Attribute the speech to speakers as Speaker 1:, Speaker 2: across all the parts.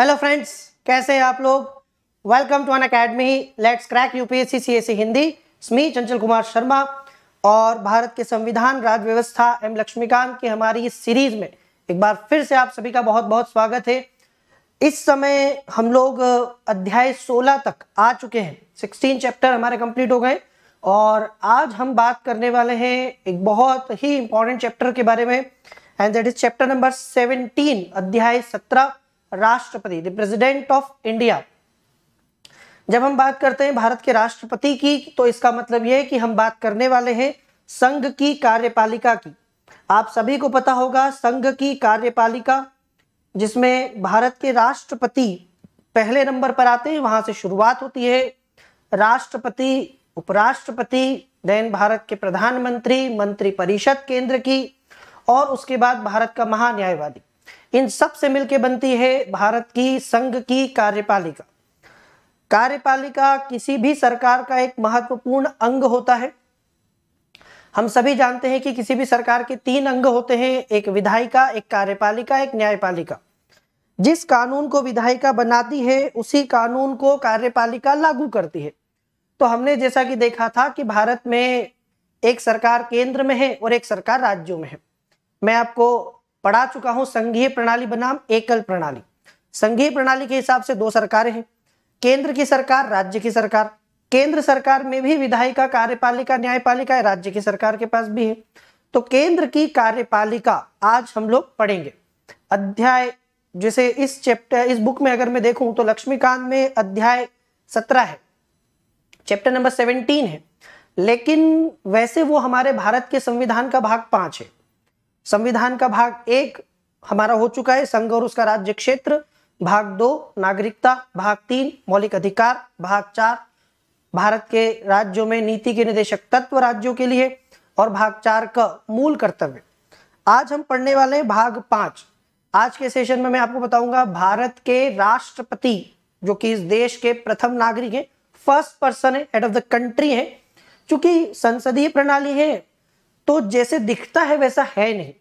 Speaker 1: Hello friends कैसे हैं आप लोग welcome to Unacademy let's crack UPSC CSC Hindi स्मी चंचल कुमार शर्मा और भारत के संविधान राज व्यवस्था एम लक्ष्मीकांत की हमारी इस सीरीज में एक बार फिर से आप सभी का बहुत बहुत स्वागत है इस समय हम लोग अध्याय 16 तक आ चुके हैं 16 चैप्टर हमारे कंप्लीट हो गए और आज हम बात करने वाले हैं एक बहुत ही इंपॉर्टेंट चैप्टर के बारे में and that is chapter number 17 अध्याय 17 राष्ट्रपति द प्रेसिडेंट ऑफ इंडिया जब हम बात करते हैं भारत के राष्ट्रपति की तो इसका मतलब यह है कि हम बात करने वाले हैं संघ की कार्यपालिका की आप सभी को पता होगा संघ की कार्यपालिका जिसमें भारत के राष्ट्रपति पहले नंबर पर आते हैं वहां से शुरुआत होती है राष्ट्रपति उपराष्ट्रपति देन भारत के प्रधानमंत्री मंत्रिपरिषद केंद्र की और उसके बाद भारत का महान्यायवादी इन सब से मिलकर बनती है भारत की संघ की कार्यपालिका कार्यपालिका किसी भी सरकार का एक महत्वपूर्ण अंग होता है हम सभी जानते हैं कि किसी भी सरकार के तीन अंग होते हैं एक विधायिका एक कार्यपालिका एक न्यायपालिका जिस कानून को विधायिका बनाती है उसी कानून को कार्यपालिका लागू करती है तो हमने जैसा कि देखा था कि भारत में एक सरकार केंद्र में है और एक सरकार राज्यों में है मैं आपको पढ़ा चुका हूं संघीय प्रणाली बनाम एकल प्रणाली संघीय प्रणाली के हिसाब से दो सरकारें हैं केंद्र की सरकार राज्य की सरकार केंद्र सरकार में भी विधायिका कार्यपालिका न्यायपालिका राज्य की सरकार के पास भी है तो केंद्र की कार्यपालिका आज हम लोग पढ़ेंगे अध्याय जैसे इस चैप्टर इस बुक में अगर मैं देखूं तो लक्ष्मीकांत में अध्याय सत्रह है चैप्टर नंबर सेवनटीन है लेकिन वैसे वो हमारे भारत के संविधान का भाग पांच है संविधान का भाग एक हमारा हो चुका है संघ और उसका राज्य क्षेत्र भाग दो नागरिकता भाग तीन मौलिक अधिकार भाग चार भारत के राज्यों में नीति के निदेशक तत्व राज्यों के लिए और भाग चार का मूल कर्तव्य आज हम पढ़ने वाले हैं भाग पांच आज के सेशन में मैं आपको बताऊंगा भारत के राष्ट्रपति जो कि इस देश के प्रथम नागरिक है फर्स्ट पर्सन है हेड ऑफ द कंट्री है चूंकि संसदीय प्रणाली है तो जैसे दिखता है वैसा है नहीं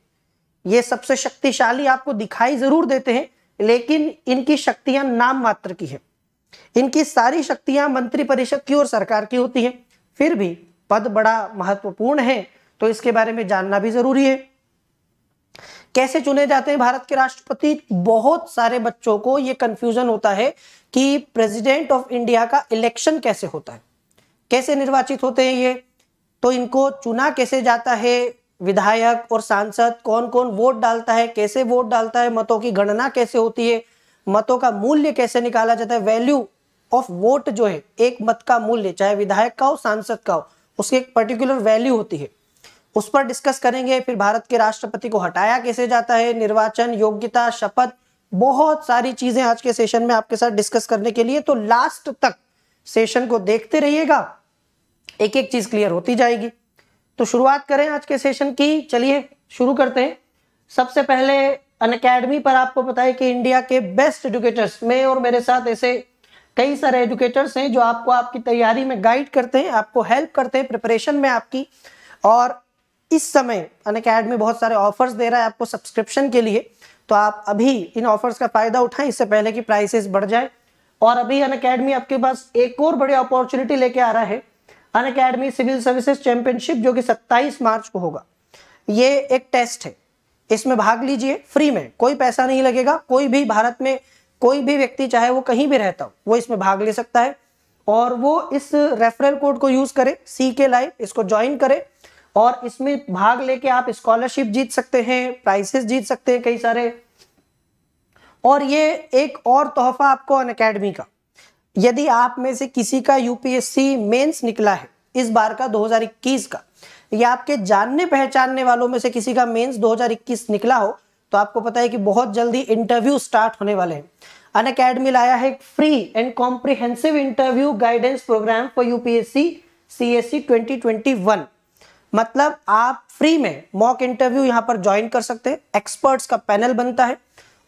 Speaker 1: ये सबसे शक्तिशाली आपको दिखाई जरूर देते हैं लेकिन इनकी शक्तियां नाम मात्र की है इनकी सारी शक्तियां मंत्रिपरिषद की और सरकार की होती हैं फिर भी पद बड़ा महत्वपूर्ण है तो इसके बारे में जानना भी जरूरी है कैसे चुने जाते हैं भारत के राष्ट्रपति बहुत सारे बच्चों को यह कंफ्यूजन होता है कि प्रेसिडेंट ऑफ इंडिया का इलेक्शन कैसे होता है कैसे निर्वाचित होते हैं ये तो इनको चुना कैसे जाता है विधायक और सांसद कौन कौन वोट डालता है कैसे वोट डालता है मतों की गणना कैसे होती है मतों का मूल्य कैसे निकाला जाता है वैल्यू ऑफ वोट जो है एक मत का मूल्य चाहे विधायक का हो सांसद का हो उसकी एक पर्टिकुलर वैल्यू होती है उस पर डिस्कस करेंगे फिर भारत के राष्ट्रपति को हटाया कैसे जाता है निर्वाचन योग्यता शपथ बहुत सारी चीजें आज के सेशन में आपके साथ डिस्कस करने के लिए तो लास्ट तक सेशन को देखते रहिएगा एक एक चीज क्लियर होती जाएगी तो शुरुआत करें आज के सेशन की चलिए शुरू करते हैं सबसे पहले अन अकेडमी पर आपको पता है कि इंडिया के बेस्ट एजुकेटर्स में और मेरे साथ ऐसे कई सारे एजुकेटर्स हैं जो आपको आपकी तैयारी में गाइड करते हैं आपको हेल्प करते हैं प्रिपरेशन में आपकी और इस समय अन अकेडमी बहुत सारे ऑफर्स दे रहा है आपको सब्सक्रिप्शन के लिए तो आप अभी इन ऑफर्स का फायदा उठाएं इससे पहले कि प्राइसेस बढ़ जाए और अभी अन आपके पास एक और बड़ी अपॉर्चुनिटी लेके आ रहा है Unacademy civil services championship जो कि 27 मार्च को होगा ये एक टेस्ट है इसमें भाग लीजिए फ्री में कोई पैसा नहीं लगेगा कोई भी भारत में कोई भी व्यक्ति चाहे वो कहीं भी रहता हो वो इसमें भाग ले सकता है और वो इस रेफरल कोड को यूज करे सी के लाइव इसको ज्वाइन करे और इसमें भाग लेके आप स्कॉलरशिप जीत सकते हैं प्राइसेस जीत सकते हैं कई सारे और ये एक और तोहफा आपको अन अकेडमी का यदि आप में से किसी का यूपीएससी मेंस निकला है इस बार का 2021 का या आपके जानने पहचानने वालों में से किसी का मेंस 2021 निकला हो तो आपको पता है कि बहुत जल्दी इंटरव्यू स्टार्ट होने वाले हैं अन अकेडमी लाया है एक free and comprehensive interview guidance programme for UPSC CSC 2021 मतलब आप फ्री में मॉक इंटरव्यू यहां पर ज्वाइन कर सकते हैं एक्सपर्ट्स का पैनल बनता है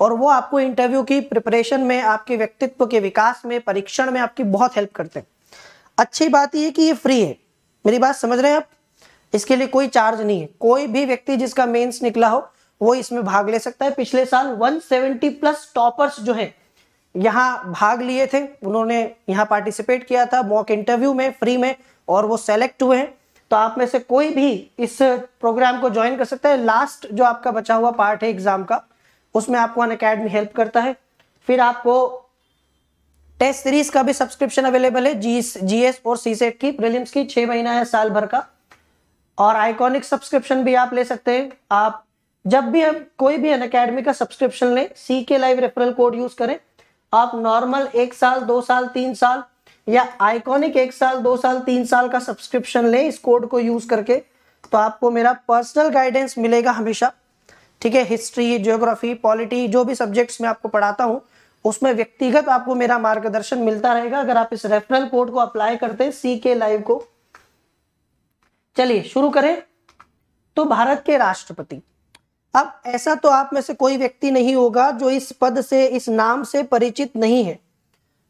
Speaker 1: और वो आपको इंटरव्यू की प्रिपरेशन में आपके व्यक्तित्व के विकास में परीक्षण में आपकी बहुत हेल्प करते हैं अच्छी बात यह कि ये फ्री है मेरी बात समझ रहे हैं आप इसके लिए कोई चार्ज नहीं है कोई भी व्यक्ति जिसका मेंस निकला हो वो इसमें भाग ले सकता है पिछले साल 170 प्लस टॉपर्स जो है यहाँ भाग लिए थे उन्होंने यहाँ पार्टिसिपेट किया था मॉक इंटरव्यू में फ्री में और वो सेलेक्ट हुए हैं तो आप में से कोई भी इस प्रोग्राम को ज्वाइन कर सकता है लास्ट जो आपका बचा हुआ पार्ट है एग्जाम का उसमें आपको अन अकेडमी हेल्प करता है फिर आपको टेस्ट सीरीज का भी सब्सक्रिप्शन अवेलेबल है जी जीएस और सी सेट की प्रीलिम्स की छह महीना है साल भर का और आइकॉनिक सब्सक्रिप्शन भी आप ले सकते हैं आप जब भी हम कोई भी अन अकेडमी का सब्सक्रिप्शन लें सी K live referral code use करें आप नॉर्मल एक साल दो साल तीन साल या आइकॉनिक एक साल दो साल तीन साल का सब्सक्रिप्शन लें इस कोड को यूज करके तो आपको मेरा पर्सनल गाइडेंस मिलेगा हमेशा ठीक है हिस्ट्री जियोग्राफी पॉलिटी जो भी सब्जेक्ट्स में आपको पढ़ाता हूँ उसमें व्यक्तिगत आपको मेरा मार्गदर्शन मिलता रहेगा अगर आप इस रेफरल कोड को अप्लाई करते हैं सी के लाइव को चलिए शुरू करें तो भारत के राष्ट्रपति अब ऐसा तो आप में से कोई व्यक्ति नहीं होगा जो इस पद से इस नाम से परिचित नहीं है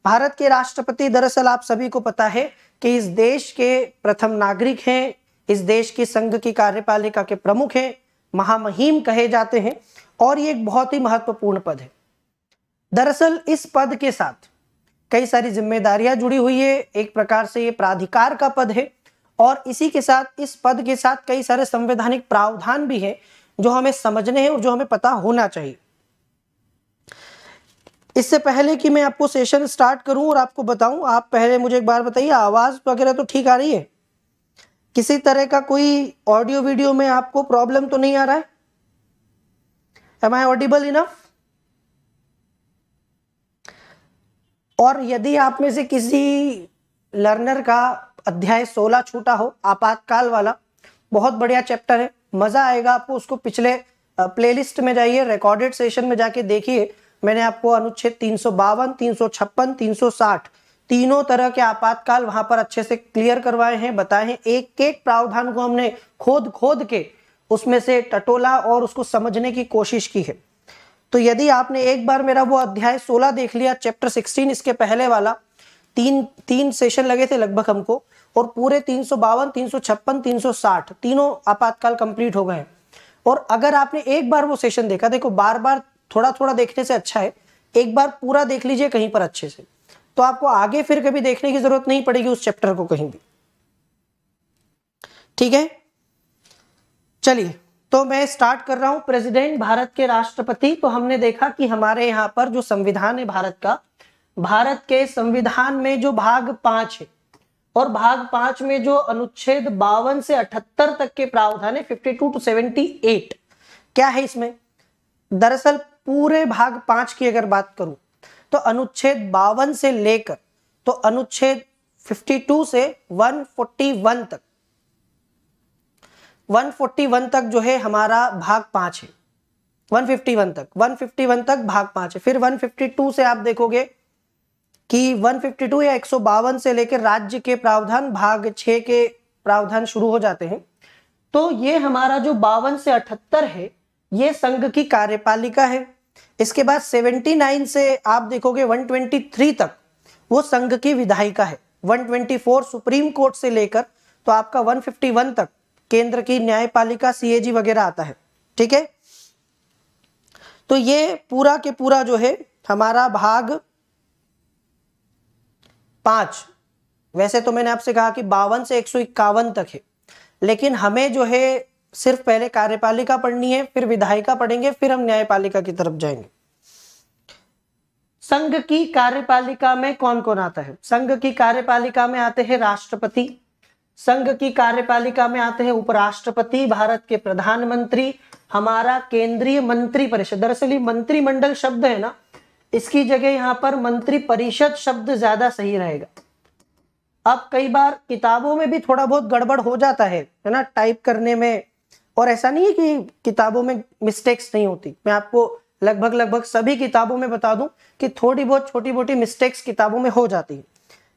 Speaker 1: भारत के राष्ट्रपति दरअसल आप सभी को पता है कि इस देश के प्रथम नागरिक हैं इस देश की संघ की कार्यपालिका के प्रमुख हैं महामहिम कहे जाते हैं और ये एक बहुत ही महत्वपूर्ण पद है दरअसल इस पद के साथ कई सारी जिम्मेदारियां जुड़ी हुई है एक प्रकार से ये प्राधिकार का पद है और इसी के साथ इस पद के साथ कई सारे संवैधानिक प्रावधान भी है जो हमें समझने हैं और जो हमें पता होना चाहिए इससे पहले कि मैं आपको सेशन स्टार्ट करूं और आपको बताऊं आप पहले मुझे एक बार बताइए आवाज़ वगैरह तो ठीक आ रही है किसी तरह का कोई ऑडियो वीडियो में आपको प्रॉब्लम तो नहीं आ रहा है एम आई ऑडिबल इनफ और यदि आप में से किसी लर्नर का अध्याय 16 छूटा हो आपातकाल वाला बहुत बढ़िया चैप्टर है मज़ा आएगा आपको उसको पिछले प्लेलिस्ट में जाइए रिकॉर्डेड सेशन में जाके देखिए मैंने आपको अनुच्छेद तीन सौ बावन तीन सौ छप्पन तीन सौ साठ तीनों तरह के आपातकाल वहां पर अच्छे से क्लियर करवाए हैं बताए हैं एक एक प्रावधान को हमने खोद खोद के उसमें से टटोला और उसको समझने की कोशिश की है तो यदि आपने एक बार मेरा वो अध्याय 16 देख लिया चैप्टर 16 इसके पहले वाला तीन तीन सेशन लगे थे लगभग हमको और पूरे तीन सौ बावन तीन सौ छप्पन तीन सौ साठ तीनों आपातकाल कंप्लीट हो गए और अगर आपने एक बार वो सेशन देखा देखो बार बार थोड़ा थोड़ा देखने से अच्छा है एक बार पूरा देख लीजिए कहीं पर अच्छे से तो आपको आगे फिर कभी देखने की जरूरत नहीं पड़ेगी उस चैप्टर को कहीं भी ठीक है चलिए तो मैं स्टार्ट कर रहा हूं प्रेसिडेंट भारत के राष्ट्रपति तो हमने देखा कि हमारे यहां पर जो संविधान है भारत का भारत के संविधान में जो भाग पांच है और भाग पांच में जो अनुच्छेद बावन से अठहत्तर तक के प्रावधान है fifty two to seventy eight क्या है इसमें दरअसल पूरे भाग पांच की अगर बात करूं तो अनुच्छेद बावन से लेकर तो अनुच्छेद 52 से 141 तक 141 तक जो है हमारा भाग पांच है 151 तक 151 तक भाग पांच है फिर 152 से आप देखोगे कि 152 या एक से लेकर राज्य के प्रावधान भाग छ के प्रावधान शुरू हो जाते हैं तो ये हमारा जो बावन से अठहत्तर है ये संघ की कार्यपालिका है इसके बाद 79 से आप देखोगे 123 तक वो संघ की विधायिका है 124 सुप्रीम कोर्ट से लेकर तो आपका 151 तक केंद्र की न्यायपालिका सीएजी वगैरह आता है ठीक है तो ये पूरा के पूरा जो है हमारा भाग पांच वैसे तो मैंने आपसे कहा कि बावन से एक तक है लेकिन हमें जो है सिर्फ पहले कार्यपालिका पढ़नी है फिर विधायिका पढ़ेंगे फिर हम न्यायपालिका की तरफ जाएंगे संघ की कार्यपालिका में कौन कौन आता है संघ की कार्यपालिका में आते हैं राष्ट्रपति संघ की कार्यपालिका में आते हैं उपराष्ट्रपति भारत के प्रधानमंत्री हमारा केंद्रीय मंत्री परिषद दरअसल ये मंत्रिमंडल शब्द है ना इसकी जगह यहां पर मंत्री परिषद शब्द ज्यादा सही रहेगा अब कई बार किताबों में भी थोड़ा बहुत गड़बड़ हो जाता है है ना टाइप करने में और ऐसा नहीं है कि किताबों में मिस्टेक्स नहीं होती मैं आपको लगभग लगभग सभी किताबों में बता दूं कि थोड़ी बहुत छोटी मोटी मिस्टेक्स किताबों में हो जाती है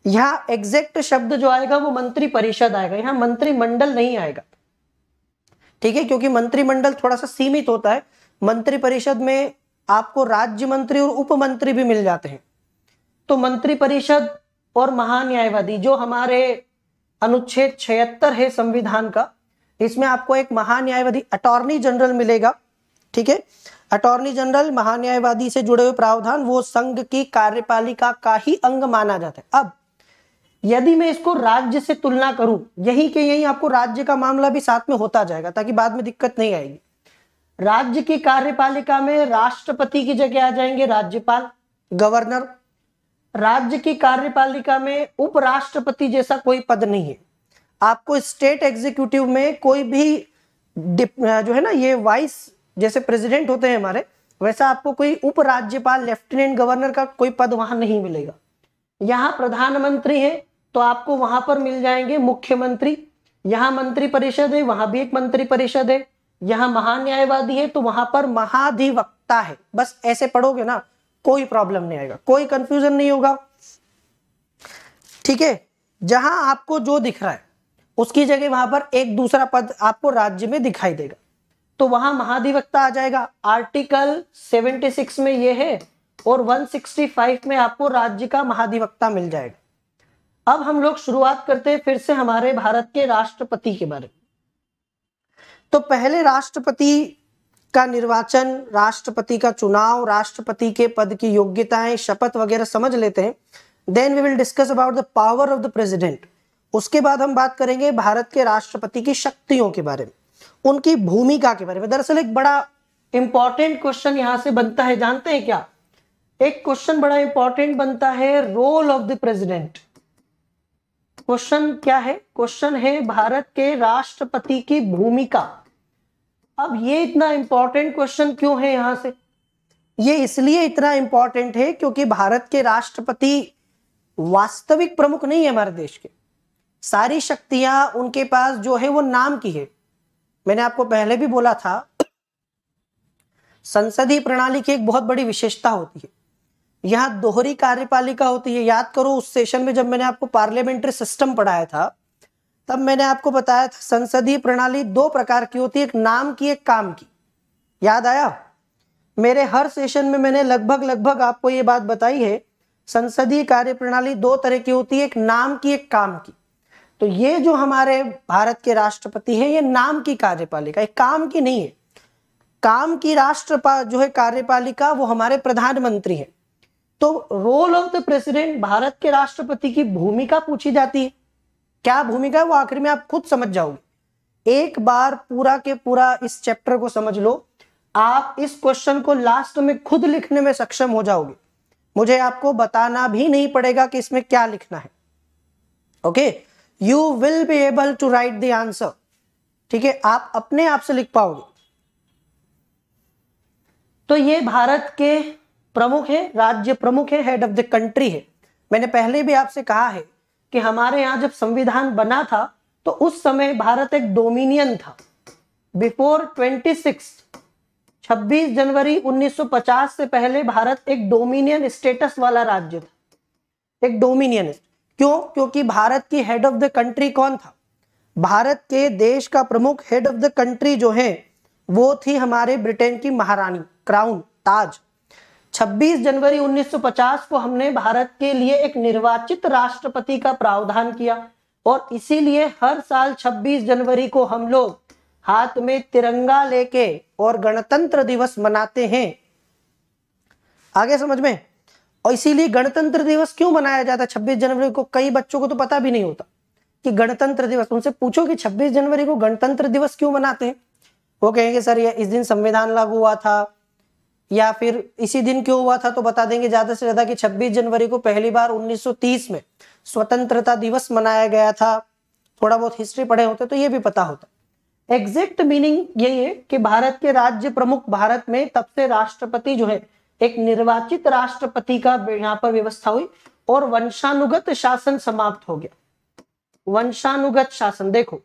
Speaker 1: यहाँ एग्जैक्ट शब्द जो आएगा वो मंत्री परिषद आएगा यहाँ मंत्रिमंडल नहीं आएगा ठीक है क्योंकि मंत्रिमंडल थोड़ा सा सीमित होता है मंत्री परिषद में आपको राज्य मंत्री और उप मंत्री भी मिल जाते हैं तो मंत्री परिषद और महान्यायवादी जो हमारे अनुच्छेद छिहत्तर है संविधान का इसमें आपको एक महान्यायवादी अटॉर्नी जनरल मिलेगा ठीक है अटॉर्नी जनरल महान्यायवादी से जुड़े हुए प्रावधान वो संघ की कार्यपालिका का ही अंग माना जाता है अब यदि मैं इसको राज्य से तुलना करूं यही के यही आपको राज्य का मामला भी साथ में होता जाएगा ताकि बाद में दिक्कत नहीं आएगी राज्य की कार्यपालिका में राष्ट्रपति की जगह आ जाएंगे राज्यपाल गवर्नर राज्य की कार्यपालिका में उपराष्ट्रपति जैसा कोई पद नहीं है आपको स्टेट एग्जीक्यूटिव में कोई भी जो है ना ये वाइस जैसे प्रेसिडेंट होते हैं हमारे वैसा आपको कोई उपराज्यपाल लेफ्टिनेंट गवर्नर का कोई पद वहां नहीं मिलेगा यहां प्रधानमंत्री है तो आपको वहां पर मिल जाएंगे मुख्यमंत्री यहां मंत्री परिषद है वहां भी एक मंत्री परिषद है यहां महान्यायवादी है तो वहां पर महाधिवक्ता है बस ऐसे पढ़ोगे ना कोई प्रॉब्लम नहीं आएगा कोई कंफ्यूजन नहीं होगा ठीक है जहां आपको जो दिख रहा है उसकी जगह वहां पर एक दूसरा पद आपको राज्य में दिखाई देगा तो वहां महाधिवक्ता आ जाएगा आर्टिकल 76 में यह है और 165 में आपको राज्य का महाधिवक्ता मिल जाएगा अब हम लोग शुरुआत करते हैं फिर से हमारे भारत के राष्ट्रपति के बारे में तो पहले राष्ट्रपति का निर्वाचन राष्ट्रपति का चुनाव राष्ट्रपति के पद की योग्यताएं शपथ वगैरह समझ लेते हैं then we will discuss about the power of the president उसके बाद हम बात करेंगे भारत के राष्ट्रपति की शक्तियों के बारे में उनकी भूमिका के बारे में दरअसल एक बड़ा इंपॉर्टेंट क्वेश्चन यहां से बनता है जानते हैं क्या एक क्वेश्चन बड़ा इंपॉर्टेंट बनता है role of the president question क्या है क्वेश्चन है भारत के राष्ट्रपति की भूमिका अब ये इतना इंपॉर्टेंट क्वेश्चन क्यों है यहां से ये इसलिए इतना इंपॉर्टेंट है क्योंकि भारत के राष्ट्रपति वास्तविक प्रमुख नहीं है हमारे देश के सारी शक्तियां उनके पास जो है वो नाम की है मैंने आपको पहले भी बोला था संसदीय प्रणाली की एक बहुत बड़ी विशेषता होती है यहाँ दोहरी कार्यपालिका होती है याद करो उस सेशन में जब मैंने आपको पार्लियामेंट्री सिस्टम पढ़ाया था तब मैंने आपको बताया था संसदीय प्रणाली दो प्रकार की होती है एक नाम की एक काम की याद आया मेरे हर सेशन में मैंने लगभग लगभग आपको ये बात बताई है संसदीय कार्य प्रणाली दो तरह की होती है एक नाम की एक काम की तो ये जो हमारे भारत के राष्ट्रपति है ये नाम की कार्यपालिका एक काम की नहीं है काम की राष्ट्रपा जो है कार्यपालिका वो हमारे प्रधानमंत्री है तो रोल ऑफ द प्रेसिडेंट भारत के राष्ट्रपति की भूमिका पूछी जाती है क्या भूमिका है वो आखिर में आप खुद समझ जाओगे एक बार पूरा के पूरा इस चैप्टर को समझ लो आप इस क्वेश्चन को लास्ट में खुद लिखने में सक्षम हो जाओगे मुझे आपको बताना भी नहीं पड़ेगा कि इसमें क्या लिखना है okay okay? You will be able to write the answer ठीक है आप अपने आप से लिख पाओगे तो ये भारत के प्रमुख है राज्य प्रमुख है हेड ऑफ द कंट्री है मैंने पहले भी आपसे कहा है कि हमारे यहाँ जब संविधान बना था तो उस समय भारत एक डोमिनियन था बिफोर ट्वेंटी सिक्स छब्बीस जनवरी 1950 से पहले भारत एक डोमिनियन स्टेटस वाला राज्य था एक डोमिनियन क्यों क्योंकि भारत की हेड ऑफ द कंट्री कौन था भारत के देश का प्रमुख हेड ऑफ द कंट्री जो है वो थी हमारे ब्रिटेन की महारानी क्राउन ताज 26 जनवरी 1950 को हमने भारत के लिए एक निर्वाचित राष्ट्रपति का प्रावधान किया और इसीलिए हर साल 26 जनवरी को हम लोग हाथ में तिरंगा लेके और गणतंत्र दिवस मनाते हैं आगे समझ में और इसीलिए गणतंत्र दिवस क्यों मनाया जाता है छब्बीस जनवरी को कई बच्चों को तो पता भी नहीं होता कि गणतंत्र दिवस उनसे पूछो कि 26 जनवरी को गणतंत्र दिवस क्यों मनाते हैं वो कहेंगे सर ये इस दिन संविधान लागू हुआ था या फिर इसी दिन क्यों हुआ था तो बता देंगे ज्यादा से ज्यादा कि 26 जनवरी को पहली बार 1930 में स्वतंत्रता दिवस मनाया गया था थोड़ा बहुत हिस्ट्री पढ़े होते तो ये भी पता होता एग्जैक्ट मीनिंग यही है कि भारत के राज्य प्रमुख भारत में तब से राष्ट्रपति जो है एक निर्वाचित राष्ट्रपति का यहां पर व्यवस्था हुई और वंशानुगत शासन समाप्त हो गया वंशानुगत शासन देखो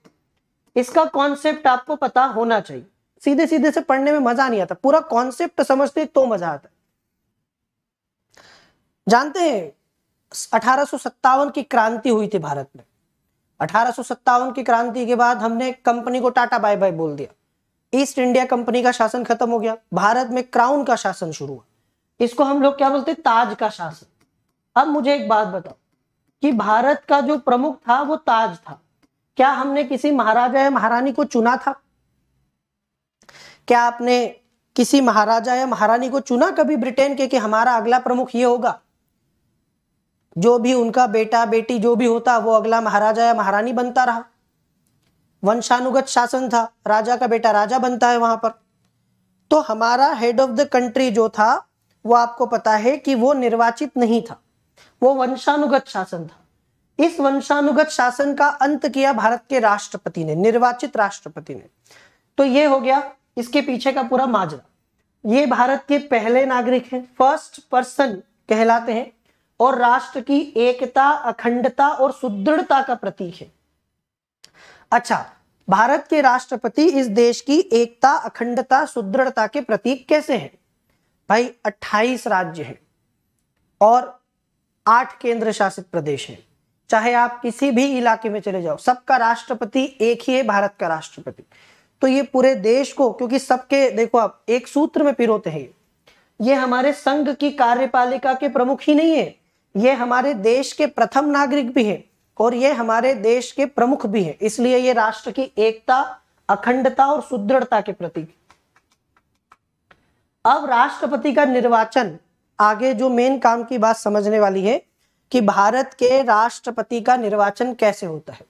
Speaker 1: इसका कॉन्सेप्ट आपको पता होना चाहिए सीधे सीधे से पढ़ने में मजा नहीं आता पूरा कॉन्सेप्ट समझते तो मजा आता है जानते हैं अठारह की क्रांति हुई थी भारत में अठारह की क्रांति के बाद हमने कंपनी को टाटा बाय बाय बोल दिया ईस्ट इंडिया कंपनी का शासन खत्म हो गया भारत में क्राउन का शासन शुरू हुआ इसको हम लोग क्या बोलते ताज का शासन अब मुझे एक बात बताओ कि भारत का जो प्रमुख था वो ताज था क्या हमने किसी महाराजा या महारानी को चुना था क्या आपने किसी महाराजा या महारानी को चुना कभी ब्रिटेन के कि हमारा अगला प्रमुख ये होगा जो भी उनका बेटा बेटी जो भी होता वो अगला महाराजा या महारानी बनता रहा वंशानुगत शासन था राजा का बेटा राजा बनता है वहां पर तो हमारा हेड ऑफ द कंट्री जो था वो आपको पता है कि वो निर्वाचित नहीं था वो वंशानुगत शासन था इस वंशानुगत शासन का अंत किया भारत के राष्ट्रपति ने निर्वाचित राष्ट्रपति ने तो ये हो गया इसके पीछे का पूरा माजरा ये भारत के पहले नागरिक हैं फर्स्ट पर्सन कहलाते हैं और राष्ट्र की एकता अखंडता और सुदृढ़ता का प्रतीक है अच्छा भारत के राष्ट्रपति इस देश की एकता अखंडता सुदृढ़ता के प्रतीक कैसे हैं भाई 28 राज्य हैं और आठ केंद्र शासित प्रदेश हैं चाहे आप किसी भी इलाके में चले जाओ सबका राष्ट्रपति एक ही है भारत का राष्ट्रपति तो ये पूरे देश को क्योंकि सबके देखो आप एक सूत्र में पिरोते हैं ये हमारे संघ की कार्यपालिका के प्रमुख ही नहीं है ये हमारे देश के प्रथम नागरिक भी है और ये हमारे देश के प्रमुख भी है इसलिए ये राष्ट्र की एकता अखंडता और सुदृढ़ता के प्रतीक अब राष्ट्रपति का निर्वाचन आगे जो मेन काम की बात समझने वाली है कि भारत के राष्ट्रपति का निर्वाचन कैसे होता है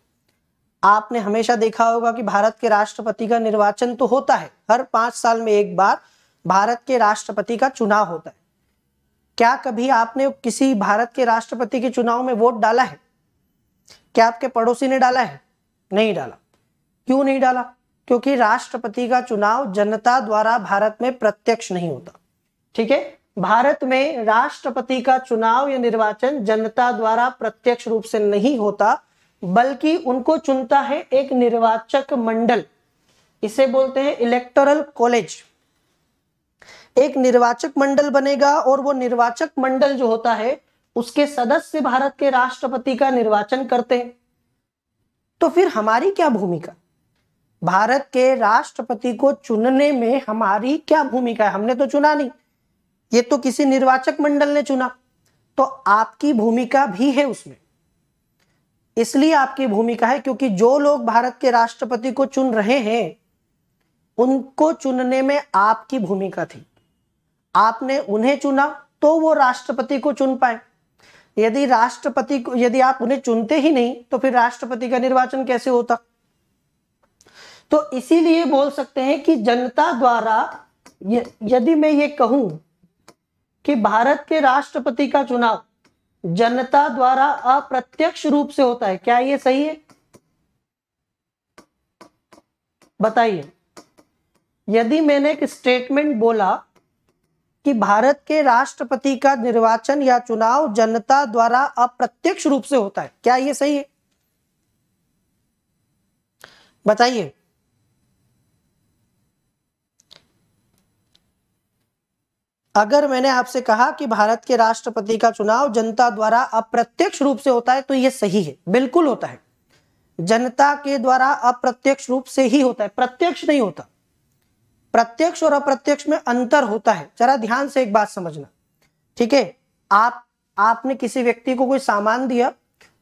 Speaker 1: आपने हमेशा देखा होगा कि भारत के राष्ट्रपति का निर्वाचन तो होता है हर पांच साल में एक बार भारत के राष्ट्रपति का चुनाव होता है क्या कभी आपने किसी भारत के राष्ट्रपति के चुनाव में वोट डाला है क्या आपके पड़ोसी ने डाला है नहीं डाला क्यों नहीं डाला क्योंकि राष्ट्रपति का चुनाव जनता द्वारा भारत में प्रत्यक्ष नहीं होता ठीक है भारत में राष्ट्रपति का चुनाव या निर्वाचन जनता द्वारा प्रत्यक्ष रूप से नहीं होता बल्कि उनको चुनता है एक निर्वाचक मंडल इसे बोलते हैं इलेक्टोरल कॉलेज एक निर्वाचक मंडल बनेगा और वो निर्वाचक मंडल जो होता है उसके सदस्य भारत के राष्ट्रपति का निर्वाचन करते हैं तो फिर हमारी क्या भूमिका भारत के राष्ट्रपति को चुनने में हमारी क्या भूमिका है हमने तो चुना नहीं ये तो किसी निर्वाचक मंडल ने चुना तो आपकी भूमिका भी है उसमें इसलिए आपकी भूमिका है क्योंकि जो लोग भारत के राष्ट्रपति को चुन रहे हैं उनको चुनने में आपकी भूमिका थी आपने उन्हें चुना तो वो राष्ट्रपति को चुन पाए यदि राष्ट्रपति को यदि आप उन्हें चुनते ही नहीं तो फिर राष्ट्रपति का निर्वाचन कैसे होता तो इसीलिए बोल सकते हैं कि जनता द्वारा यदि मैं ये कहूं कि भारत के राष्ट्रपति का चुनाव जनता द्वारा अप्रत्यक्ष रूप से होता है क्या ये सही है बताइए यदि मैंने एक स्टेटमेंट बोला कि भारत के राष्ट्रपति का निर्वाचन या चुनाव जनता द्वारा अप्रत्यक्ष रूप से होता है क्या ये सही है बताइए अगर मैंने आपसे कहा कि भारत के राष्ट्रपति का चुनाव जनता द्वारा अप्रत्यक्ष रूप से होता है तो यह सही है बिल्कुल होता है जनता के द्वारा अप्रत्यक्ष रूप से ही होता है प्रत्यक्ष नहीं होता प्रत्यक्ष और अप्रत्यक्ष में अंतर होता है जरा ध्यान से एक बात समझना ठीक है आप आपने किसी व्यक्ति को कोई सामान दिया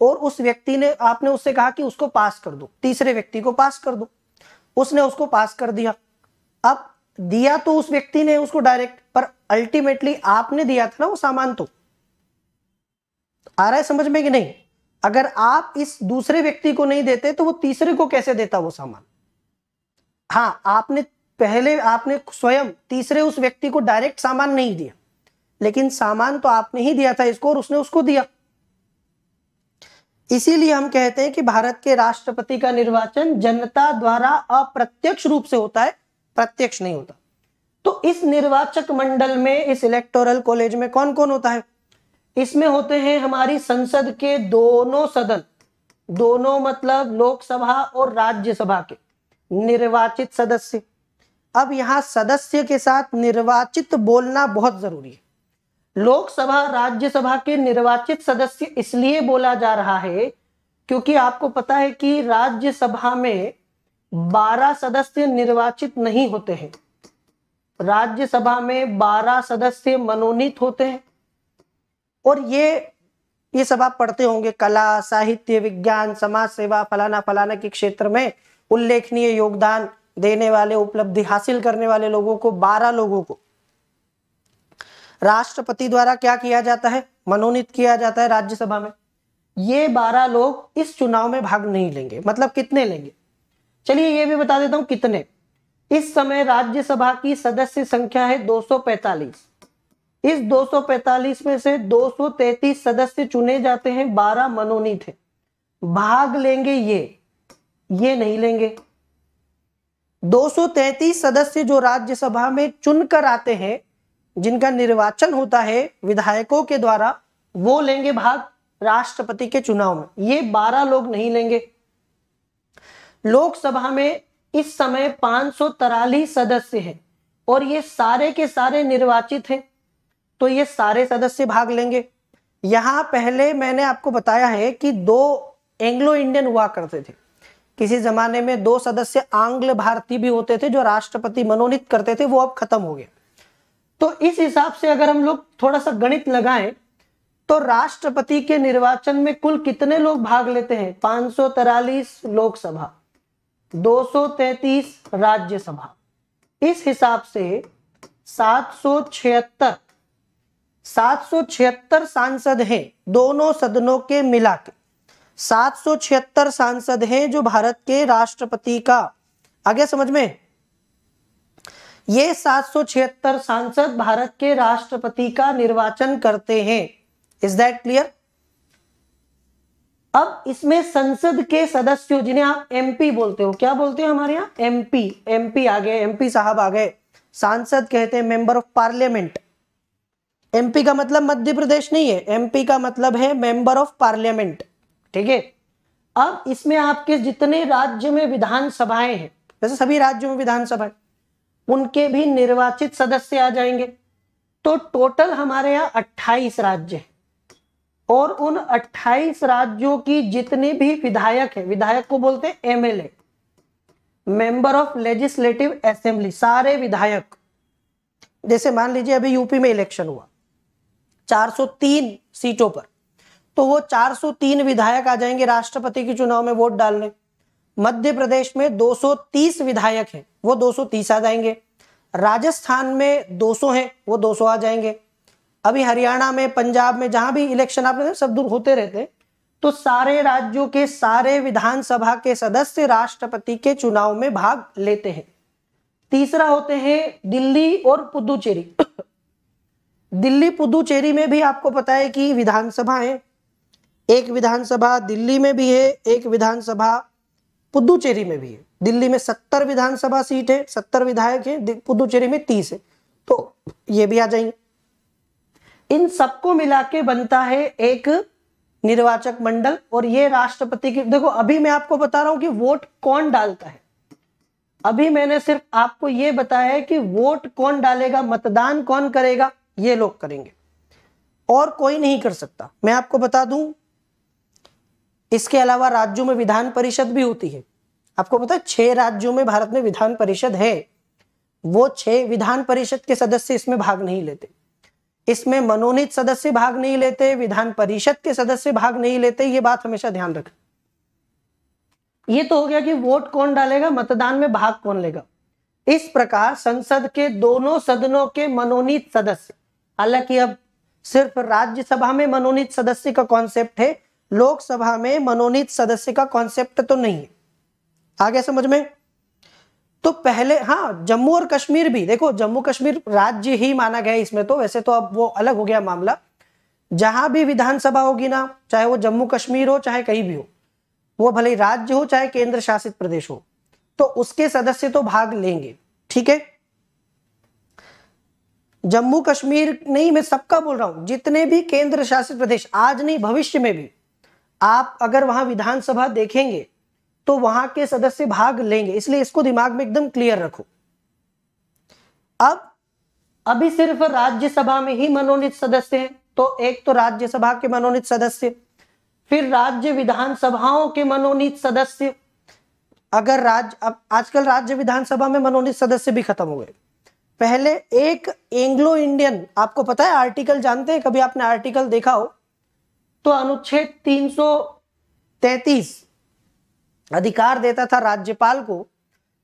Speaker 1: और उस व्यक्ति ने आपने उससे कहा कि उसको पास कर दो तीसरे व्यक्ति को पास कर दो उसने उसको पास कर दिया अब दिया तो उस व्यक्ति ने उसको डायरेक्ट पर अल्टीमेटली आपने दिया था ना वो सामान तो आ रहा है समझ में कि नहीं अगर आप इस दूसरे व्यक्ति को नहीं देते तो वो तीसरे को कैसे देता वो सामान हाँ आपने पहले आपने स्वयं तीसरे उस व्यक्ति को डायरेक्ट सामान नहीं दिया लेकिन सामान तो आपने ही दिया था इसको और उसने उसको दिया इसीलिए हम कहते हैं कि भारत के राष्ट्रपति का निर्वाचन जनता द्वारा अप्रत्यक्ष रूप से होता है प्रत्यक्ष नहीं होता तो इस निर्वाचक मंडल में इस इलेक्टोरल कॉलेज में कौन कौन होता है इसमें होते हैं हमारी संसद के दोनों सदन दोनों मतलब लोकसभा और राज्यसभा के निर्वाचित सदस्य अब यहां सदस्य के साथ निर्वाचित बोलना बहुत जरूरी है लोकसभा राज्यसभा के निर्वाचित सदस्य इसलिए बोला जा रहा है क्योंकि आपको पता है कि राज्यसभा में बारह सदस्य निर्वाचित नहीं होते हैं राज्यसभा में बारह सदस्य मनोनीत होते हैं और ये ये सब आप पढ़ते होंगे कला साहित्य विज्ञान समाज सेवा फलाना फलाना के क्षेत्र में उल्लेखनीय योगदान देने वाले उपलब्धि हासिल करने वाले लोगों को बारह लोगों को राष्ट्रपति द्वारा क्या किया जाता है मनोनीत किया जाता है राज्यसभा में ये बारह लोग इस चुनाव में भाग नहीं लेंगे मतलब कितने लेंगे चलिए ये भी बता देता हूं कितने इस समय राज्यसभा की सदस्य संख्या है 245 इस 245 में से 233 सदस्य चुने जाते हैं 12 मनोनीत हैं भाग लेंगे ये ये नहीं लेंगे 233 सदस्य जो राज्यसभा में चुनकर आते हैं जिनका निर्वाचन होता है विधायकों के द्वारा वो लेंगे भाग राष्ट्रपति के चुनाव में ये 12 लोग नहीं लेंगे लोकसभा में इस समय पांच सदस्य हैं और ये सारे के सारे निर्वाचित हैं तो ये सारे सदस्य भाग लेंगे यहां पहले मैंने आपको बताया है कि दो एंग्लो इंडियन हुआ करते थे किसी जमाने में दो सदस्य आंग्ल भारतीय भी होते थे जो राष्ट्रपति मनोनीत करते थे वो अब खत्म हो गए तो इस हिसाब से अगर हम लोग थोड़ा सा गणित लगाएं तो राष्ट्रपति के निर्वाचन में कुल कितने लोग भाग लेते हैं पांच लोकसभा 233 राज्यसभा इस हिसाब से 776 776 सांसद हैं दोनों सदनों के मिला के सात सांसद हैं जो भारत के राष्ट्रपति का आगे समझ में ये 776 सांसद भारत के राष्ट्रपति का निर्वाचन करते हैं इज दैट क्लियर अब इसमें संसद के सदस्यों जिन्हें आप एमपी बोलते हो क्या बोलते हैं हमारे यहाँ एमपी एमपी आ गए एमपी साहब आ गए सांसद कहते हैं मेंबर ऑफ पार्लियामेंट एमपी का मतलब मध्य प्रदेश नहीं है एमपी का मतलब है मेंबर ऑफ पार्लियामेंट ठीक है अब इसमें आपके जितने राज्य में विधानसभाएं हैं वैसे सभी राज्यों में विधानसभा उनके भी निर्वाचित सदस्य आ जाएंगे तो टोटल हमारे यहाँ अट्ठाईस राज्य हैं और उन 28 राज्यों की जितने भी विधायक है विधायक को बोलते हैं MLA member of legislative assembly सारे विधायक जैसे मान लीजिए अभी यूपी में इलेक्शन हुआ 403 सीटों पर तो वो 403 विधायक आ जाएंगे राष्ट्रपति के चुनाव में वोट डालने मध्य प्रदेश में 230 विधायक हैं वो 230 आ जाएंगे राजस्थान में 200 हैं वो 200 आ जाएंगे अभी हरियाणा में पंजाब में जहां भी इलेक्शन आप सब दूर होते रहते तो सारे राज्यों के सारे विधानसभा के सदस्य राष्ट्रपति के चुनाव में भाग लेते हैं तीसरा होते हैं दिल्ली और पुदुचेरी दिल्ली पुदुचेरी में भी आपको पता है कि विधानसभा है एक विधानसभा दिल्ली में भी है एक विधानसभा पुदुचेरी में भी है दिल्ली में सत्तर विधानसभा सीट है सत्तर विधायक है पुदुचेरी में तीस है तो ये भी आ जाएंगे इन सबको मिला के बनता है एक निर्वाचक मंडल और ये राष्ट्रपति की देखो अभी मैं आपको बता रहा हूं कि वोट कौन डालता है अभी मैंने सिर्फ आपको ये बताया है कि वोट कौन डालेगा मतदान कौन करेगा ये लोग करेंगे और कोई नहीं कर सकता मैं आपको बता दूं इसके अलावा राज्यों में विधान परिषद भी होती है आपको पता है छह राज्यों में भारत में विधान परिषद है वो छह विधान परिषद के सदस्य इसमें भाग नहीं लेते इसमें मनोनीत सदस्य भाग नहीं लेते विधान परिषद के सदस्य भाग नहीं लेते ये बात हमेशा ध्यान रखें ये तो हो गया कि वोट कौन डालेगा मतदान में भाग कौन लेगा इस प्रकार संसद के दोनों सदनों के मनोनीत सदस्य हालांकि अब सिर्फ राज्यसभा में मनोनीत सदस्य का कॉन्सेप्ट है लोकसभा में मनोनीत सदस्य का कॉन्सेप्ट तो नहीं है आगे समझ में तो पहले हाँ जम्मू और कश्मीर भी देखो जम्मू कश्मीर राज्य ही माना गया इसमें तो वैसे तो अब वो अलग हो गया मामला जहां भी विधानसभा होगी ना चाहे वो जम्मू कश्मीर हो चाहे कहीं भी हो वो भले राज्य हो चाहे केंद्र शासित प्रदेश हो तो उसके सदस्य तो भाग लेंगे ठीक है जम्मू कश्मीर नहीं मैं सबका बोल रहा हूं जितने भी केंद्र शासित प्रदेश आज नहीं भविष्य में भी आप अगर वहां विधानसभा देखेंगे तो वहां के सदस्य भाग लेंगे इसलिए इसको दिमाग में एकदम क्लियर रखो अब अभी सिर्फ राज्यसभा में ही मनोनीत सदस्य हैं तो एक तो राज्यसभा के मनोनीत सदस्य फिर राज्य विधानसभाओं के मनोनीत सदस्य अगर राज्य अब आजकल राज्य विधानसभा में मनोनीत सदस्य भी खत्म हो गए पहले एक एंग्लो इंडियन आपको पता है आर्टिकल जानते हैं कभी आपने आर्टिकल देखा हो तो अनुच्छेद 333 अधिकार देता था राज्यपाल को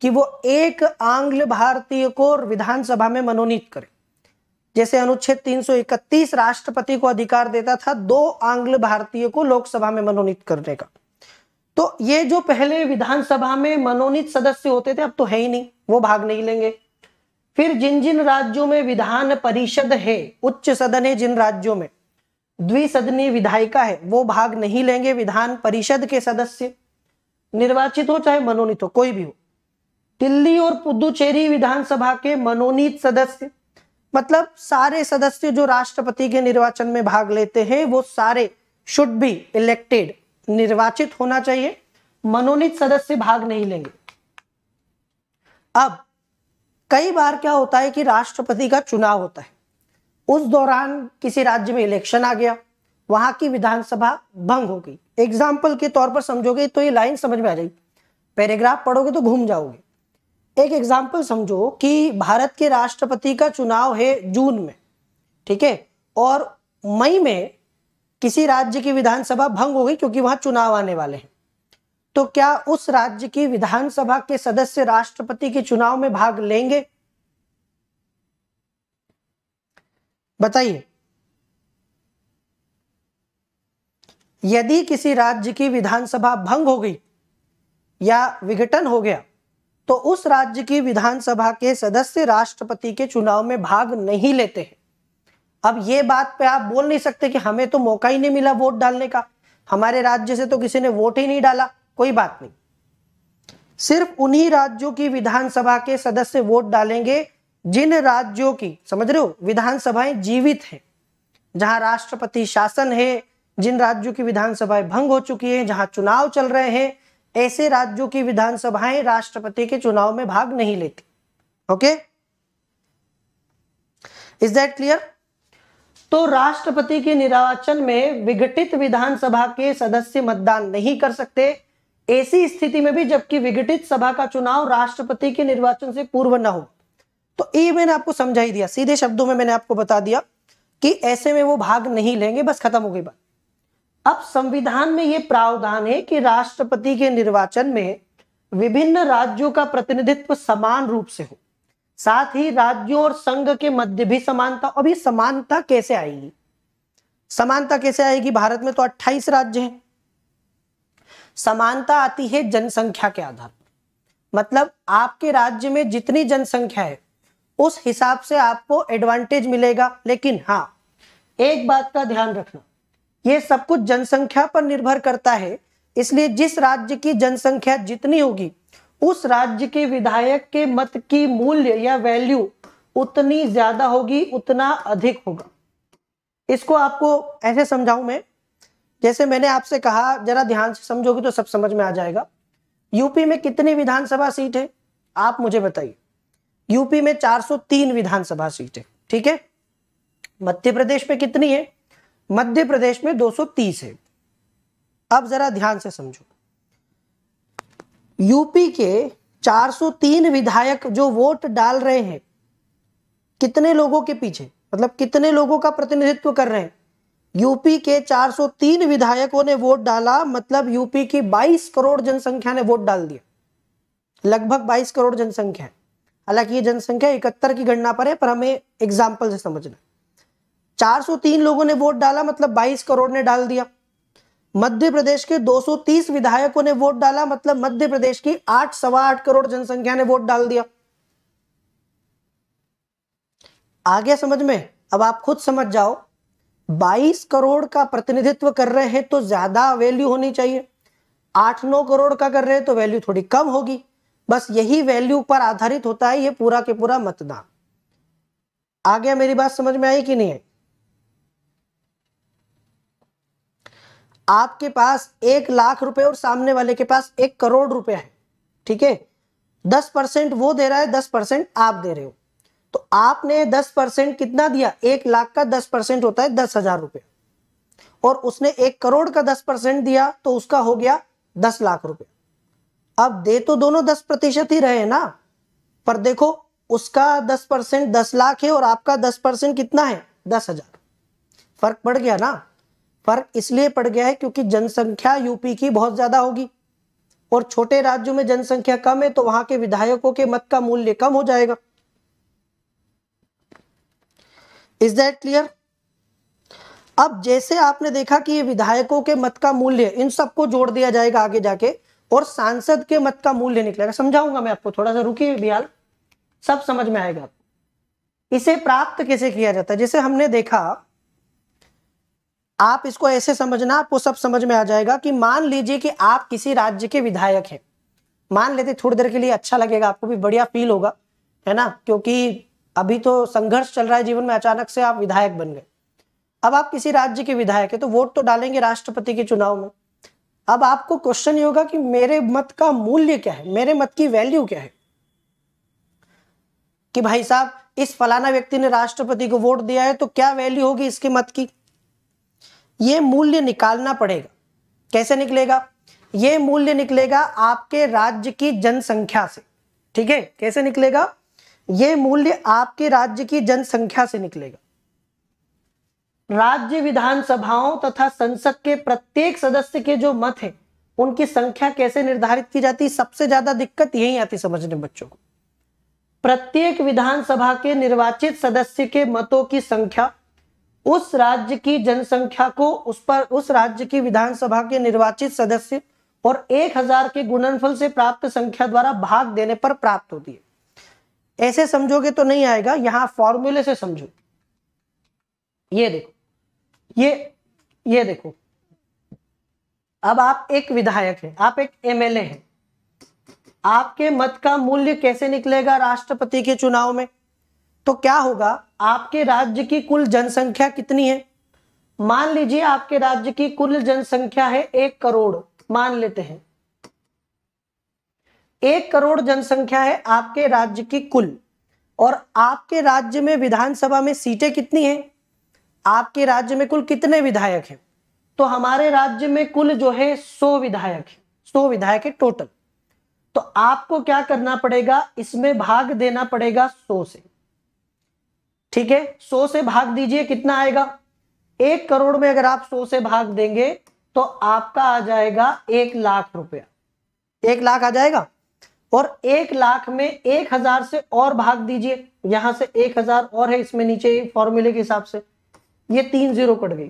Speaker 1: कि वो एक आंग्ल भारतीय को विधानसभा में मनोनीत करे जैसे अनुच्छेद 331 राष्ट्रपति को अधिकार देता था दो आंग्ल भारतीय को लोकसभा में मनोनीत करने का तो ये जो पहले विधानसभा में मनोनीत सदस्य होते थे अब तो है ही नहीं वो भाग नहीं लेंगे फिर जिन जिन राज्यों में विधान परिषद है उच्च सदन है जिन राज्यों में द्विसदनीय विधायिका है वो भाग नहीं लेंगे विधान परिषद के सदस्य निर्वाचित हो चाहे मनोनीत हो कोई भी हो दिल्ली और पुदुचेरी विधानसभा के मनोनीत सदस्य मतलब सारे सदस्य जो राष्ट्रपति के निर्वाचन में भाग लेते हैं वो सारे शुड बी इलेक्टेड निर्वाचित होना चाहिए मनोनीत सदस्य भाग नहीं लेंगे अब कई बार क्या होता है कि राष्ट्रपति का चुनाव होता है उस दौरान किसी राज्य में इलेक्शन आ गया वहां की विधानसभा भंग हो गई एग्जाम्पल के तौर पर समझोगे तो ये लाइन समझ में आ जाएगी पैराग्राफ पढ़ोगे तो घूम जाओगे एक एग्जाम्पल समझो कि भारत के राष्ट्रपति का चुनाव है जून में ठीक है और मई में किसी राज्य की विधानसभा भंग हो गई क्योंकि वहां चुनाव आने वाले हैं तो क्या उस राज्य की विधानसभा के सदस्य राष्ट्रपति के चुनाव में भाग लेंगे बताइए यदि किसी राज्य की विधानसभा भंग हो गई या विघटन हो गया तो उस राज्य की विधानसभा के सदस्य राष्ट्रपति के चुनाव में भाग नहीं लेते हैं अब ये बात पे आप बोल नहीं सकते कि हमें तो मौका ही नहीं मिला वोट डालने का हमारे राज्य से तो किसी ने वोट ही नहीं डाला कोई बात नहीं सिर्फ उन्हीं राज्यों की विधानसभा के सदस्य वोट डालेंगे जिन राज्यों की समझ रहे हो विधानसभाएं जीवित हैं जहां राष्ट्रपति शासन है जिन राज्यों की विधानसभाएं भंग हो चुकी हैं जहां चुनाव चल रहे हैं ऐसे राज्यों की विधानसभाएं राष्ट्रपति के चुनाव में भाग नहीं लेती ओके इज दैट क्लियर तो राष्ट्रपति के निर्वाचन में विघटित विधानसभा के सदस्य मतदान नहीं कर सकते ऐसी स्थिति में भी जबकि विघटित सभा का चुनाव राष्ट्रपति के निर्वाचन से पूर्व न हो तो ये मैंने आपको समझाई दिया सीधे शब्दों में मैंने आपको बता दिया कि ऐसे में वो भाग नहीं लेंगे बस खत्म हो गई बात अब संविधान में ये प्रावधान है कि राष्ट्रपति के निर्वाचन में विभिन्न राज्यों का प्रतिनिधित्व समान रूप से हो साथ ही राज्यों और संघ के मध्य भी समानता अभी समानता कैसे आएगी समानता कैसे आएगी भारत में तो 28 राज्य हैं समानता आती है जनसंख्या के आधार पर मतलब आपके राज्य में जितनी जनसंख्या है उस हिसाब से आपको एडवांटेज मिलेगा लेकिन हाँ एक बात का ध्यान रखना ये सब कुछ जनसंख्या पर निर्भर करता है इसलिए जिस राज्य की जनसंख्या जितनी होगी उस राज्य के विधायक के मत की मूल्य या वैल्यू उतनी ज्यादा होगी उतना अधिक होगा इसको आपको ऐसे समझाऊं मैं जैसे मैंने आपसे कहा जरा ध्यान से समझोगे तो सब समझ में आ जाएगा यूपी में कितनी विधानसभा सीट है आप मुझे बताइए यूपी में 403 विधानसभा सीट है ठीक है मध्य प्रदेश में कितनी है मध्य प्रदेश में 230 है अब जरा ध्यान से समझो यूपी के 403 विधायक जो वोट डाल रहे हैं कितने लोगों के पीछे मतलब कितने लोगों का प्रतिनिधित्व कर रहे हैं यूपी के 403 विधायकों ने वोट डाला मतलब यूपी की 22 करोड़ जनसंख्या ने वोट डाल दिया लगभग 22 करोड़ जनसंख्या है हालांकि ये जनसंख्या इकहत्तर की गणना पर है पर हमें एग्जाम्पल से समझना 403 लोगों ने वोट डाला मतलब 22 करोड़ ने डाल दिया मध्य प्रदेश के 230 विधायकों ने वोट डाला मतलब मध्य प्रदेश की आठ सवा आठ करोड़ जनसंख्या ने वोट डाल दिया आ गया समझ में अब आप खुद समझ जाओ 22 करोड़ का प्रतिनिधित्व कर रहे हैं तो ज्यादा वैल्यू होनी चाहिए आठ नौ करोड़ का कर रहे हैं तो वैल्यू थोड़ी कम होगी बस यही वैल्यू पर आधारित होता है ये पूरा के पूरा मतदान आ गया मेरी बात समझ में आई कि नहीं है आपके पास एक लाख रुपए और सामने वाले के पास एक करोड़ रुपए है ठीक है दस परसेंट वो दे रहा है दस परसेंट आप दे रहे हो तो आपने दस परसेंट कितना दिया एक लाख का दस परसेंट होता है दस हजार रुपए और उसने एक करोड़ का दस परसेंट दिया तो उसका हो गया दस लाख रुपए अब दे तो दोनों दस प्रतिशत ही रहे ना पर देखो उसका दस परसेंट दस लाख है और आपका दस परसेंट कितना है दस हजार फर्क पड़ गया ना पर इसलिए पड़ गया है क्योंकि जनसंख्या यूपी की बहुत ज्यादा होगी और छोटे राज्यों में जनसंख्या कम है तो वहां के विधायकों के मत का मूल्य कम हो जाएगा इज दैट क्लियर अब जैसे आपने देखा कि ये विधायकों के मत का मूल्य इन सबको जोड़ दिया जाएगा आगे जाके और सांसद के मत का मूल्य निकलेगा समझाऊंगा मैं आपको थोड़ा सा रुकी बिहार सब समझ में आएगा इसे प्राप्त कैसे किया जाता है जैसे हमने देखा आप इसको ऐसे समझना आपको सब समझ में आ जाएगा कि मान लीजिए कि आप किसी राज्य के विधायक हैं मान लेते थोड़ी देर के लिए अच्छा लगेगा आपको भी बढ़िया फील होगा है ना क्योंकि अभी तो संघर्ष चल रहा है जीवन में अचानक से आप विधायक बन गए अब आप किसी राज्य के विधायक है तो वोट तो डालेंगे राष्ट्रपति के चुनाव में अब आपको क्वेश्चन ये होगा कि मेरे मत का मूल्य क्या है मेरे मत की वैल्यू क्या है कि भाई साहब इस फलाना व्यक्ति ने राष्ट्रपति को वोट दिया है तो क्या वैल्यू होगी इसके मत की ये मूल्य निकालना पड़ेगा कैसे निकलेगा ये मूल्य निकलेगा आपके राज्य की जनसंख्या से ठीक है कैसे निकलेगा ये मूल्य आपके राज्य की जनसंख्या से निकलेगा राज्य विधानसभाओं तथा संसद के प्रत्येक सदस्य के जो मत हैं उनकी संख्या कैसे निर्धारित की जाती सबसे ज्यादा दिक्कत यही आती समझने बच्चों को प्रत्येक विधानसभा के निर्वाचित सदस्य के मतों की संख्या उस राज्य की जनसंख्या को उस पर उस राज्य की विधानसभा के निर्वाचित सदस्य और 1000 के गुणनफल से प्राप्त संख्या द्वारा भाग देने पर प्राप्त होती है ऐसे समझोगे तो नहीं आएगा यहां फॉर्मूले से समझो ये देखो ये ये देखो अब आप एक विधायक हैं आप एक एमएलए हैं आपके मत का मूल्य कैसे निकलेगा राष्ट्रपति के चुनाव में तो क्या होगा आपके राज्य की कुल जनसंख्या कितनी है मान लीजिए आपके राज्य की कुल जनसंख्या है एक करोड़ मान लेते हैं एक करोड़ जनसंख्या है आपके राज्य की कुल और आपके राज्य में विधानसभा में सीटें कितनी हैं आपके राज्य में कुल कितने विधायक हैं तो हमारे राज्य में कुल जो है सौ विधायक है सौ विधायक है टोटल तो आपको क्या करना पड़ेगा इसमें भाग देना पड़ेगा सौ से ठीक है सो से भाग दीजिए कितना आएगा एक करोड़ में अगर आप सो से भाग देंगे तो आपका आ जाएगा एक लाख रुपया एक लाख आ जाएगा और एक लाख में एक हजार से और भाग दीजिए यहां से एक हजार और है इसमें नीचे फॉर्मूले के हिसाब से ये तीन जीरो कट गई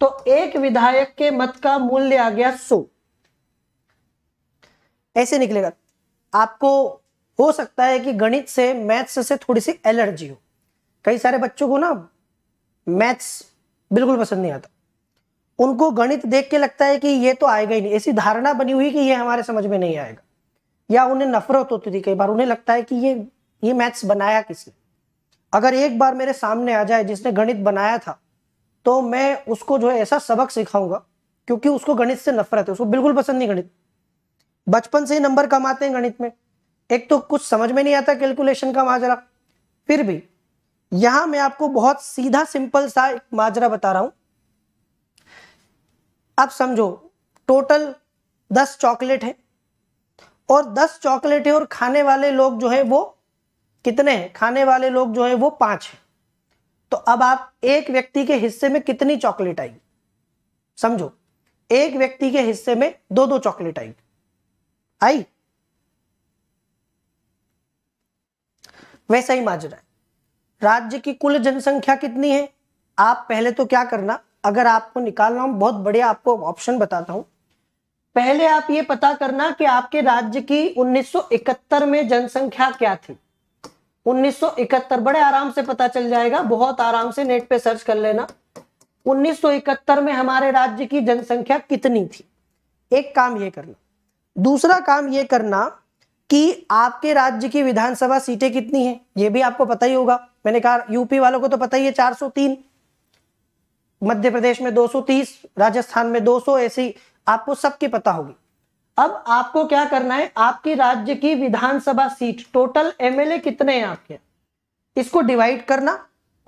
Speaker 1: तो एक विधायक के मत का मूल्य आ गया सो ऐसे निकलेगा आपको हो सकता है कि गणित से मैथ्स से थोड़ी सी एलर्जी हो कई सारे बच्चों को ना मैथ्स बिल्कुल पसंद नहीं आता उनको गणित देख के लगता है कि ये तो आएगा ही नहीं ऐसी धारणा बनी हुई कि ये हमारे समझ में नहीं आएगा या उन्हें नफरत होती थी कई बार उन्हें लगता है कि ये ये मैथ्स बनाया किसने अगर एक बार मेरे सामने आ जाए जिसने गणित बनाया था तो मैं उसको जो है ऐसा सबक सिखाऊंगा क्योंकि उसको गणित से नफरत है उसको बिल्कुल पसंद नहीं गणित बचपन से ही नंबर कम आते हैं गणित में एक तो कुछ समझ में नहीं आता कैलकुलेशन का माजरा फिर भी यहां मैं आपको बहुत सीधा सिंपल सा एक माजरा बता रहा हूं आप समझो टोटल दस चॉकलेट है और दस चॉकलेट है और खाने वाले लोग जो है वो कितने हैं खाने वाले लोग जो है वो पांच है तो अब आप एक व्यक्ति के हिस्से में कितनी चॉकलेट आएगी समझो एक व्यक्ति के हिस्से में दो दो चॉकलेट आएगी आई वैसा ही माजरा है राज्य की कुल जनसंख्या कितनी है आप पहले तो क्या करना अगर आपको निकालना हो बहुत बढ़िया आपको ऑप्शन बताता हूं पहले आप ये पता करना कि आपके राज्य की 1971 में जनसंख्या क्या थी 1971 बड़े आराम से पता चल जाएगा बहुत आराम से नेट पे सर्च कर लेना 1971 में हमारे राज्य की जनसंख्या कितनी थी एक काम ये करना दूसरा काम ये करना कि आपके राज्य की विधानसभा सीटें कितनी है यह भी आपको पता ही होगा मैंने कहा यूपी वालों को तो पता ही है 403 मध्य प्रदेश में 230 राजस्थान में 200 ऐसी आपको सबकी पता होगी अब आपको क्या करना है आपकी राज्य की विधानसभा सीट टोटल एमएलए कितने हैं आपके इसको डिवाइड करना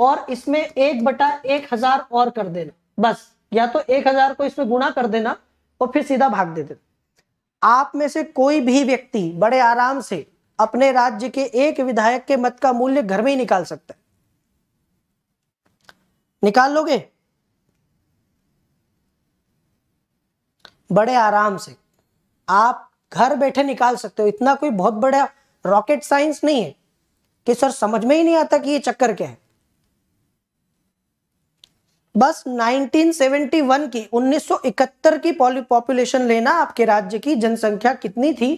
Speaker 1: और इसमें एक बटा एक हजार और कर देना बस या तो एक हजार को इसमें गुणा कर देना और फिर सीधा भाग दे देना आप में से कोई भी व्यक्ति बड़े आराम से अपने राज्य के एक विधायक के मत का मूल्य घर में ही निकाल सकता है निकाल लोगे बड़े आराम से आप घर बैठे निकाल सकते हो इतना कोई बहुत बड़ा रॉकेट साइंस नहीं है कि सर समझ में ही नहीं आता कि ये चक्कर क्या है बस 1971 की 1971 की पॉपुलेशन लेना आपके राज्य की जनसंख्या कितनी थी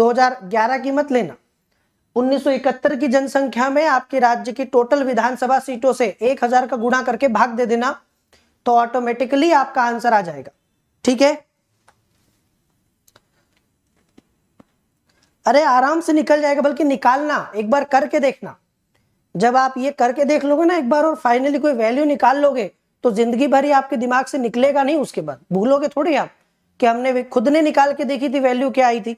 Speaker 1: 2011 की मत लेना 1971 की जनसंख्या में आपके राज्य की टोटल विधानसभा सीटों से 1000 का गुणा करके भाग दे देना तो ऑटोमेटिकली आपका आंसर आ जाएगा ठीक है अरे आराम से निकल जाएगा बल्कि निकालना एक बार करके देखना जब आप ये करके देख लोगे ना एक बार और फाइनली कोई वैल्यू निकाल लोगे तो जिंदगी भर ही आपके दिमाग से निकलेगा नहीं उसके बाद भूलोगे थोड़ी आप कि हमने खुद ने निकाल के देखी थी वैल्यू क्या आई थी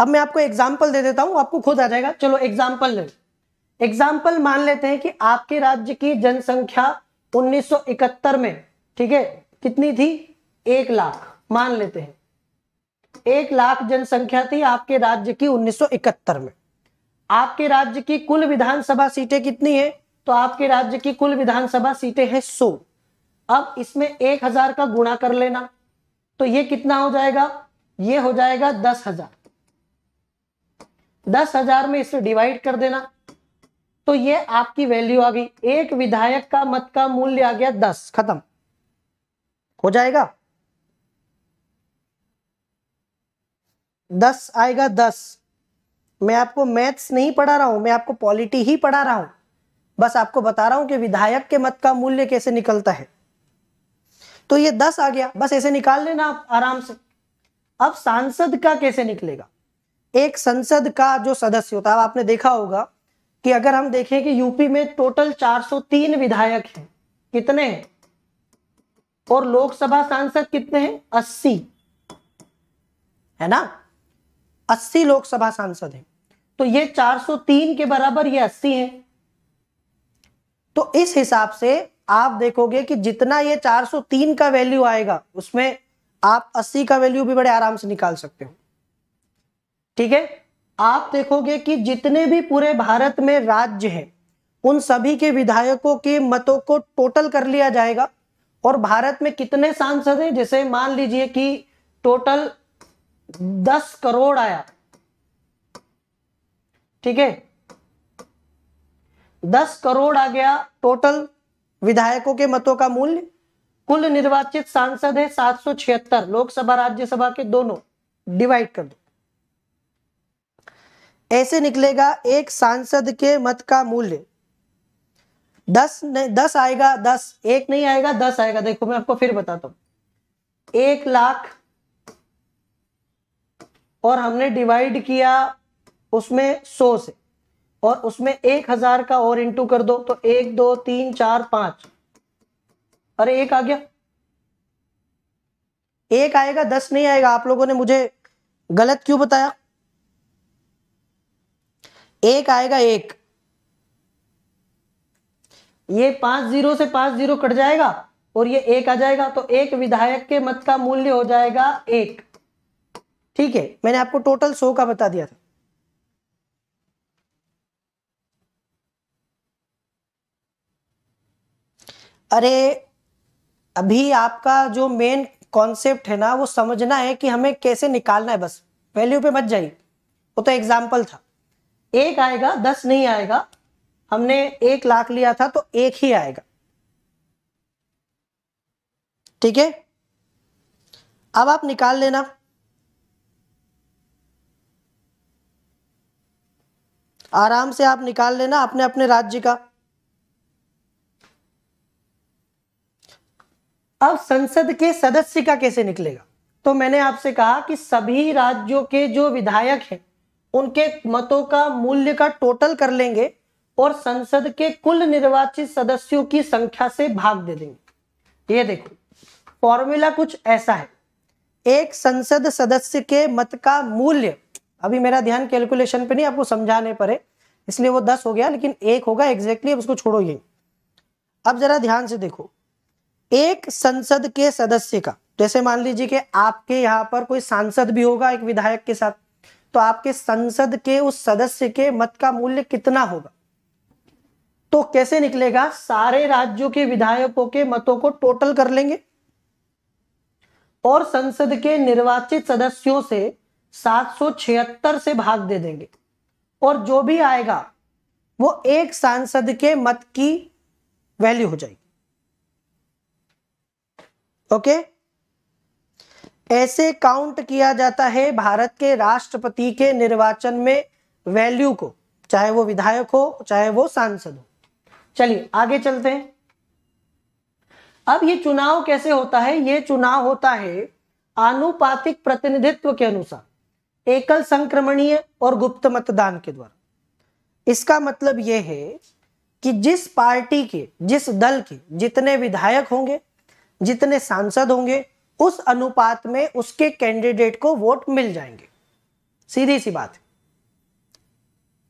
Speaker 1: अब मैं आपको एग्जाम्पल दे देता हूं आपको खुद आ जाएगा चलो एग्जाम्पल ले एग्जाम्पल मान लेते हैं कि आपके राज्य की जनसंख्या 1971 में ठीक है कितनी थी एक लाख मान लेते हैं एक लाख जनसंख्या थी आपके राज्य की 1971 में आपके राज्य की कुल विधानसभा सीटें कितनी है तो आपके राज्य की कुल विधानसभा सीटें हैं सो अब इसमें एक हजार का गुणा कर लेना तो ये कितना हो जाएगा ये हो जाएगा दस हजार दस हजार में इसे डिवाइड कर देना तो ये आपकी वैल्यू आ गई एक विधायक का मत का मूल्य आ गया दस खत्म हो जाएगा दस आएगा दस मैं आपको मैथ्स नहीं पढ़ा रहा हूं मैं आपको पॉलिटी ही पढ़ा रहा हूं बस आपको बता रहा हूं कि विधायक के मत का मूल्य कैसे निकलता है तो ये दस आ गया बस ऐसे निकाल लेना आप आराम से अब सांसद का कैसे निकलेगा एक संसद का जो सदस्य होता है आपने देखा होगा कि अगर हम देखें कि यूपी में टोटल 403 विधायक हैं कितने हैं और लोकसभा सांसद कितने हैं अस्सी है ना अस्सी लोकसभा सांसद हैं तो ये 403 के बराबर ये अस्सी हैं तो इस हिसाब से आप देखोगे कि जितना ये 403 का वैल्यू आएगा उसमें आप 80 का वैल्यू भी बड़े आराम से निकाल सकते हो ठीक है आप देखोगे कि जितने भी पूरे भारत में राज्य हैं उन सभी के विधायकों के मतों को टोटल कर लिया जाएगा और भारत में कितने सांसद हैं जैसे मान लीजिए कि टोटल दस करोड़ आया ठीक है दस करोड़ आ गया टोटल विधायकों के मतों का मूल्य कुल निर्वाचित सांसद है सात लोकसभा राज्यसभा के दोनों डिवाइड कर दो ऐसे निकलेगा एक सांसद के मत का मूल्य दस नहीं दस आएगा दस एक नहीं आएगा दस आएगा देखो मैं आपको फिर बताता हूं एक लाख और हमने डिवाइड किया उसमें सौ से और उसमें एक हजार का और इंटू कर दो तो एक दो तीन चार पांच अरे एक आ गया एक आएगा दस नहीं आएगा आप लोगों ने मुझे गलत क्यों बताया एक आएगा एक ये पांच जीरो से पांच जीरो कट जाएगा और ये एक आ जाएगा तो एक विधायक के मत का मूल्य हो जाएगा एक ठीक है मैंने आपको टोटल सौ का बता दिया था अरे अभी आपका जो मेन कॉन्सेप्ट है ना वो समझना है कि हमें कैसे निकालना है बस वैल्यू पे मत जाइए वो तो एग्जाम्पल था एक आएगा दस नहीं आएगा हमने एक लाख लिया था तो एक ही आएगा ठीक है अब आप निकाल लेना आराम से आप निकाल लेना अपने अपने राज्य का अब संसद के सदस्य का कैसे निकलेगा तो मैंने आपसे कहा कि सभी राज्यों के जो विधायक हैं उनके मतों का मूल्य का टोटल कर लेंगे और संसद के कुल निर्वाचित सदस्यों की संख्या से भाग दे देंगे ये देखो फॉर्मूला कुछ ऐसा है एक संसद सदस्य के मत का मूल्य अभी मेरा ध्यान कैलकुलेशन पे नहीं आपको समझाने है इसलिए वो दस हो गया लेकिन एक होगा एग्जैक्टली अब उसको छोड़ो ये अब जरा ध्यान से देखो एक संसद के सदस्य का जैसे मान लीजिए कि आपके यहाँ पर कोई सांसद भी होगा एक विधायक के साथ तो आपके संसद के उस सदस्य के मत का मूल्य कितना होगा तो कैसे निकलेगा सारे राज्यों के विधायकों के मतों को टोटल कर लेंगे और संसद के निर्वाचित सदस्यों से 776 से भाग दे देंगे और जो भी आएगा वो एक सांसद के मत की वैल्यू हो जाएगी ओके okay? ऐसे काउंट किया जाता है भारत के राष्ट्रपति के निर्वाचन में वैल्यू को चाहे वो विधायक हो चाहे वो सांसद हो चलिए आगे चलते हैं अब ये चुनाव कैसे होता है ये चुनाव होता है आनुपातिक प्रतिनिधित्व के अनुसार एकल संक्रमणीय और गुप्त मतदान के द्वारा इसका मतलब यह है कि जिस पार्टी के जिस दल के जितने विधायक होंगे जितने सांसद होंगे उस अनुपात में उसके कैंडिडेट को वोट मिल जाएंगे सीधी सी बात है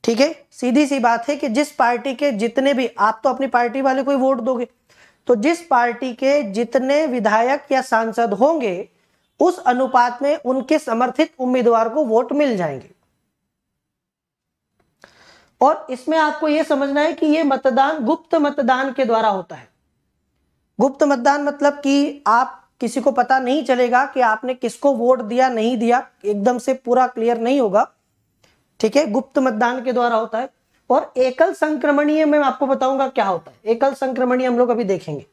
Speaker 1: ठीक है सीधी सी बात है कि जिस पार्टी के जितने भी आप तो अपनी पार्टी वाले को ही वोट दोगे तो जिस पार्टी के जितने विधायक या सांसद होंगे उस अनुपात में उनके समर्थित उम्मीदवार को वोट मिल जाएंगे और इसमें आपको यह समझना है कि यह मतदान गुप्त मतदान के द्वारा होता है गुप्त मतदान मतलब कि आप किसी को पता नहीं चलेगा कि आपने किसको वोट दिया नहीं दिया एकदम से पूरा क्लियर नहीं होगा ठीक है गुप्त मतदान के द्वारा होता है और एकल संक्रमणीय में आपको बताऊंगा क्या होता है एकल संक्रमणीय हम लोग अभी देखेंगे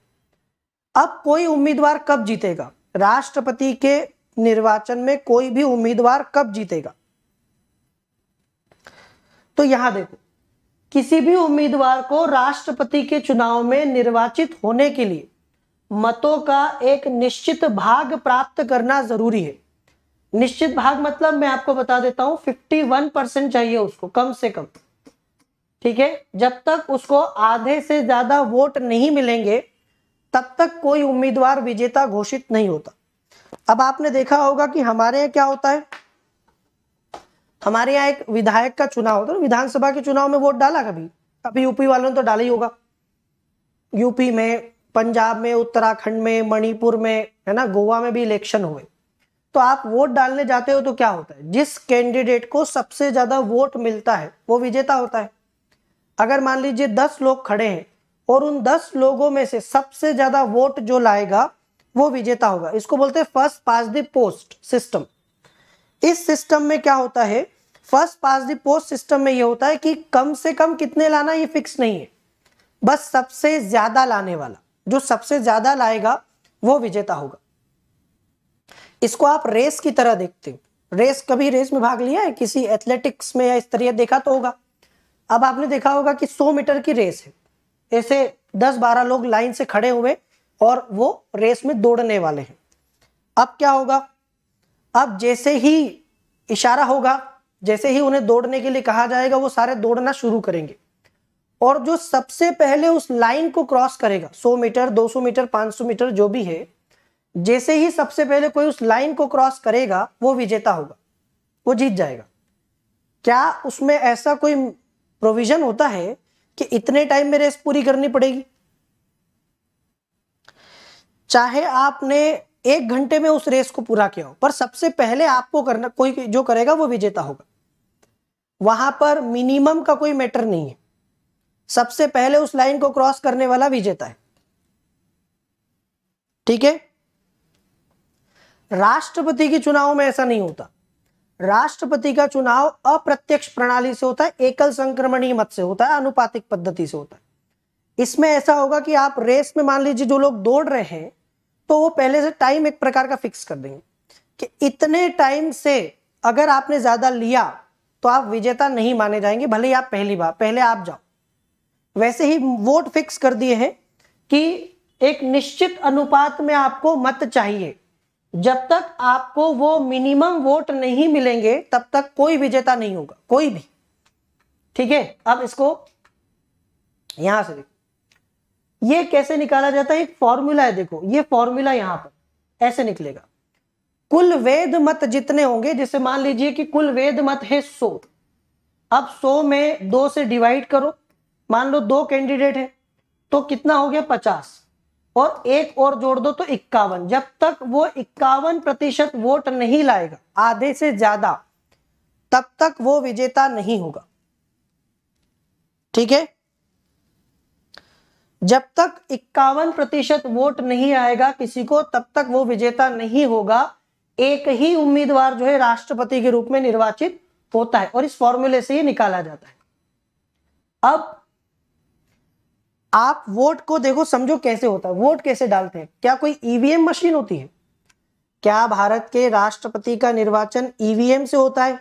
Speaker 1: अब कोई उम्मीदवार कब जीतेगा राष्ट्रपति के निर्वाचन में कोई भी उम्मीदवार कब जीतेगा तो यहां देखो किसी भी उम्मीदवार को राष्ट्रपति के चुनाव में निर्वाचित होने के लिए मतों का एक निश्चित भाग प्राप्त करना जरूरी है निश्चित भाग मतलब मैं आपको बता देता हूं 51 परसेंट चाहिए उसको कम से कम ठीक है जब तक उसको आधे से ज्यादा वोट नहीं मिलेंगे तब तक कोई उम्मीदवार विजेता घोषित नहीं होता अब आपने देखा होगा कि हमारे यहाँ क्या होता है हमारे यहाँ एक विधायक का चुनाव होता है विधानसभा के चुनाव में वोट डाला कभी अभी यूपी वालों ने तो डाला ही होगा यूपी में पंजाब में उत्तराखंड में मणिपुर में है ना गोवा में भी इलेक्शन हुए तो आप वोट डालने जाते हो तो क्या होता है जिस कैंडिडेट को सबसे ज्यादा वोट मिलता है वो विजेता होता है अगर मान लीजिए दस लोग खड़े हैं और उन दस लोगों में से सबसे ज्यादा वोट जो लाएगा वो विजेता होगा इसको बोलते हैं first past the post system इस सिस्टम में क्या होता है first past the post system में ये होता है कि कम से कम कितने लाना ये फिक्स नहीं है बस सबसे ज्यादा लाने वाला जो सबसे ज्यादा लाएगा वो विजेता होगा इसको आप रेस की तरह देखते हो रेस कभी रेस में भाग लिया है किसी एथलेटिक्स में या इस तरह देखा तो होगा अब आपने देखा होगा कि 100 मीटर की रेस है ऐसे 10-12 लोग लाइन से खड़े हुए और वो रेस में दौड़ने वाले हैं अब क्या होगा अब जैसे ही इशारा होगा जैसे ही उन्हें दौड़ने के लिए कहा जाएगा वो सारे दौड़ना शुरू करेंगे और जो सबसे पहले उस लाइन को क्रॉस करेगा 100 मीटर 200 मीटर 500 मीटर जो भी है जैसे ही सबसे पहले कोई उस लाइन को क्रॉस करेगा वो विजेता होगा वो जीत जाएगा क्या उसमें ऐसा कोई प्रोविजन होता है कि इतने टाइम में रेस पूरी करनी पड़ेगी चाहे आपने एक घंटे में उस रेस को पूरा किया हो पर सबसे पहले आपको करना कोई जो करेगा वो विजेता होगा वहां पर मिनिमम का कोई मैटर नहीं है सबसे पहले उस लाइन को क्रॉस करने वाला विजेता है ठीक है राष्ट्रपति के चुनाव में ऐसा नहीं होता राष्ट्रपति का चुनाव अप्रत्यक्ष प्रणाली से होता है एकल संक्रमणीय मत से होता है अनुपातिक पद्धति से होता है इसमें ऐसा होगा कि आप रेस में मान लीजिए जो लोग दौड़ रहे हैं तो वो पहले से टाइम एक प्रकार का फिक्स कर देंगे कि इतने टाइम से अगर आपने ज्यादा लिया तो आप विजेता नहीं माने जाएंगे भले ही आप पहली बार पहले आप जाओ वैसे ही वोट फिक्स कर दिए हैं कि एक निश्चित अनुपात में आपको मत चाहिए जब तक आपको वो मिनिमम वोट नहीं मिलेंगे तब तक कोई विजेता नहीं होगा कोई भी ठीक है अब इसको यहां से देखो ये कैसे निकाला जाता है एक फॉर्मूला है देखो ये फॉर्मूला यहां पर ऐसे निकलेगा कुल वेद मत जितने होंगे जैसे मान लीजिए कि कुल वेद मत है सो अब सो में दो से डिवाइड करो मान लो दो कैंडिडेट है तो कितना हो गया पचास और एक और जोड़ दो तो इक्यावन जब तक वो इक्यावन प्रतिशत वोट नहीं लाएगा आधे से ज्यादा तब तक वो विजेता नहीं होगा ठीक है जब तक इक्यावन प्रतिशत वोट नहीं आएगा किसी को तब तक वो विजेता नहीं होगा एक ही उम्मीदवार जो है राष्ट्रपति के रूप में निर्वाचित होता है और इस फॉर्मूले से ही निकाला जाता है अब आप वोट को देखो समझो कैसे होता है वोट कैसे डालते हैं क्या कोई ईवीएम e मशीन होती है क्या भारत के राष्ट्रपति का निर्वाचन ईवीएम e से होता है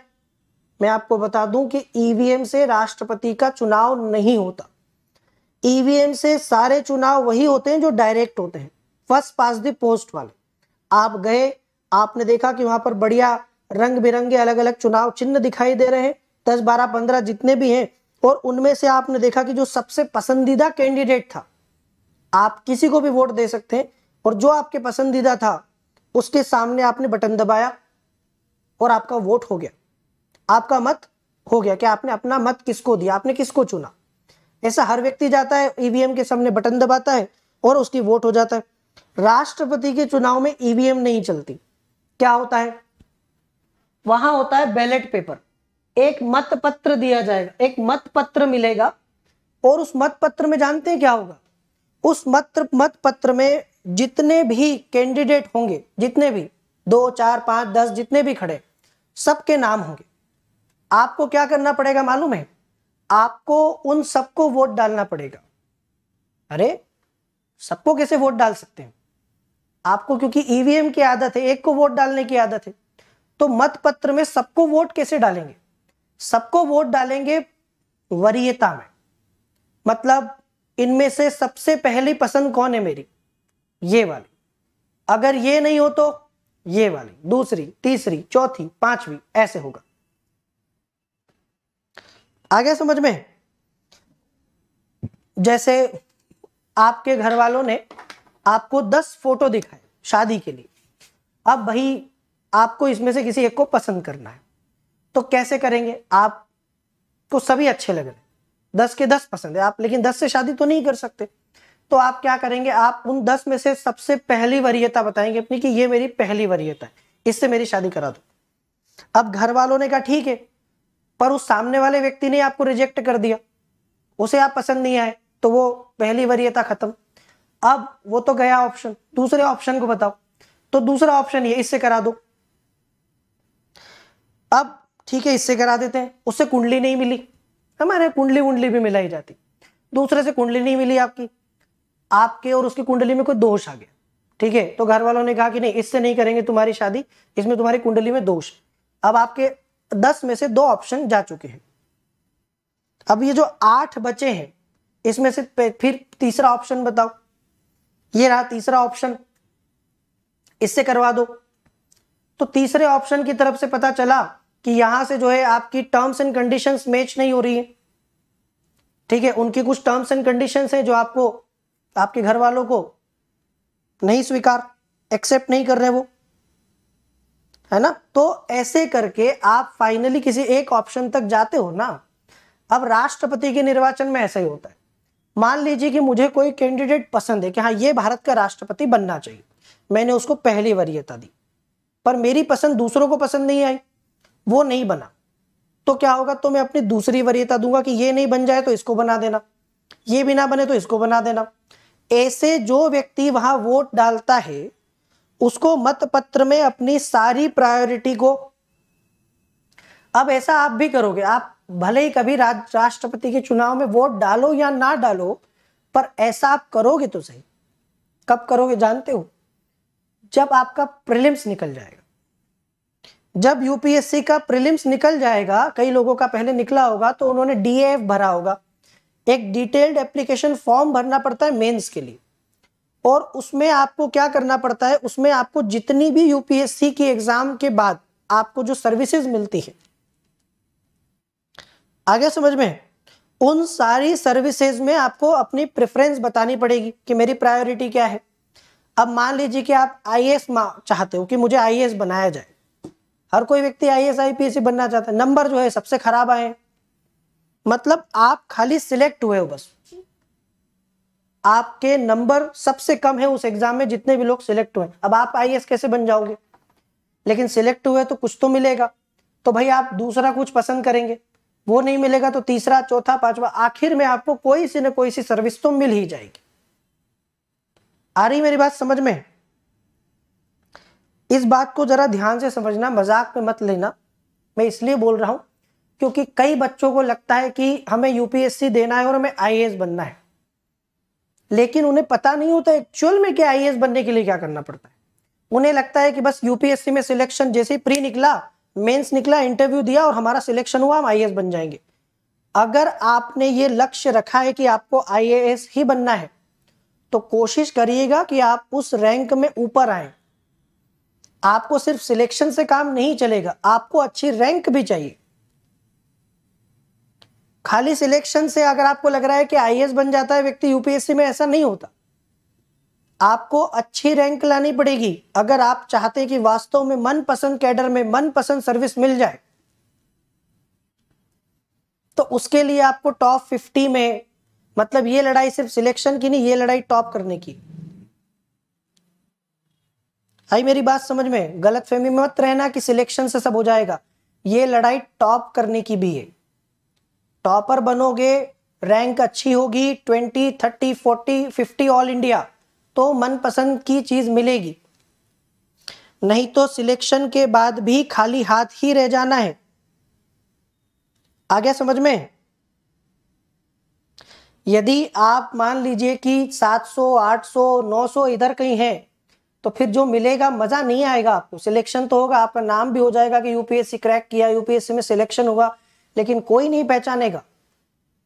Speaker 1: मैं आपको बता दूं कि ईवीएम e से राष्ट्रपति का चुनाव नहीं होता ईवीएम से सारे चुनाव वही होते हैं जो डायरेक्ट होते हैं फर्स्ट पास द पोस्ट वाले आप गए आपने देखा कि वहां पर बढ़िया रंग बिरंगे अलग अलग चुनाव चिन्ह दिखाई दे रहे हैं दस बारह पंद्रह जितने भी हैं और उनमें से आपने देखा कि जो सबसे पसंदीदा कैंडिडेट था आप किसी को भी वोट दे सकते हैं और जो आपके पसंदीदा था उसके सामने आपने बटन दबाया और आपका वोट हो गया आपका मत हो गया कि आपने अपना मत किसको दिया आपने किसको चुना ऐसा हर व्यक्ति जाता है ईवीएम e के सामने बटन दबाता है और उसकी वोट हो जाता है राष्ट्रपति के चुनाव में ईवीएम e नहीं चलती क्या होता है वहां होता है बैलेट पेपर एक मत पत्र दिया जाएगा एक मत पत्र मिलेगा और उस मत पत्र में जानते हैं क्या होगा उस मत मत पत्र में जितने भी कैंडिडेट होंगे जितने भी दो चार पांच दस जितने भी खड़े सबके नाम होंगे आपको क्या करना पड़ेगा मालूम है आपको उन सबको वोट डालना पड़ेगा अरे सबको कैसे वोट डाल सकते हैं आपको क्योंकि ईवीएम की आदत है एक को वोट डालने की आदत है तो मत पत्र में सबको वोट कैसे डालेंगे सबको वोट डालेंगे वरीयता में मतलब इनमें से सबसे पहली पसंद कौन है मेरी ये वाली अगर ये नहीं हो तो ये वाली दूसरी तीसरी चौथी पांचवी ऐसे होगा आगे समझ में जैसे आपके घर वालों ने आपको दस फोटो दिखाए शादी के लिए अब भाई आपको इसमें से किसी एक को पसंद करना है तो कैसे करेंगे आप को सभी अच्छे लग रहे दस के दस पसंद है आप लेकिन दस से शादी तो नहीं कर सकते तो आप क्या करेंगे आप उन दस में से सबसे पहली वरीयता बताएंगे अपनी कि ये मेरी पहली वरीयता है इससे मेरी शादी करा दो अब घर वालों ने कहा ठीक है पर उस सामने वाले व्यक्ति ने आपको रिजेक्ट कर दिया उसे आप पसंद नहीं आए तो वो पहली वरीयता खत्म अब वो तो गया ऑप्शन दूसरे ऑप्शन को बताओ तो दूसरा ऑप्शन ये इससे करा दो अब ठीक है इससे करा देते हैं उससे कुंडली नहीं मिली हमारे कुंडली वुंडली भी मिलाई जाती दूसरे से कुंडली नहीं मिली आपकी आपके और उसकी कुंडली में कोई दोष आ गया ठीक है तो घर वालों ने कहा कि नहीं इससे नहीं करेंगे तुम्हारी शादी इसमें तुम्हारी कुंडली में दोष अब आपके दस में से दो ऑप्शन जा चुके हैं अब ये जो आठ बचे हैं इसमें से फिर तीसरा ऑप्शन बताओ ये रहा तीसरा ऑप्शन इससे करवा दो तो तीसरे ऑप्शन की तरफ से पता चला कि यहां से जो है आपकी टर्म्स एंड कंडीशंस मैच नहीं हो रही है ठीक है उनकी कुछ टर्म्स एंड कंडीशंस है जो आपको आपके घर वालों को नहीं स्वीकार एक्सेप्ट नहीं कर रहे वो है ना तो ऐसे करके आप फाइनली किसी एक ऑप्शन तक जाते हो ना अब राष्ट्रपति के निर्वाचन में ऐसा ही होता है मान लीजिए कि मुझे कोई कैंडिडेट पसंद है कि हाँ ये भारत का राष्ट्रपति बनना चाहिए मैंने उसको पहली वरीयता दी पर मेरी पसंद दूसरों को पसंद नहीं आई वो नहीं बना तो क्या होगा तो मैं अपनी दूसरी वरीयता दूंगा कि ये नहीं बन जाए तो इसको बना देना ये भी ना बने तो इसको बना देना ऐसे जो व्यक्ति वहां वोट डालता है उसको मतपत्र में अपनी सारी प्रायोरिटी को अब ऐसा आप भी करोगे आप भले ही कभी राष्ट्रपति के चुनाव में वोट डालो या ना डालो पर ऐसा आप करोगे तो सही कब करोगे जानते हो जब आपका प्रिलिम्स निकल जाएगा जब यूपीएससी का प्रीलिम्स निकल जाएगा कई लोगों का पहले निकला होगा तो उन्होंने डीएएफ भरा होगा एक डिटेल्ड एप्लीकेशन फॉर्म भरना पड़ता है मेंस के लिए और उसमें आपको क्या करना पड़ता है उसमें आपको जितनी भी यूपीएससी की एग्जाम के बाद आपको जो सर्विसेज मिलती है आगे समझ में उन सारी सर्विसेज में आपको अपनी प्रेफरेंस बतानी पड़ेगी कि मेरी प्रायोरिटी क्या है अब मान लीजिए कि आप आईएएस चाहते हो कि मुझे आईएएस बनाया जाए हर कोई व्यक्ति I S I P S बनना चाहता है नंबर जो है सबसे खराब आए मतलब आप खाली सिलेक्ट हुए हो बस आपके नंबर सबसे कम है उस एग्जाम में जितने भी लोग सिलेक्ट हुए अब आप आई कैसे बन जाओगे लेकिन सिलेक्ट हुए तो कुछ तो मिलेगा तो भाई आप दूसरा कुछ पसंद करेंगे वो नहीं मिलेगा तो तीसरा चौथा पांचवा आखिर में आपको कोई सी ना कोई सी सर्विस तो मिल ही जाएगी आ रही मेरी बात समझ में इस बात को ज़रा ध्यान से समझना मजाक में मत लेना मैं इसलिए बोल रहा हूं क्योंकि कई बच्चों को लगता है कि हमें यूपीएससी देना है और हमें आई बनना है लेकिन उन्हें पता नहीं होता एक्चुअल में क्या आई बनने के लिए क्या करना पड़ता है उन्हें लगता है कि बस यूपीएससी में सिलेक्शन जैसे प्री निकला मेंस निकला इंटरव्यू दिया और हमारा सिलेक्शन हुआ हम आई बन जाएंगे अगर आपने ये लक्ष्य रखा है कि आपको आई ही बनना है तो कोशिश करिएगा कि आप उस रैंक में ऊपर आए आपको सिर्फ सिलेक्शन से काम नहीं चलेगा आपको अच्छी रैंक भी चाहिए खाली सिलेक्शन से अगर आपको लग रहा है कि आईएएस बन जाता है व्यक्ति यूपीएससी में ऐसा नहीं होता आपको अच्छी रैंक लानी पड़ेगी अगर आप चाहते हैं कि वास्तव में मनपसंद कैडर में मनपसंद सर्विस मिल जाए तो उसके लिए आपको टॉप फिफ्टी में मतलब ये लड़ाई सिर्फ सिलेक्शन की नहीं ये लड़ाई टॉप करने की आई मेरी बात समझ में गलत फहमी मत रहना कि सिलेक्शन से सब हो जाएगा ये लड़ाई टॉप करने की भी है टॉपर बनोगे रैंक अच्छी होगी twenty thirty forty fifty all India तो मनपसंद की चीज़ मिलेगी नहीं तो सिलेक्शन के बाद भी खाली हाथ ही रह जाना है आ गया समझ में यदि आप मान लीजिए कि 700, 800, 900 इधर कहीं है तो फिर जो मिलेगा मजा नहीं आएगा आपको तो सिलेक्शन तो होगा आपका नाम भी हो जाएगा कि यूपीएससी क्रैक किया यूपीएससी में सिलेक्शन होगा लेकिन कोई नहीं पहचानेगा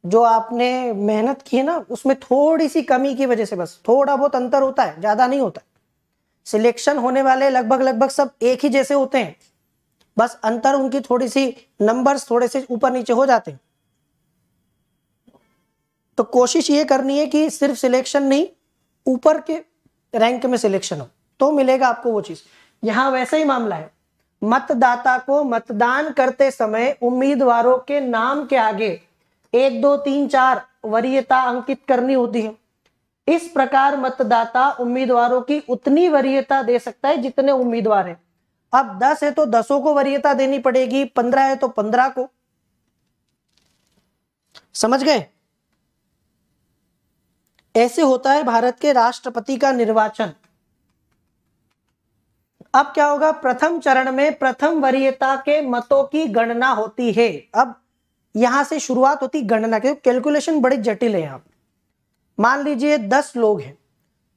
Speaker 1: जो आपने मेहनत की है ना उसमें थोड़ी सी कमी की वजह से बस थोड़ा बहुत अंतर होता है ज्यादा नहीं होता सिलेक्शन होने वाले लगभग लगभग सब एक ही जैसे होते हैं बस अंतर उनकी थोड़ी सी नंबर्स थोड़े से ऊपर नीचे हो जाते हैं तो कोशिश ये करनी है कि सिर्फ सिलेक्शन नहीं ऊपर के रैंक में सिलेक्शन हो तो मिलेगा आपको वो चीज यहां वैसा ही मामला है मतदाता को मतदान करते समय उम्मीदवारों के नाम के आगे एक दो तीन चार वरीयता अंकित करनी होती है इस प्रकार मतदाता उम्मीदवारों की उतनी वरीयता दे सकता है जितने उम्मीदवार हैं अब दस है तो दसों को वरीयता देनी पड़ेगी पंद्रह है तो पंद्रह को समझ गए ऐसे होता है भारत के राष्ट्रपति का निर्वाचन अब क्या होगा प्रथम चरण में प्रथम वरीयता के मतों की गणना होती है अब यहां से शुरुआत होती गणना की कैलकुलेशन तो बड़ी जटिल है यहाँ मान लीजिए दस लोग हैं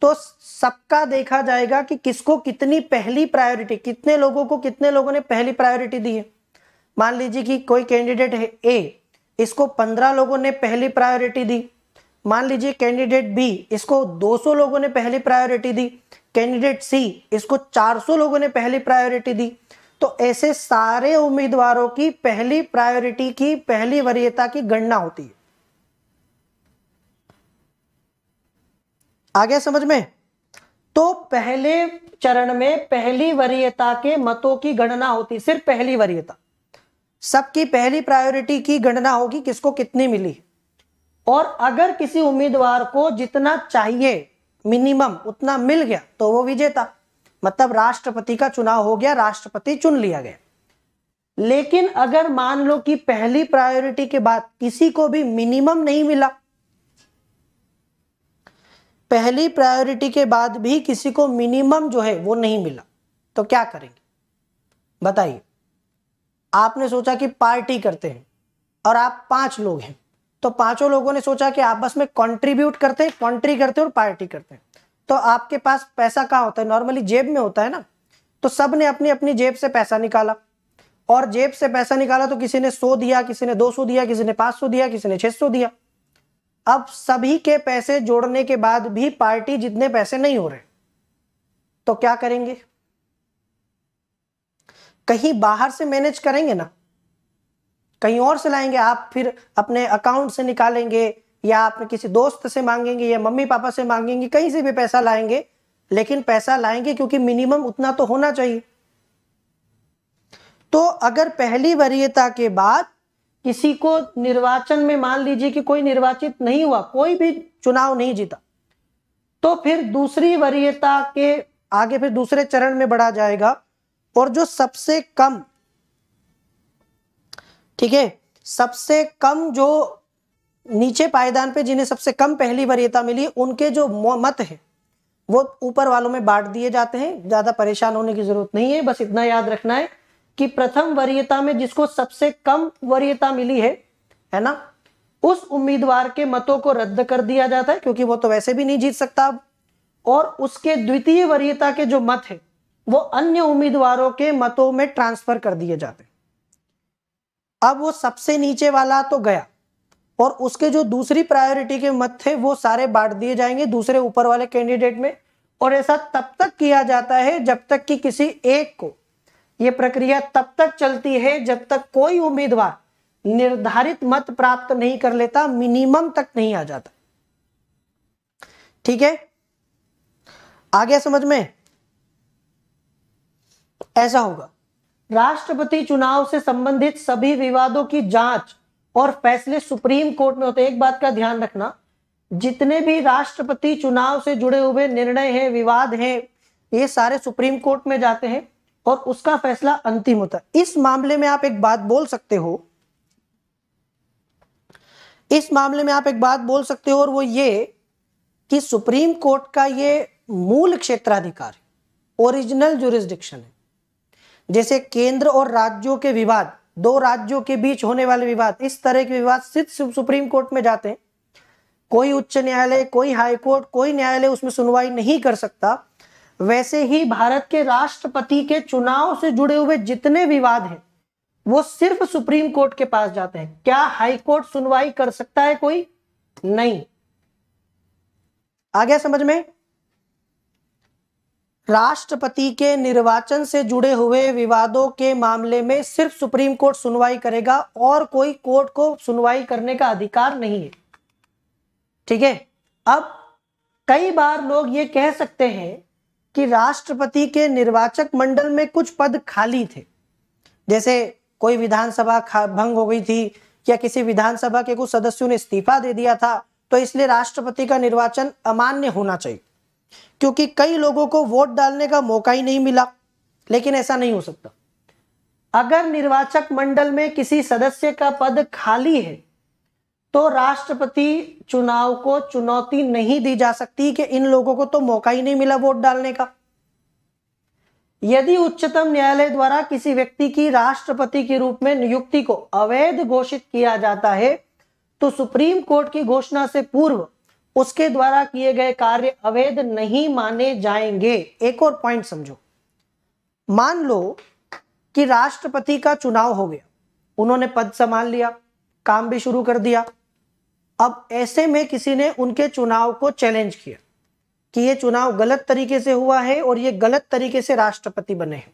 Speaker 1: तो सबका देखा जाएगा कि किसको कितनी पहली प्रायोरिटी कितने लोगों को कितने लोगों ने पहली प्रायोरिटी दी है मान लीजिए कि कोई कैंडिडेट है ए इसको पंद्रह लोगों ने पहली प्रायोरिटी दी मान लीजिए कैंडिडेट बी इसको 200 लोगों ने पहली प्रायोरिटी दी कैंडिडेट सी इसको 400 लोगों ने पहली प्रायोरिटी दी तो ऐसे सारे उम्मीदवारों की पहली प्रायोरिटी की पहली वरीयता की गणना होती है आ गया समझ में तो पहले चरण में पहली वरीयता के मतों की गणना होती सिर्फ पहली वरीयता सबकी पहली प्रायोरिटी की गणना होगी किसको कितनी मिली और अगर किसी उम्मीदवार को जितना चाहिए मिनिमम उतना मिल गया तो वो विजेता मतलब राष्ट्रपति का चुनाव हो गया राष्ट्रपति चुन लिया गया लेकिन अगर मान लो कि पहली प्रायोरिटी के बाद किसी को भी मिनिमम नहीं मिला पहली प्रायोरिटी के बाद भी किसी को मिनिमम जो है वो नहीं मिला तो क्या करेंगे बताइए आपने सोचा कि पार्टी करते हैं और आप पांच लोग हैं तो पांचों लोगों ने सोचा कि आपस में कंट्रीब्यूट करते हैं कंट्री करते हैं और पार्टी करते हैं तो आपके पास पैसा कहाँ होता है नॉर्मली जेब में होता है ना तो सब ने अपनी अपनी जेब से पैसा निकाला और जेब से पैसा निकाला तो किसी ने सौ दिया किसी ने दो सो दिया किसी ने पांच सौ दिया किसी ने छह सो दिया अब सभी के पैसे जोड़ने के बाद भी पार्टी जितने पैसे नहीं हो रहे तो क्या करेंगे कहीं बाहर से मैनेज करेंगे ना कहीं और से लाएंगे आप फिर अपने अकाउंट से निकालेंगे या आप किसी दोस्त से मांगेंगे या मम्मी पापा से मांगेंगे कहीं से भी पैसा लाएंगे लेकिन पैसा लाएंगे क्योंकि मिनिमम उतना तो होना चाहिए तो अगर पहली वरीयता के बाद किसी को निर्वाचन में मान लीजिए कि कोई निर्वाचित नहीं हुआ कोई भी चुनाव नहीं जीता तो फिर दूसरी वरीयता के आगे फिर दूसरे चरण में बढ़ा जाएगा और जो सबसे कम ठीक है सबसे कम जो नीचे पायदान पे जिन्हें सबसे कम पहली वरीयता मिली उनके जो मत है वो ऊपर वालों में बांट दिए जाते हैं ज़्यादा परेशान होने की ज़रूरत नहीं है बस इतना याद रखना है कि प्रथम वरीयता में जिसको सबसे कम वरीयता मिली है है ना उस उम्मीदवार के मतों को रद्द कर दिया जाता है क्योंकि वो तो वैसे भी नहीं जीत सकता अब और उसके द्वितीय वरीयता के जो मत है वो अन्य उम्मीदवारों के मतों में ट्रांसफर कर दिए जाते हैं अब वो सबसे नीचे वाला तो गया और उसके जो दूसरी प्रायोरिटी के मत थे वो सारे बांट दिए जाएंगे दूसरे ऊपर वाले कैंडिडेट में और ऐसा तब तक किया जाता है जब तक कि किसी एक को ये प्रक्रिया तब तक चलती है जब तक कोई उम्मीदवार निर्धारित मत प्राप्त नहीं कर लेता मिनिमम तक नहीं आ जाता ठीक है आ गया समझ में ऐसा होगा राष्ट्रपति चुनाव से संबंधित सभी विवादों की जांच और फैसले सुप्रीम कोर्ट में होते हैं एक बात का ध्यान रखना जितने भी राष्ट्रपति चुनाव से जुड़े हुए निर्णय हैं विवाद हैं ये सारे सुप्रीम कोर्ट में जाते हैं और उसका फैसला अंतिम होता है इस मामले में आप एक बात बोल सकते हो इस मामले में आप एक बात बोल सकते हो और वो ये कि सुप्रीम कोर्ट का ये मूल क्षेत्राधिकार है ओरिजिनल जुरिस्डिक्शन है जैसे केंद्र और राज्यों के विवाद दो राज्यों के बीच होने वाले विवाद इस तरह के विवाद सिर्फ सुप्रीम कोर्ट में जाते हैं कोई उच्च न्यायालय कोई हाई कोर्ट कोई न्यायालय उसमें सुनवाई नहीं कर सकता वैसे ही भारत के राष्ट्रपति के चुनाव से जुड़े हुए जितने विवाद हैं वो सिर्फ सुप्रीम कोर्ट के पास जाते हैं क्या हाईकोर्ट सुनवाई कर सकता है कोई नहीं आ गया समझ में राष्ट्रपति के निर्वाचन से जुड़े हुए विवादों के मामले में सिर्फ सुप्रीम कोर्ट सुनवाई करेगा और कोई कोर्ट को सुनवाई करने का अधिकार नहीं है ठीक है अब कई बार लोग ये कह सकते हैं कि राष्ट्रपति के निर्वाचक मंडल में कुछ पद खाली थे जैसे कोई विधानसभा भंग हो गई थी या किसी विधानसभा के कुछ सदस्यों ने इस्तीफा दे दिया था तो इसलिए राष्ट्रपति का निर्वाचन अमान्य होना चाहिए क्योंकि कई लोगों को वोट डालने का मौका ही नहीं मिला लेकिन ऐसा नहीं हो सकता अगर निर्वाचक मंडल में किसी सदस्य का पद खाली है तो राष्ट्रपति चुनाव को चुनौती नहीं दी जा सकती कि इन लोगों को तो मौका ही नहीं मिला वोट डालने का यदि उच्चतम न्यायालय द्वारा किसी व्यक्ति की राष्ट्रपति के रूप में नियुक्ति को अवैध घोषित किया जाता है तो सुप्रीम कोर्ट की घोषणा से पूर्व उसके द्वारा किए गए कार्य अवैध नहीं माने जाएंगे एक और पॉइंट समझो मान लो कि राष्ट्रपति का चुनाव हो गया उन्होंने पद संभाल लिया काम भी शुरू कर दिया अब ऐसे में किसी ने उनके चुनाव को चैलेंज किया कि यह चुनाव गलत तरीके से हुआ है और ये गलत तरीके से राष्ट्रपति बने हैं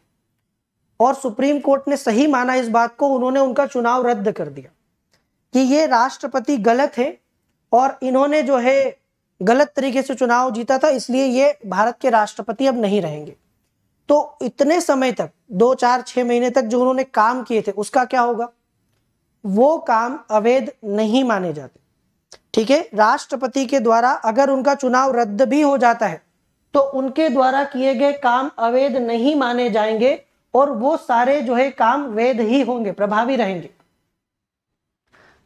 Speaker 1: और सुप्रीम कोर्ट ने सही माना इस बात को उन्होंने उनका चुनाव रद्द कर दिया कि ये राष्ट्रपति गलत है और इन्होंने जो है गलत तरीके से चुनाव जीता था इसलिए ये भारत के राष्ट्रपति अब नहीं रहेंगे तो इतने समय तक दो चार छह महीने तक जो उन्होंने काम किए थे उसका क्या होगा वो काम अवैध नहीं माने जाते ठीक है राष्ट्रपति के द्वारा अगर उनका चुनाव रद्द भी हो जाता है तो उनके द्वारा किए गए काम अवैध नहीं माने जाएंगे और वो सारे जो है काम वैध ही होंगे प्रभावी रहेंगे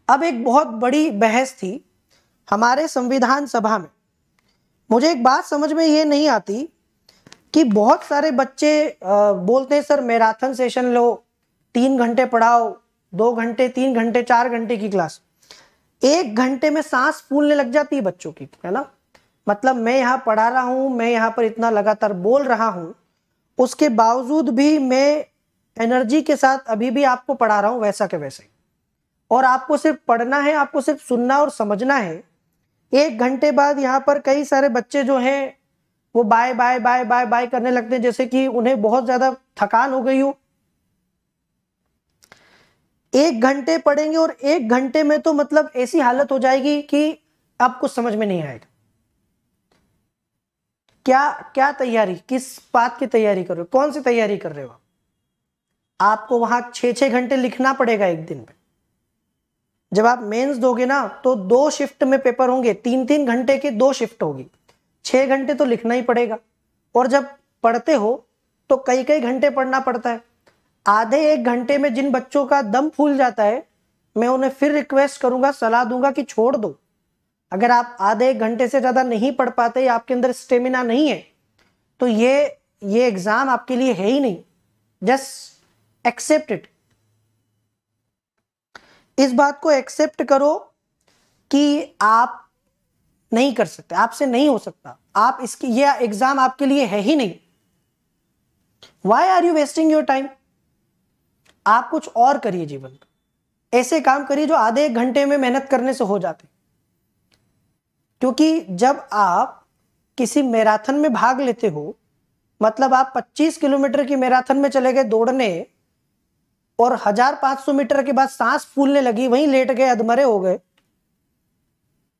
Speaker 1: अब एक बहुत बड़ी बहस थी हमारे संविधान सभा में मुझे एक बात समझ में ये नहीं आती कि बहुत सारे बच्चे बोलते हैं सर मैराथन सेशन लो तीन घंटे पढ़ाओ दो घंटे तीन घंटे चार घंटे की क्लास एक घंटे में सांस फूलने लग जाती है बच्चों की है ना मतलब मैं यहाँ पढ़ा रहा हूँ मैं यहाँ पर इतना लगातार बोल रहा हूँ उसके बावजूद भी मैं एनर्जी के साथ अभी भी आपको पढ़ा रहा हूँ वैसा के वैसे और आपको सिर्फ पढ़ना है आपको सिर्फ सुनना और समझना है एक घंटे बाद यहाँ पर कई सारे बच्चे जो हैं वो bye bye bye bye bye करने लगते हैं जैसे कि उन्हें बहुत ज्यादा थकान हो गई हो एक घंटे पढ़ेंगे और एक घंटे में तो मतलब ऐसी हालत हो जाएगी कि आप कुछ समझ में नहीं आएगा क्या क्या तैयारी किस बात की तैयारी कर रहे हो कौन सी तैयारी कर रहे हो आपको वहां छे छे घंटे लिखना पड़ेगा एक दिन में जब आप मेंस दोगे ना तो दो शिफ्ट में पेपर होंगे तीन तीन घंटे की दो शिफ्ट होगी छः घंटे तो लिखना ही पड़ेगा और जब पढ़ते हो तो कई कई घंटे पढ़ना पड़ता है आधे एक घंटे में जिन बच्चों का दम फूल जाता है मैं उन्हें फिर रिक्वेस्ट करूंगा सलाह दूंगा कि छोड़ दो अगर आप आधे एक घंटे से ज़्यादा नहीं पढ़ पाते या आपके अंदर स्टेमिना नहीं है तो ये ये एग्ज़ाम आपके लिए है ही नहीं जस्ट एक्सेप्ट इट इस बात को एक्सेप्ट करो कि आप नहीं कर सकते आपसे नहीं हो सकता आप इसकी यह एग्जाम आपके लिए है ही नहीं why are you wasting your time आप कुछ और करिए जीवन का ऐसे काम करिए जो आधे एक घंटे में मेहनत करने से हो जाते क्योंकि जब आप किसी मैराथन में भाग लेते हो मतलब आप 25 किलोमीटर की मैराथन में चले गए दौड़ने और हजार पांच सौ मीटर के बाद सांस फूलने लगी वहीं लेट गए अधमरे हो गए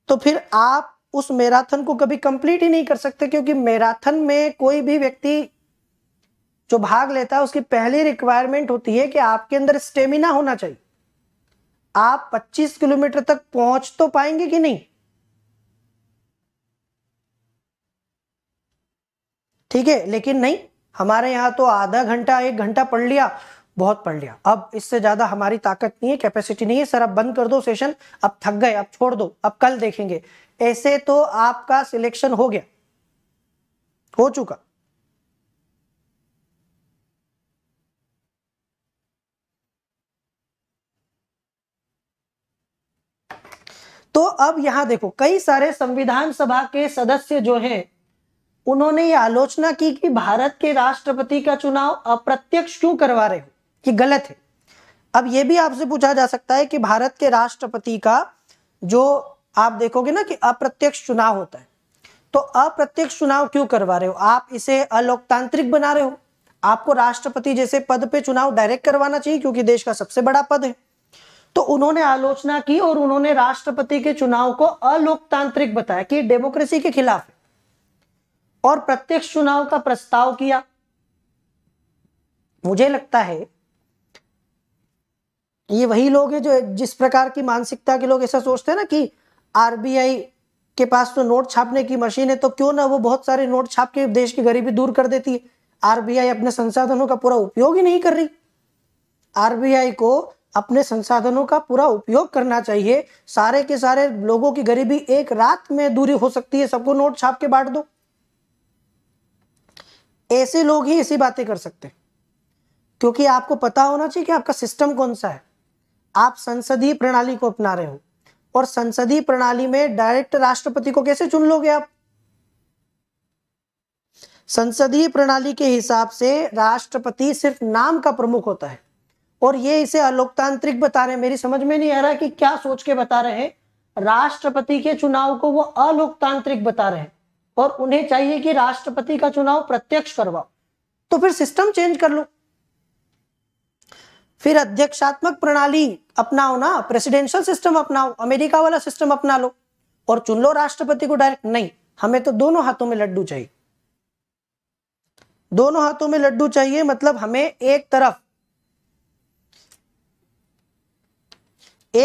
Speaker 1: तो फिर आप उस मैराथन को कभी कंप्लीट ही नहीं कर सकते क्योंकि मैराथन में कोई भी व्यक्ति जो भाग लेता है उसकी पहली रिक्वायरमेंट होती है कि आपके अंदर स्टेमिना होना चाहिए आप 25 किलोमीटर तक पहुंच तो पाएंगे कि नहीं ठीक है लेकिन नहीं हमारे यहां तो आधा घंटा एक घंटा पढ़ लिया बहुत पढ़ लिया अब इससे ज़्यादा हमारी ताकत नहीं है कैपेसिटी नहीं है सर अब बंद कर दो सेशन अब थक गए अब छोड़ दो अब कल देखेंगे ऐसे तो आपका सिलेक्शन हो गया हो चुका तो अब यहां देखो कई सारे संविधान सभा के सदस्य जो हैं उन्होंने ये आलोचना की कि भारत के राष्ट्रपति का चुनाव अप्रत्यक्ष क्यों करवा रहे हो कि गलत है अब यह भी आपसे पूछा जा सकता है कि भारत के राष्ट्रपति का जो आप देखोगे ना कि अप्रत्यक्ष चुनाव होता है तो अप्रत्यक्ष चुनाव क्यों करवा रहे हो आप इसे अलोकतांत्रिक बना रहे हो आपको राष्ट्रपति जैसे पद पे चुनाव डायरेक्ट करवाना चाहिए क्योंकि देश का सबसे बड़ा पद है तो उन्होंने आलोचना की और उन्होंने राष्ट्रपति के चुनाव को अलोकतांत्रिक बताया कि डेमोक्रेसी के खिलाफ है और प्रत्यक्ष चुनाव का प्रस्ताव किया मुझे लगता है ये वही लोग हैं जो जिस प्रकार की मानसिकता के लोग ऐसा सोचते हैं ना कि आरबीआई के पास तो नोट छापने की मशीन है तो क्यों ना वो बहुत सारे नोट छाप के देश की गरीबी दूर कर देती है आरबीआई अपने संसाधनों का पूरा उपयोग ही नहीं कर रही आरबीआई को अपने संसाधनों का पूरा उपयोग करना चाहिए सारे के सारे लोगों की गरीबी एक रात में दूरी हो सकती है सबको नोट छाप के बांट दो ऐसे लोग ही ऐसी बातें कर सकते हैं क्योंकि आपको पता होना चाहिए कि आपका सिस्टम कौन सा है आप संसदीय प्रणाली को अपना रहे हो और संसदीय प्रणाली में डायरेक्ट राष्ट्रपति को कैसे चुन लोगे आप संसदीय प्रणाली के हिसाब से राष्ट्रपति सिर्फ नाम का प्रमुख होता है और ये इसे अलोकतांत्रिक बता रहे हैं मेरी समझ में नहीं आ रहा कि क्या सोच के बता रहे हैं राष्ट्रपति के चुनाव को वो अलोकतांत्रिक बता रहे हैं और उन्हें चाहिए कि राष्ट्रपति का चुनाव प्रत्यक्ष करवाओ तो फिर सिस्टम चेंज कर लो फिर अध्यक्षात्मक प्रणाली अपनाओ ना प्रेसिडेंशियल सिस्टम अपनाओ अमेरिका वाला सिस्टम अपना लो और चुन लो राष्ट्रपति को डायरेक्ट नहीं हमें तो दोनों हाथों में लड्डू चाहिए दोनों हाथों में लड्डू चाहिए मतलब हमें एक तरफ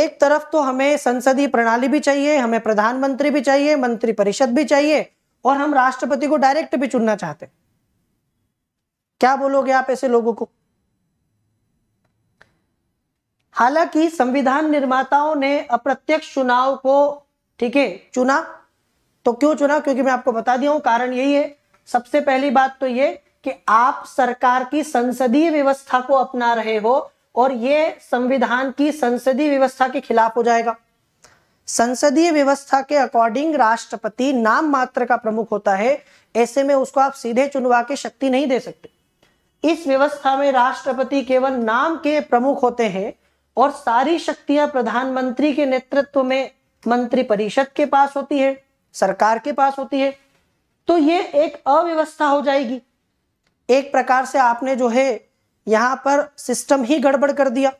Speaker 1: एक तरफ तो हमें संसदीय प्रणाली भी चाहिए हमें प्रधानमंत्री भी चाहिए मंत्री परिषद भी चाहिए और हम राष्ट्रपति को डायरेक्ट भी चुनना चाहते क्या बोलोगे आप ऐसे लोगों को हालांकि संविधान निर्माताओं ने अप्रत्यक्ष चुनाव को ठीक है चुना तो क्यों चुना क्योंकि मैं आपको बता दिया हूं कारण यही है सबसे पहली बात तो ये कि आप सरकार की संसदीय व्यवस्था को अपना रहे हो और ये संविधान की संसदीय व्यवस्था के खिलाफ हो जाएगा संसदीय व्यवस्था के अकॉर्डिंग राष्ट्रपति नाम मात्र का प्रमुख होता है ऐसे में उसको आप सीधे चुनवा के शक्ति नहीं दे सकते इस व्यवस्था में राष्ट्रपति केवल नाम के प्रमुख होते हैं और सारी शक्तियां प्रधानमंत्री के नेतृत्व में मंत्री परिषद के पास होती है सरकार के पास होती है तो ये एक अव्यवस्था हो जाएगी एक प्रकार से आपने जो है यहां पर सिस्टम ही गड़बड़ कर दिया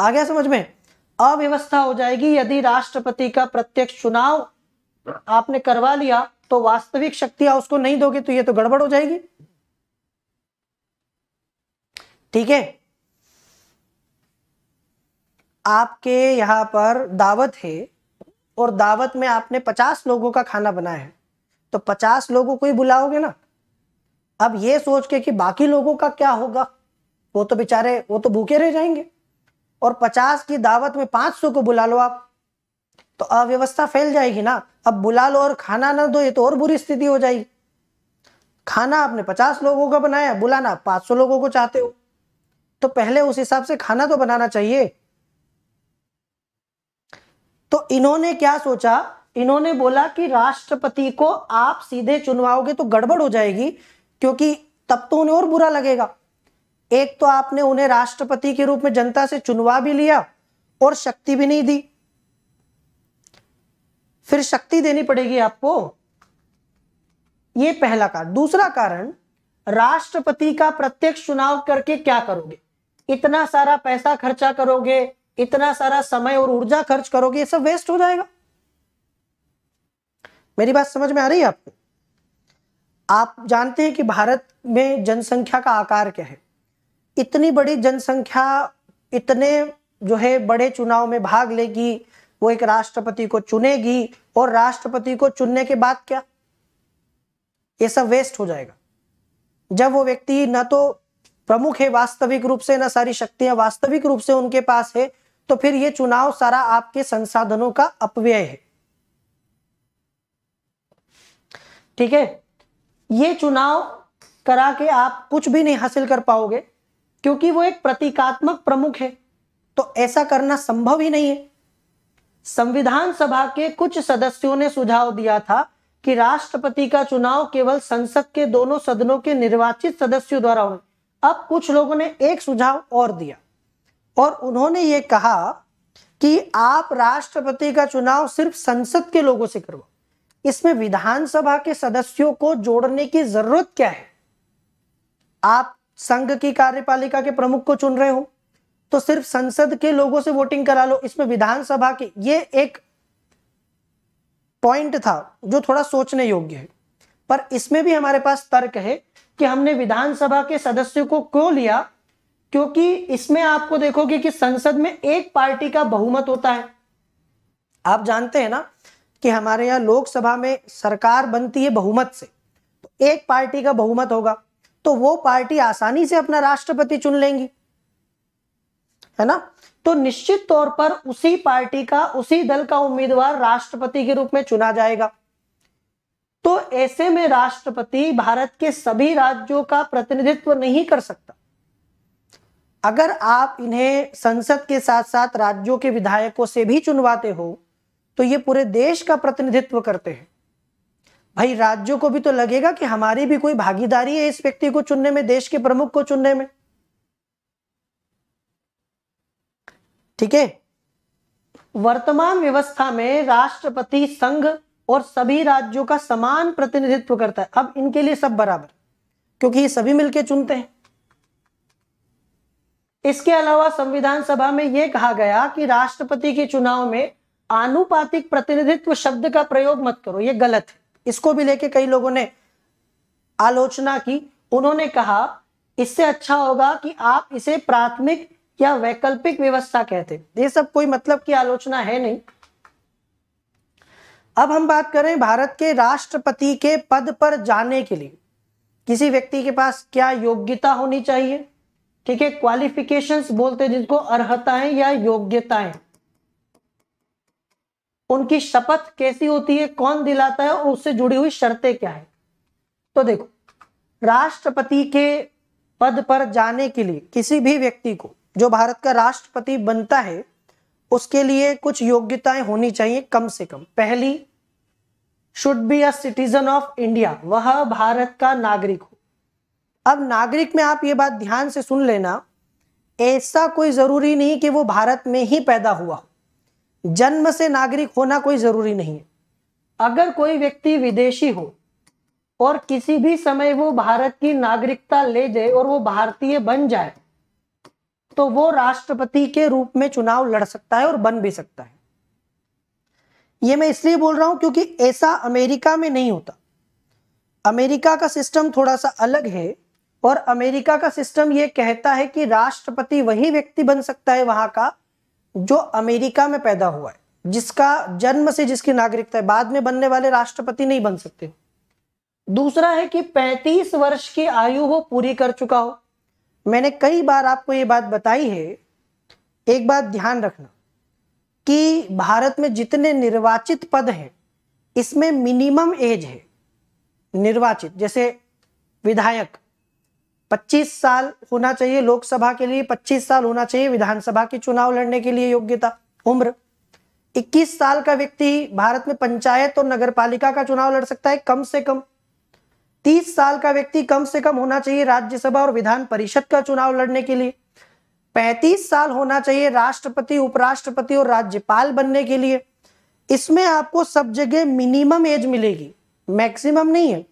Speaker 1: आ गया समझ में अव्यवस्था हो जाएगी यदि राष्ट्रपति का प्रत्यक्ष चुनाव आपने करवा लिया तो वास्तविक शक्तियां उसको नहीं दोगे तो ये तो गड़बड़ हो जाएगी ठीक है आपके यहाँ पर दावत है और दावत में आपने पचास लोगों का खाना बनाया है तो पचास लोगों को ही बुलाओगे ना अब ये सोच के कि बाकी लोगों का क्या होगा वो तो बेचारे वो तो भूखे रह जाएंगे और पचास की दावत में पाँच सौ को बुला लो आप तो अव्यवस्था फैल जाएगी ना अब बुला लो और खाना ना दो ये तो और बुरी स्थिति हो जाएगी खाना आपने पचास लोगों का बनाया बुलाना पाँच सौ लोगों को चाहते हो तो पहले उस हिसाब से खाना तो बनाना चाहिए तो इन्होंने क्या सोचा इन्होंने बोला कि राष्ट्रपति को आप सीधे चुनवाओगे तो गड़बड़ हो जाएगी क्योंकि तब तो उन्हें और बुरा लगेगा एक तो आपने उन्हें राष्ट्रपति के रूप में जनता से चुनवा भी लिया और शक्ति भी नहीं दी फिर शक्ति देनी पड़ेगी आपको ये पहला कारण दूसरा कारण राष्ट्रपति का प्रत्यक्ष चुनाव करके क्या करोगे इतना सारा पैसा खर्चा करोगे इतना सारा समय और ऊर्जा खर्च करोगे ये सब वेस्ट हो जाएगा मेरी बात समझ में आ रही है आपको आप जानते हैं कि भारत में जनसंख्या का आकार क्या है इतनी बड़ी जनसंख्या इतने जो है बड़े चुनाव में भाग लेगी वो एक राष्ट्रपति को चुनेगी और राष्ट्रपति को चुनने के बाद क्या ये सब वेस्ट हो जाएगा जब वो व्यक्ति न तो प्रमुख है वास्तविक रूप से न सारी शक्तियां वास्तविक रूप से उनके पास है तो फिर ये चुनाव सारा आपके संसाधनों का अपव्यय है ठीक है ये चुनाव करा के आप कुछ भी नहीं हासिल कर पाओगे क्योंकि वो एक प्रतीकात्मक प्रमुख है तो ऐसा करना संभव ही नहीं है संविधान सभा के कुछ सदस्यों ने सुझाव दिया था कि राष्ट्रपति का चुनाव केवल संसद के दोनों सदनों के निर्वाचित सदस्यों द्वारा हो अब कुछ लोगों ने एक सुझाव और दिया और उन्होंने ये कहा कि आप राष्ट्रपति का चुनाव सिर्फ संसद के लोगों से करवाओ इसमें विधानसभा के सदस्यों को जोड़ने की जरूरत क्या है आप संघ की कार्यपालिका के प्रमुख को चुन रहे हो तो सिर्फ संसद के लोगों से वोटिंग करा लो इसमें विधानसभा की ये एक पॉइंट था जो थोड़ा सोचने योग्य है पर इसमें भी हमारे पास तर्क है कि हमने विधानसभा के सदस्यों को क्यों लिया क्योंकि इसमें आपको देखोगे कि संसद में एक पार्टी का बहुमत होता है आप जानते हैं ना कि हमारे यहाँ लोकसभा में सरकार बनती है बहुमत से तो एक पार्टी का बहुमत होगा तो वो पार्टी आसानी से अपना राष्ट्रपति चुन लेंगी है ना तो निश्चित तौर पर उसी पार्टी का उसी दल का उम्मीदवार राष्ट्रपति के रूप में चुना जाएगा तो ऐसे में राष्ट्रपति भारत के सभी राज्यों का प्रतिनिधित्व नहीं कर सकता अगर आप इन्हें संसद के साथ साथ राज्यों के विधायकों से भी चुनवाते हो तो ये पूरे देश का प्रतिनिधित्व करते हैं भाई राज्यों को भी तो लगेगा कि हमारी भी कोई भागीदारी है इस व्यक्ति को चुनने में देश के प्रमुख को चुनने में ठीक है वर्तमान व्यवस्था में राष्ट्रपति संघ और सभी राज्यों का समान प्रतिनिधित्व करता है अब इनके लिए सब बराबर क्योंकि ये सभी मिलकर चुनते हैं इसके अलावा संविधान सभा में यह कहा गया कि राष्ट्रपति के चुनाव में आनुपातिक प्रतिनिधित्व शब्द का प्रयोग मत करो ये गलत है इसको भी लेके कई लोगों ने आलोचना की उन्होंने कहा इससे अच्छा होगा कि आप इसे प्राथमिक या वैकल्पिक व्यवस्था कहते ये सब कोई मतलब की आलोचना है नहीं अब हम बात करें भारत के राष्ट्रपति के पद पर जाने के लिए किसी व्यक्ति के पास क्या योग्यता होनी चाहिए ठीक है क्वालिफिकेशंस बोलते हैं जिनको अर्हताएं या योग्यताएं उनकी शपथ कैसी होती है कौन दिलाता है और उससे जुड़ी हुई शर्तें क्या है तो देखो राष्ट्रपति के पद पर जाने के लिए किसी भी व्यक्ति को जो भारत का राष्ट्रपति बनता है उसके लिए कुछ योग्यताएं होनी चाहिए कम से कम पहली should be a citizen of India वह भारत का नागरिक हो अब नागरिक में आप ये बात ध्यान से सुन लेना ऐसा कोई ज़रूरी नहीं कि वो भारत में ही पैदा हुआ जन्म से नागरिक होना कोई ज़रूरी नहीं है अगर कोई व्यक्ति विदेशी हो और किसी भी समय वो भारत की नागरिकता ले जाए और वो भारतीय बन जाए तो वो राष्ट्रपति के रूप में चुनाव लड़ सकता है और बन भी सकता है ये मैं इसलिए बोल रहा हूं क्योंकि ऐसा अमेरिका में नहीं होता अमेरिका का सिस्टम थोड़ा सा अलग है और अमेरिका का सिस्टम ये कहता है कि राष्ट्रपति वही व्यक्ति बन सकता है वहां का जो अमेरिका में पैदा हुआ है जिसका जन्म से जिसकी नागरिकता है बाद में बनने वाले राष्ट्रपति नहीं बन सकते दूसरा है कि 35 वर्ष की आयु हो पूरी कर चुका हो मैंने कई बार आपको ये बात बताई है एक बात ध्यान रखना कि भारत में जितने निर्वाचित पद हैं इसमें मिनिमम एज है निर्वाचित जैसे विधायक 25 साल होना चाहिए लोकसभा के लिए 25 साल होना चाहिए विधानसभा के चुनाव लड़ने के लिए योग्यता उम्र 21 साल का व्यक्ति भारत में पंचायत और नगर पालिका का चुनाव लड़ सकता है कम से कम 30 साल का व्यक्ति कम से कम होना चाहिए राज्यसभा और विधान परिषद का चुनाव लड़ने के लिए 35 साल होना चाहिए राष्ट्रपति उपराष्ट्रपति और राज्यपाल बनने के लिए इसमें आपको सब जगह मिनिमम एज मिलेगी मैक्सिमम नहीं है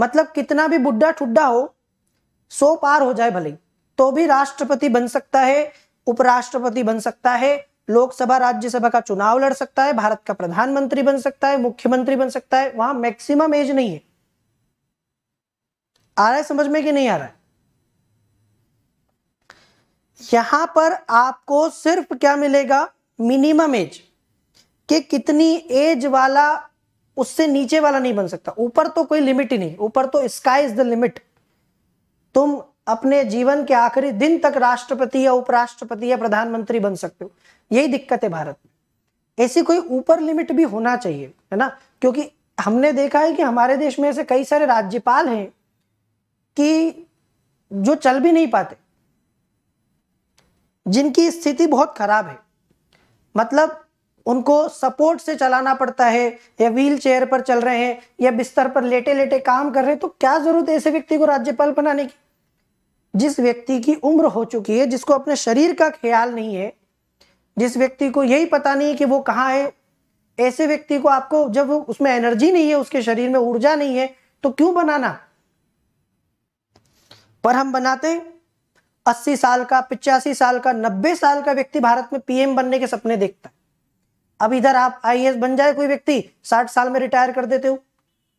Speaker 1: मतलब कितना भी बुढ़ा ठुड्डा हो सो पार हो जाए भले तो भी राष्ट्रपति बन सकता है उपराष्ट्रपति बन सकता है लोकसभा राज्यसभा का चुनाव लड़ सकता है भारत का प्रधानमंत्री बन सकता है मुख्यमंत्री बन सकता है वहां मैक्सिमम एज नहीं है आ रहा है समझ में कि नहीं आ रहा है यहां पर आपको सिर्फ क्या मिलेगा मिनिमम एज कि कितनी एज वाला उससे नीचे वाला नहीं बन सकता ऊपर तो कोई लिमिट ही नहीं ऊपर तो स्काई इज द लिमिट तुम अपने जीवन के आखिरी दिन तक राष्ट्रपति या उपराष्ट्रपति या प्रधानमंत्री बन सकते हो यही दिक्कत है भारत में ऐसी कोई ऊपर लिमिट भी होना चाहिए है ना क्योंकि हमने देखा है कि हमारे देश में ऐसे कई सारे राज्यपाल हैं कि जो चल भी नहीं पाते जिनकी स्थिति बहुत खराब है मतलब उनको सपोर्ट से चलाना पड़ता है या व्हील चेयर पर चल रहे हैं या बिस्तर पर लेटे लेटे काम कर रहे हैं तो क्या जरूरत है ऐसे व्यक्ति को राज्यपाल बनाने की जिस व्यक्ति की उम्र हो चुकी है जिसको अपने शरीर का ख्याल नहीं है जिस व्यक्ति को यही पता नहीं कि वो कहाँ है ऐसे व्यक्ति को आपको जब उसमें एनर्जी नहीं है उसके शरीर में ऊर्जा नहीं है तो क्यों बनाना पर हम बनाते हैं अस्सी साल का पिचासी साल का नब्बे साल का व्यक्ति भारत में पीएम बनने के सपने देखता है अब इधर आप आई बन जाए कोई व्यक्ति साठ साल में रिटायर कर देते हो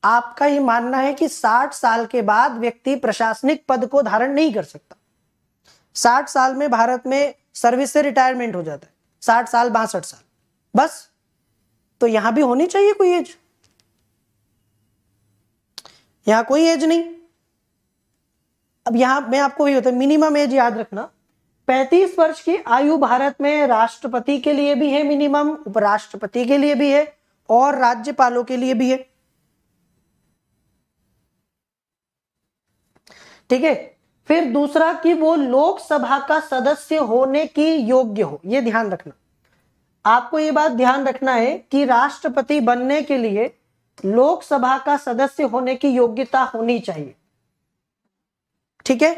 Speaker 1: आपका ही मानना है कि 60 साल के बाद व्यक्ति प्रशासनिक पद को धारण नहीं कर सकता 60 साल में भारत में सर्विस से रिटायरमेंट हो जाता है 60 साल बासठ साल बस तो यहां भी होनी चाहिए कोई एज यहां कोई एज नहीं अब यहां मैं आपको वही होता है मिनिमम एज याद रखना पैंतीस वर्ष की आयु भारत में राष्ट्रपति के लिए भी है मिनिमम उपराष्ट्रपति के लिए भी है और राज्यपालों के लिए भी है ठीक है फिर दूसरा कि वो लोकसभा का सदस्य होने की योग्य हो ये ध्यान रखना आपको ये बात ध्यान रखना है कि राष्ट्रपति बनने के लिए लोकसभा का सदस्य होने की योग्यता होनी चाहिए ठीक है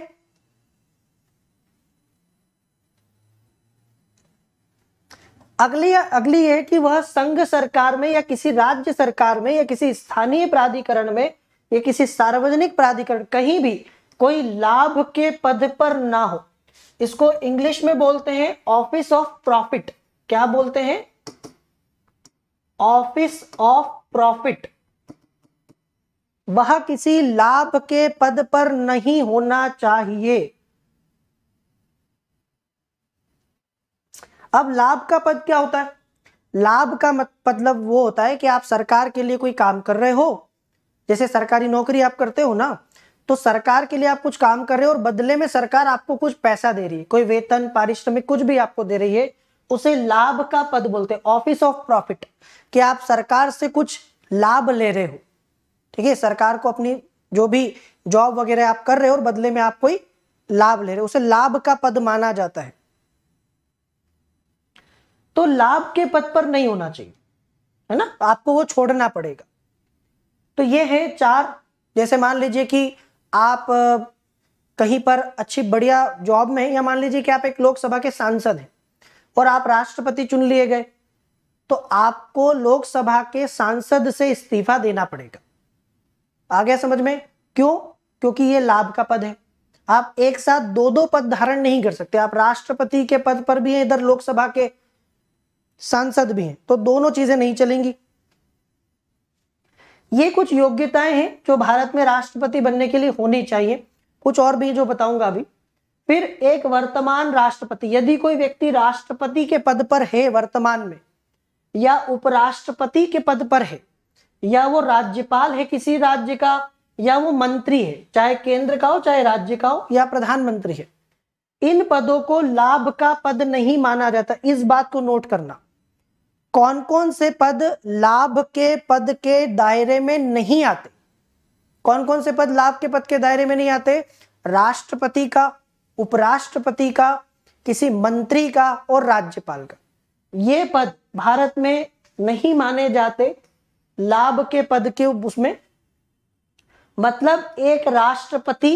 Speaker 1: अगली अगली है कि वह संघ सरकार में या किसी राज्य सरकार में या किसी स्थानीय प्राधिकरण में या किसी सार्वजनिक प्राधिकरण कहीं भी कोई लाभ के पद पर ना हो इसको इंग्लिश में बोलते हैं ऑफिस ऑफ प्रॉफिट क्या बोलते हैं ऑफिस ऑफ प्रॉफिट वह किसी लाभ के पद पर नहीं होना चाहिए अब लाभ का पद क्या होता है लाभ का मतलब वो होता है कि आप सरकार के लिए कोई काम कर रहे हो जैसे सरकारी नौकरी आप करते हो ना तो सरकार के लिए आप कुछ काम कर रहे हो और बदले में सरकार आपको कुछ पैसा दे रही है कोई वेतन पारिश्रमिक कुछ भी आपको दे रही है उसे लाभ का पद बोलते हैं ऑफिस ऑफ प्रॉफिट कि आप सरकार से कुछ लाभ ले रहे हो ठीक है सरकार को अपनी जो भी जॉब वगैरह आप कर रहे हो और बदले में आप कोई लाभ ले रहे हो उसे लाभ का पद माना जाता है तो लाभ के पद पर नहीं होना चाहिए है ना आपको वो छोड़ना पड़ेगा तो ये है चार जैसे मान लीजिए कि आप कहीं पर अच्छी बढ़िया जॉब में है या मान लीजिए कि आप एक लोकसभा के सांसद हैं और आप राष्ट्रपति चुन लिए गए तो आपको लोकसभा के सांसद से इस्तीफा देना पड़ेगा आ गया समझ में क्यों क्योंकि ये लाभ का पद है आप एक साथ दो दो पद धारण नहीं कर सकते आप राष्ट्रपति के पद पर भी हैं इधर लोकसभा के सांसद भी हैं तो दोनों चीजें नहीं चलेंगी ये कुछ योग्यताएं हैं जो भारत में राष्ट्रपति बनने के लिए होनी चाहिए कुछ और भी जो बताऊंगा अभी फिर एक वर्तमान राष्ट्रपति यदि कोई व्यक्ति राष्ट्रपति के पद पर है वर्तमान में या उपराष्ट्रपति के पद पर है या वो राज्यपाल है किसी राज्य का या वो मंत्री है चाहे केंद्र का हो चाहे राज्य का हो या प्रधानमंत्री है इन पदों को लाभ का पद नहीं माना जाता इस बात को नोट करना कौन कौन से पद लाभ के पद के दायरे में नहीं आते कौन कौन से पद लाभ के पद के दायरे में नहीं आते राष्ट्रपति का उपराष्ट्रपति का किसी मंत्री का और राज्यपाल का ये पद भारत में नहीं माने जाते लाभ के पद के उसमें मतलब एक राष्ट्रपति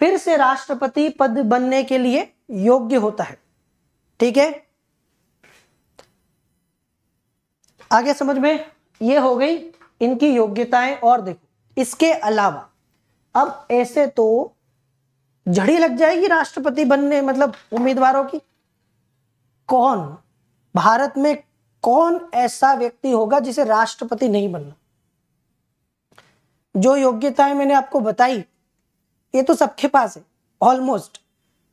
Speaker 1: फिर से राष्ट्रपति पद बनने के लिए योग्य होता है ठीक है आगे समझ में ये हो गई इनकी योग्यताएं और देखो इसके अलावा अब ऐसे तो झड़ी लग जाएगी राष्ट्रपति बनने मतलब उम्मीदवारों की कौन भारत में कौन ऐसा व्यक्ति होगा जिसे राष्ट्रपति नहीं बनना जो योग्यताएं मैंने आपको बताई ये तो सबके पास है ऑलमोस्ट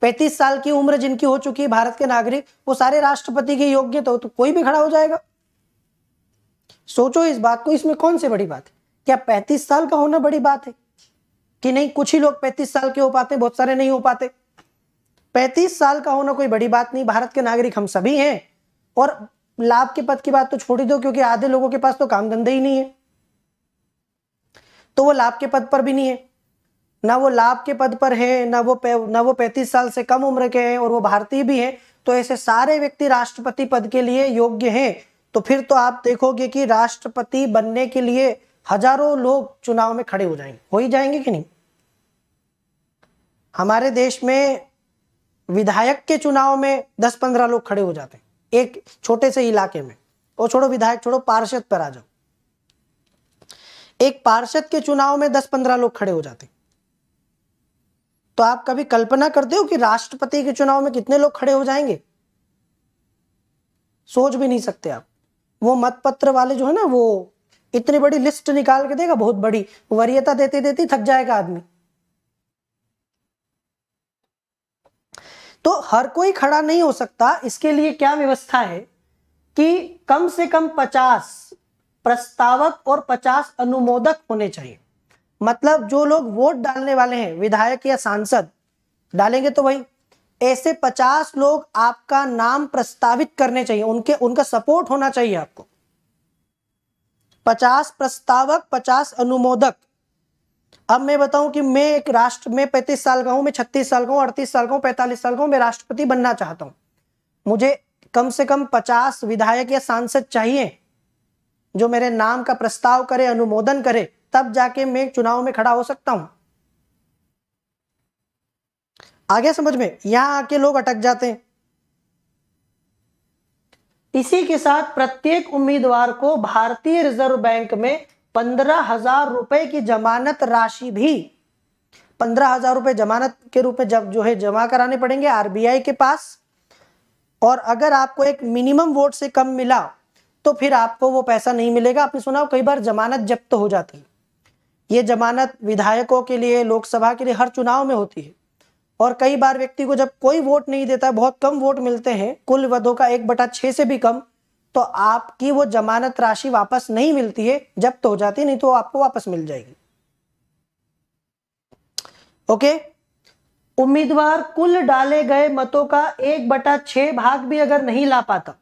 Speaker 1: पैंतीस साल की उम्र जिनकी हो चुकी है भारत के नागरिक वो सारे राष्ट्रपति के योग्य तो, तो कोई भी खड़ा हो जाएगा सोचो इस बात को इसमें कौन सी बड़ी बात है क्या पैंतीस साल का होना बड़ी बात है कि नहीं कुछ ही लोग पैंतीस साल के हो पाते बहुत सारे नहीं हो पाते पैंतीस साल का होना कोई बड़ी बात नहीं भारत के नागरिक हम सभी हैं और लाभ के पद की बात तो छोड़ ही दो क्योंकि आधे लोगों के पास तो काम धंधे ही नहीं है तो वो लाभ के पद पर भी नहीं है ना वो लाभ के पद पर है ना वो ना वो पैंतीस साल से कम उम्र के हैं और वो भारतीय भी हैं तो ऐसे सारे व्यक्ति राष्ट्रपति पद के लिए योग्य हैं तो फिर तो आप देखोगे कि राष्ट्रपति बनने के लिए हजारों लोग चुनाव में खड़े हो जाएंगे हो ही जाएंगे कि नहीं हमारे देश में विधायक के चुनाव में दस पंद्रह लोग खड़े हो जाते हैं एक छोटे से इलाके में और छोड़ो विधायक छोड़ो पार्षद पर आ जाओ एक पार्षद के चुनाव में दस पंद्रह लोग खड़े हो जाते हैं तो आप कभी कल्पना करते हो कि राष्ट्रपति के चुनाव में कितने लोग खड़े हो जाएंगे सोच भी नहीं सकते आप वो मतपत्र वाले जो है ना वो इतनी बड़ी लिस्ट निकाल के देगा बहुत बड़ी वरीयता देते देते थक जाएगा आदमी तो हर कोई खड़ा नहीं हो सकता इसके लिए क्या व्यवस्था है कि कम से कम पचास प्रस्तावक और पचास अनुमोदक होने चाहिए मतलब जो लोग वोट डालने वाले हैं विधायक या सांसद डालेंगे तो भाई ऐसे पचास लोग आपका नाम प्रस्तावित करने चाहिए उनके उनका सपोर्ट होना चाहिए आपको पचास प्रस्तावक पचास अनुमोदक अब मैं बताऊं कि मैं एक राष्ट्र में पैंतीस साल का हूं मैं छत्तीस साल का हूं अड़तीस साल का हूं पैंतालीस साल का हूं मैं राष्ट्रपति बनना चाहता हूं मुझे कम से कम पचास विधायक या सांसद चाहिए जो मेरे नाम का प्रस्ताव करे अनुमोदन करे तब जाके मैं चुनाव में खड़ा हो सकता हूं आ गया समझ में यहां आके लोग अटक जाते हैं इसी के साथ प्रत्येक उम्मीदवार को भारतीय रिजर्व बैंक में पंद्रह हजार रुपए की जमानत राशि भी पंद्रह हजार रुपए जमानत के रूप में जब जो है जमा कराने पड़ेंगे आरबीआई के पास और अगर आपको एक मिनिमम वोट से कम मिला तो फिर आपको वो पैसा नहीं मिलेगा आपने सुना कई बार जमानत जब्त तो हो जाती है ये जमानत विधायकों के लिए लोकसभा के लिए हर चुनाव में होती है और कई बार व्यक्ति को जब कोई वोट नहीं देता बहुत कम वोट मिलते हैं कुल वधों का एक बटा छह से भी कम तो आपकी वो जमानत राशि वापस नहीं मिलती है जब तो हो जाती नहीं तो आपको वापस मिल जाएगी ओके उम्मीदवार कुल डाले गए मतों का एक बटा छ भाग भी अगर नहीं ला पाता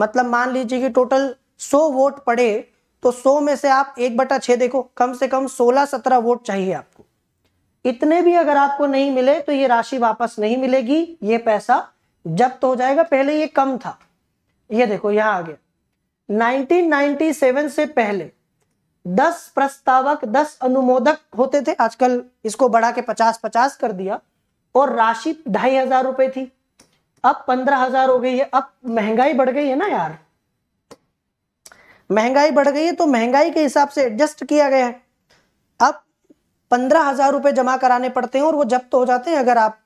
Speaker 1: मतलब मान लीजिए कि टोटल सौ वोट पड़े तो सौ में से आप एक बटा छ देखो कम से कम सोलह सत्रह वोट चाहिए आपको इतने भी अगर आपको नहीं मिले तो ये राशि वापस नहीं मिलेगी ये पैसा जब्त हो जाएगा पहले ये कम था ये देखो यहां आ गया 1997 से पहले 10 प्रस्तावक 10 अनुमोदक होते थे आजकल इसको बढ़ा के 50-50 कर दिया और राशि ढाई हजार रुपए थी अब पंद्रह हजार हो गई है अब महंगाई बढ़ गई है ना यार महंगाई बढ़ गई है तो महंगाई के हिसाब से एडजस्ट किया गया है अब पंद्रह हजार रुपए जमा कराने पड़ते हैं और वो जब्त हो जाते हैं अगर आप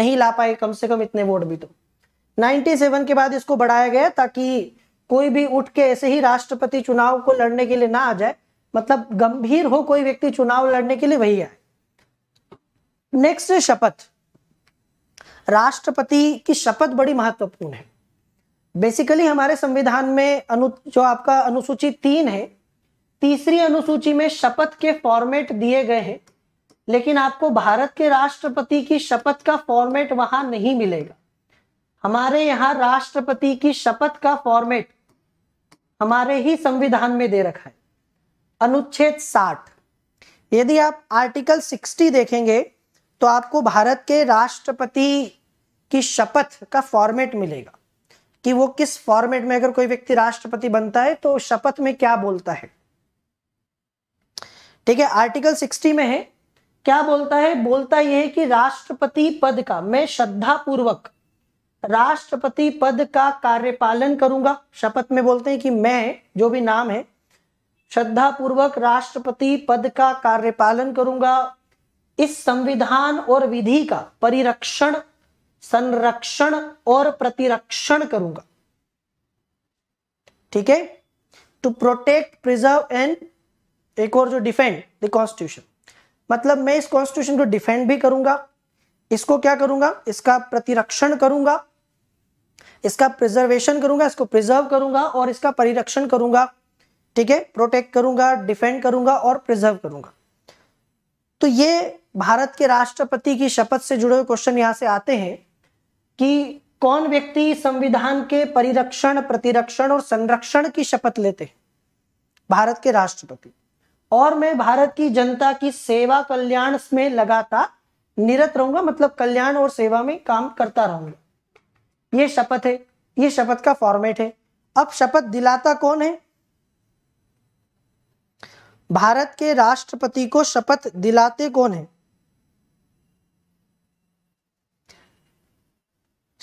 Speaker 1: नहीं ला पाए कम से कम इतने वोट भी तो 97 के बाद इसको बढ़ाया गया ताकि कोई भी उठ के ऐसे ही राष्ट्रपति चुनाव को लड़ने के लिए ना आ जाए मतलब गंभीर हो कोई व्यक्ति चुनाव लड़ने के लिए वही आए नेक्स्ट शपथ राष्ट्रपति की शपथ बड़ी महत्वपूर्ण है बेसिकली हमारे संविधान में अनु जो आपका अनुसूची तीन है तीसरी अनुसूची में शपथ के फॉर्मेट दिए गए हैं लेकिन आपको भारत के राष्ट्रपति की शपथ का फॉर्मेट वहां नहीं मिलेगा हमारे यहाँ राष्ट्रपति की शपथ का फॉर्मेट हमारे ही संविधान में दे रखा है अनुच्छेद साठ यदि आप आर्टिकल सिक्सटी देखेंगे तो आपको भारत के राष्ट्रपति की शपथ का फॉर्मेट मिलेगा कि वो किस फॉर्मेट में अगर कोई व्यक्ति राष्ट्रपति बनता है तो शपथ में क्या बोलता है ठीक है आर्टिकल 60 में है क्या बोलता है बोलता यह है कि राष्ट्रपति पद का मैं श्रद्धा पूर्वक राष्ट्रपति पद का कार्यपालन करूंगा शपथ में बोलते हैं कि मैं जो भी नाम है श्रद्धा पूर्वक राष्ट्रपति पद का कार्यपालन करूंगा इस संविधान और विधि का परिरक्षण संरक्षण और प्रतिरक्षण करूंगा ठीक है टू प्रोटेक्ट प्रिजर्व एंड एक और जो डिफेंड द कॉन्स्टिट्यूशन मतलब मैं इस कॉन्स्टिट्यूशन को डिफेंड भी करूंगा इसको क्या करूंगा इसका प्रतिरक्षण करूंगा इसका प्रिजर्वेशन करूंगा इसको प्रिजर्व करूंगा और इसका परिरक्षण करूंगा ठीक है प्रोटेक्ट करूंगा डिफेंड करूंगा और प्रिजर्व करूंगा तो ये भारत के राष्ट्रपति की शपथ से जुड़े हुए क्वेश्चन यहां से आते हैं कि कौन व्यक्ति संविधान के परिरक्षण प्रतिरक्षण और संरक्षण की शपथ लेते हैं भारत के राष्ट्रपति और मैं भारत की जनता की सेवा कल्याण में लगातार निरत रहूंगा मतलब कल्याण और सेवा में काम करता रहूंगा ये शपथ है ये शपथ का फॉर्मेट है अब शपथ दिलाता कौन है भारत के राष्ट्रपति को शपथ दिलाते कौन है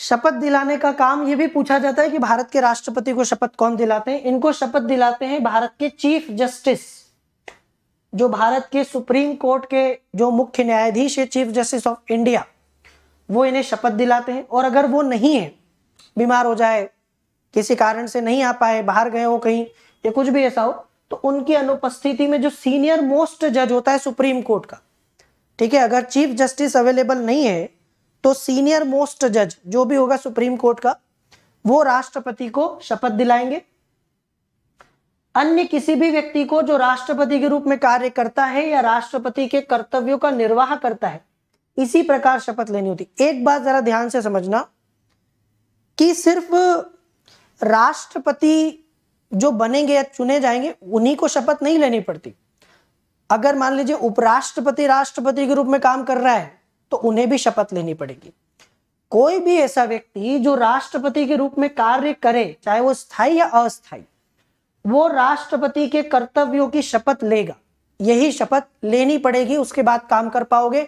Speaker 1: शपथ दिलाने का काम यह भी पूछा जाता है कि भारत के राष्ट्रपति को शपथ कौन दिलाते हैं इनको शपथ दिलाते हैं भारत के चीफ जस्टिस जो भारत के सुप्रीम कोर्ट के जो मुख्य न्यायाधीश है चीफ जस्टिस ऑफ इंडिया वो इन्हें शपथ दिलाते हैं और अगर वो नहीं है बीमार हो जाए किसी कारण से नहीं आ पाए बाहर गए हो कहीं या कुछ भी ऐसा हो तो उनकी अनुपस्थिति में जो सीनियर मोस्ट जज होता है सुप्रीम कोर्ट का ठीक है अगर चीफ जस्टिस अवेलेबल नहीं है तो सीनियर मोस्ट जज जो भी होगा सुप्रीम कोर्ट का वो राष्ट्रपति को शपथ दिलाएंगे अन्य किसी भी व्यक्ति को जो राष्ट्रपति के रूप में कार्य करता है या राष्ट्रपति के कर्तव्यों का निर्वाह करता है इसी प्रकार शपथ लेनी होती एक बात जरा ध्यान से समझना कि सिर्फ राष्ट्रपति जो बनेंगे या चुने जाएंगे उन्हीं को शपथ नहीं लेनी पड़ती अगर मान लीजिए उपराष्ट्रपति राष्ट्रपति के रूप में काम कर रहा है तो उन्हें भी शपथ लेनी पड़ेगी कोई भी ऐसा व्यक्ति जो राष्ट्रपति के रूप में कार्य करे चाहे वो स्थायी या अस्थायी वो राष्ट्रपति के कर्तव्यों की शपथ लेगा यही शपथ लेनी पड़ेगी उसके बाद काम कर पाओगे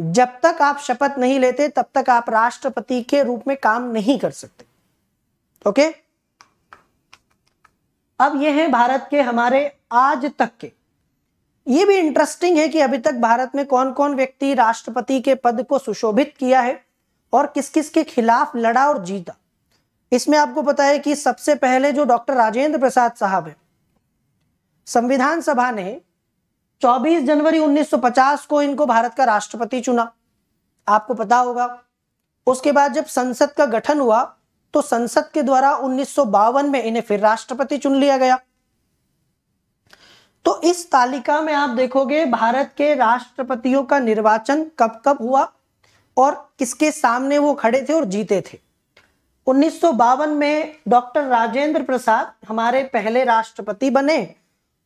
Speaker 1: जब तक आप शपथ नहीं लेते तब तक आप राष्ट्रपति के रूप में काम नहीं कर सकते ओके अब ये है भारत के हमारे आज तक के ये भी इंटरेस्टिंग है कि अभी तक भारत में कौन कौन व्यक्ति राष्ट्रपति के पद को सुशोभित किया है और किस किस के खिलाफ लड़ा और जीता इसमें आपको पता है कि सबसे पहले जो डॉक्टर राजेंद्र प्रसाद साहब है संविधान सभा ने 24 जनवरी 1950 को इनको भारत का राष्ट्रपति चुना आपको पता होगा उसके बाद जब संसद का गठन हुआ तो संसद के द्वारा उन्नीस में इन्हें फिर राष्ट्रपति चुन लिया गया तो इस तालिका में आप देखोगे भारत के राष्ट्रपतियों का निर्वाचन कब कब हुआ और किसके सामने वो खड़े थे और जीते थे उन्नीस में डॉक्टर राजेंद्र प्रसाद हमारे पहले राष्ट्रपति बने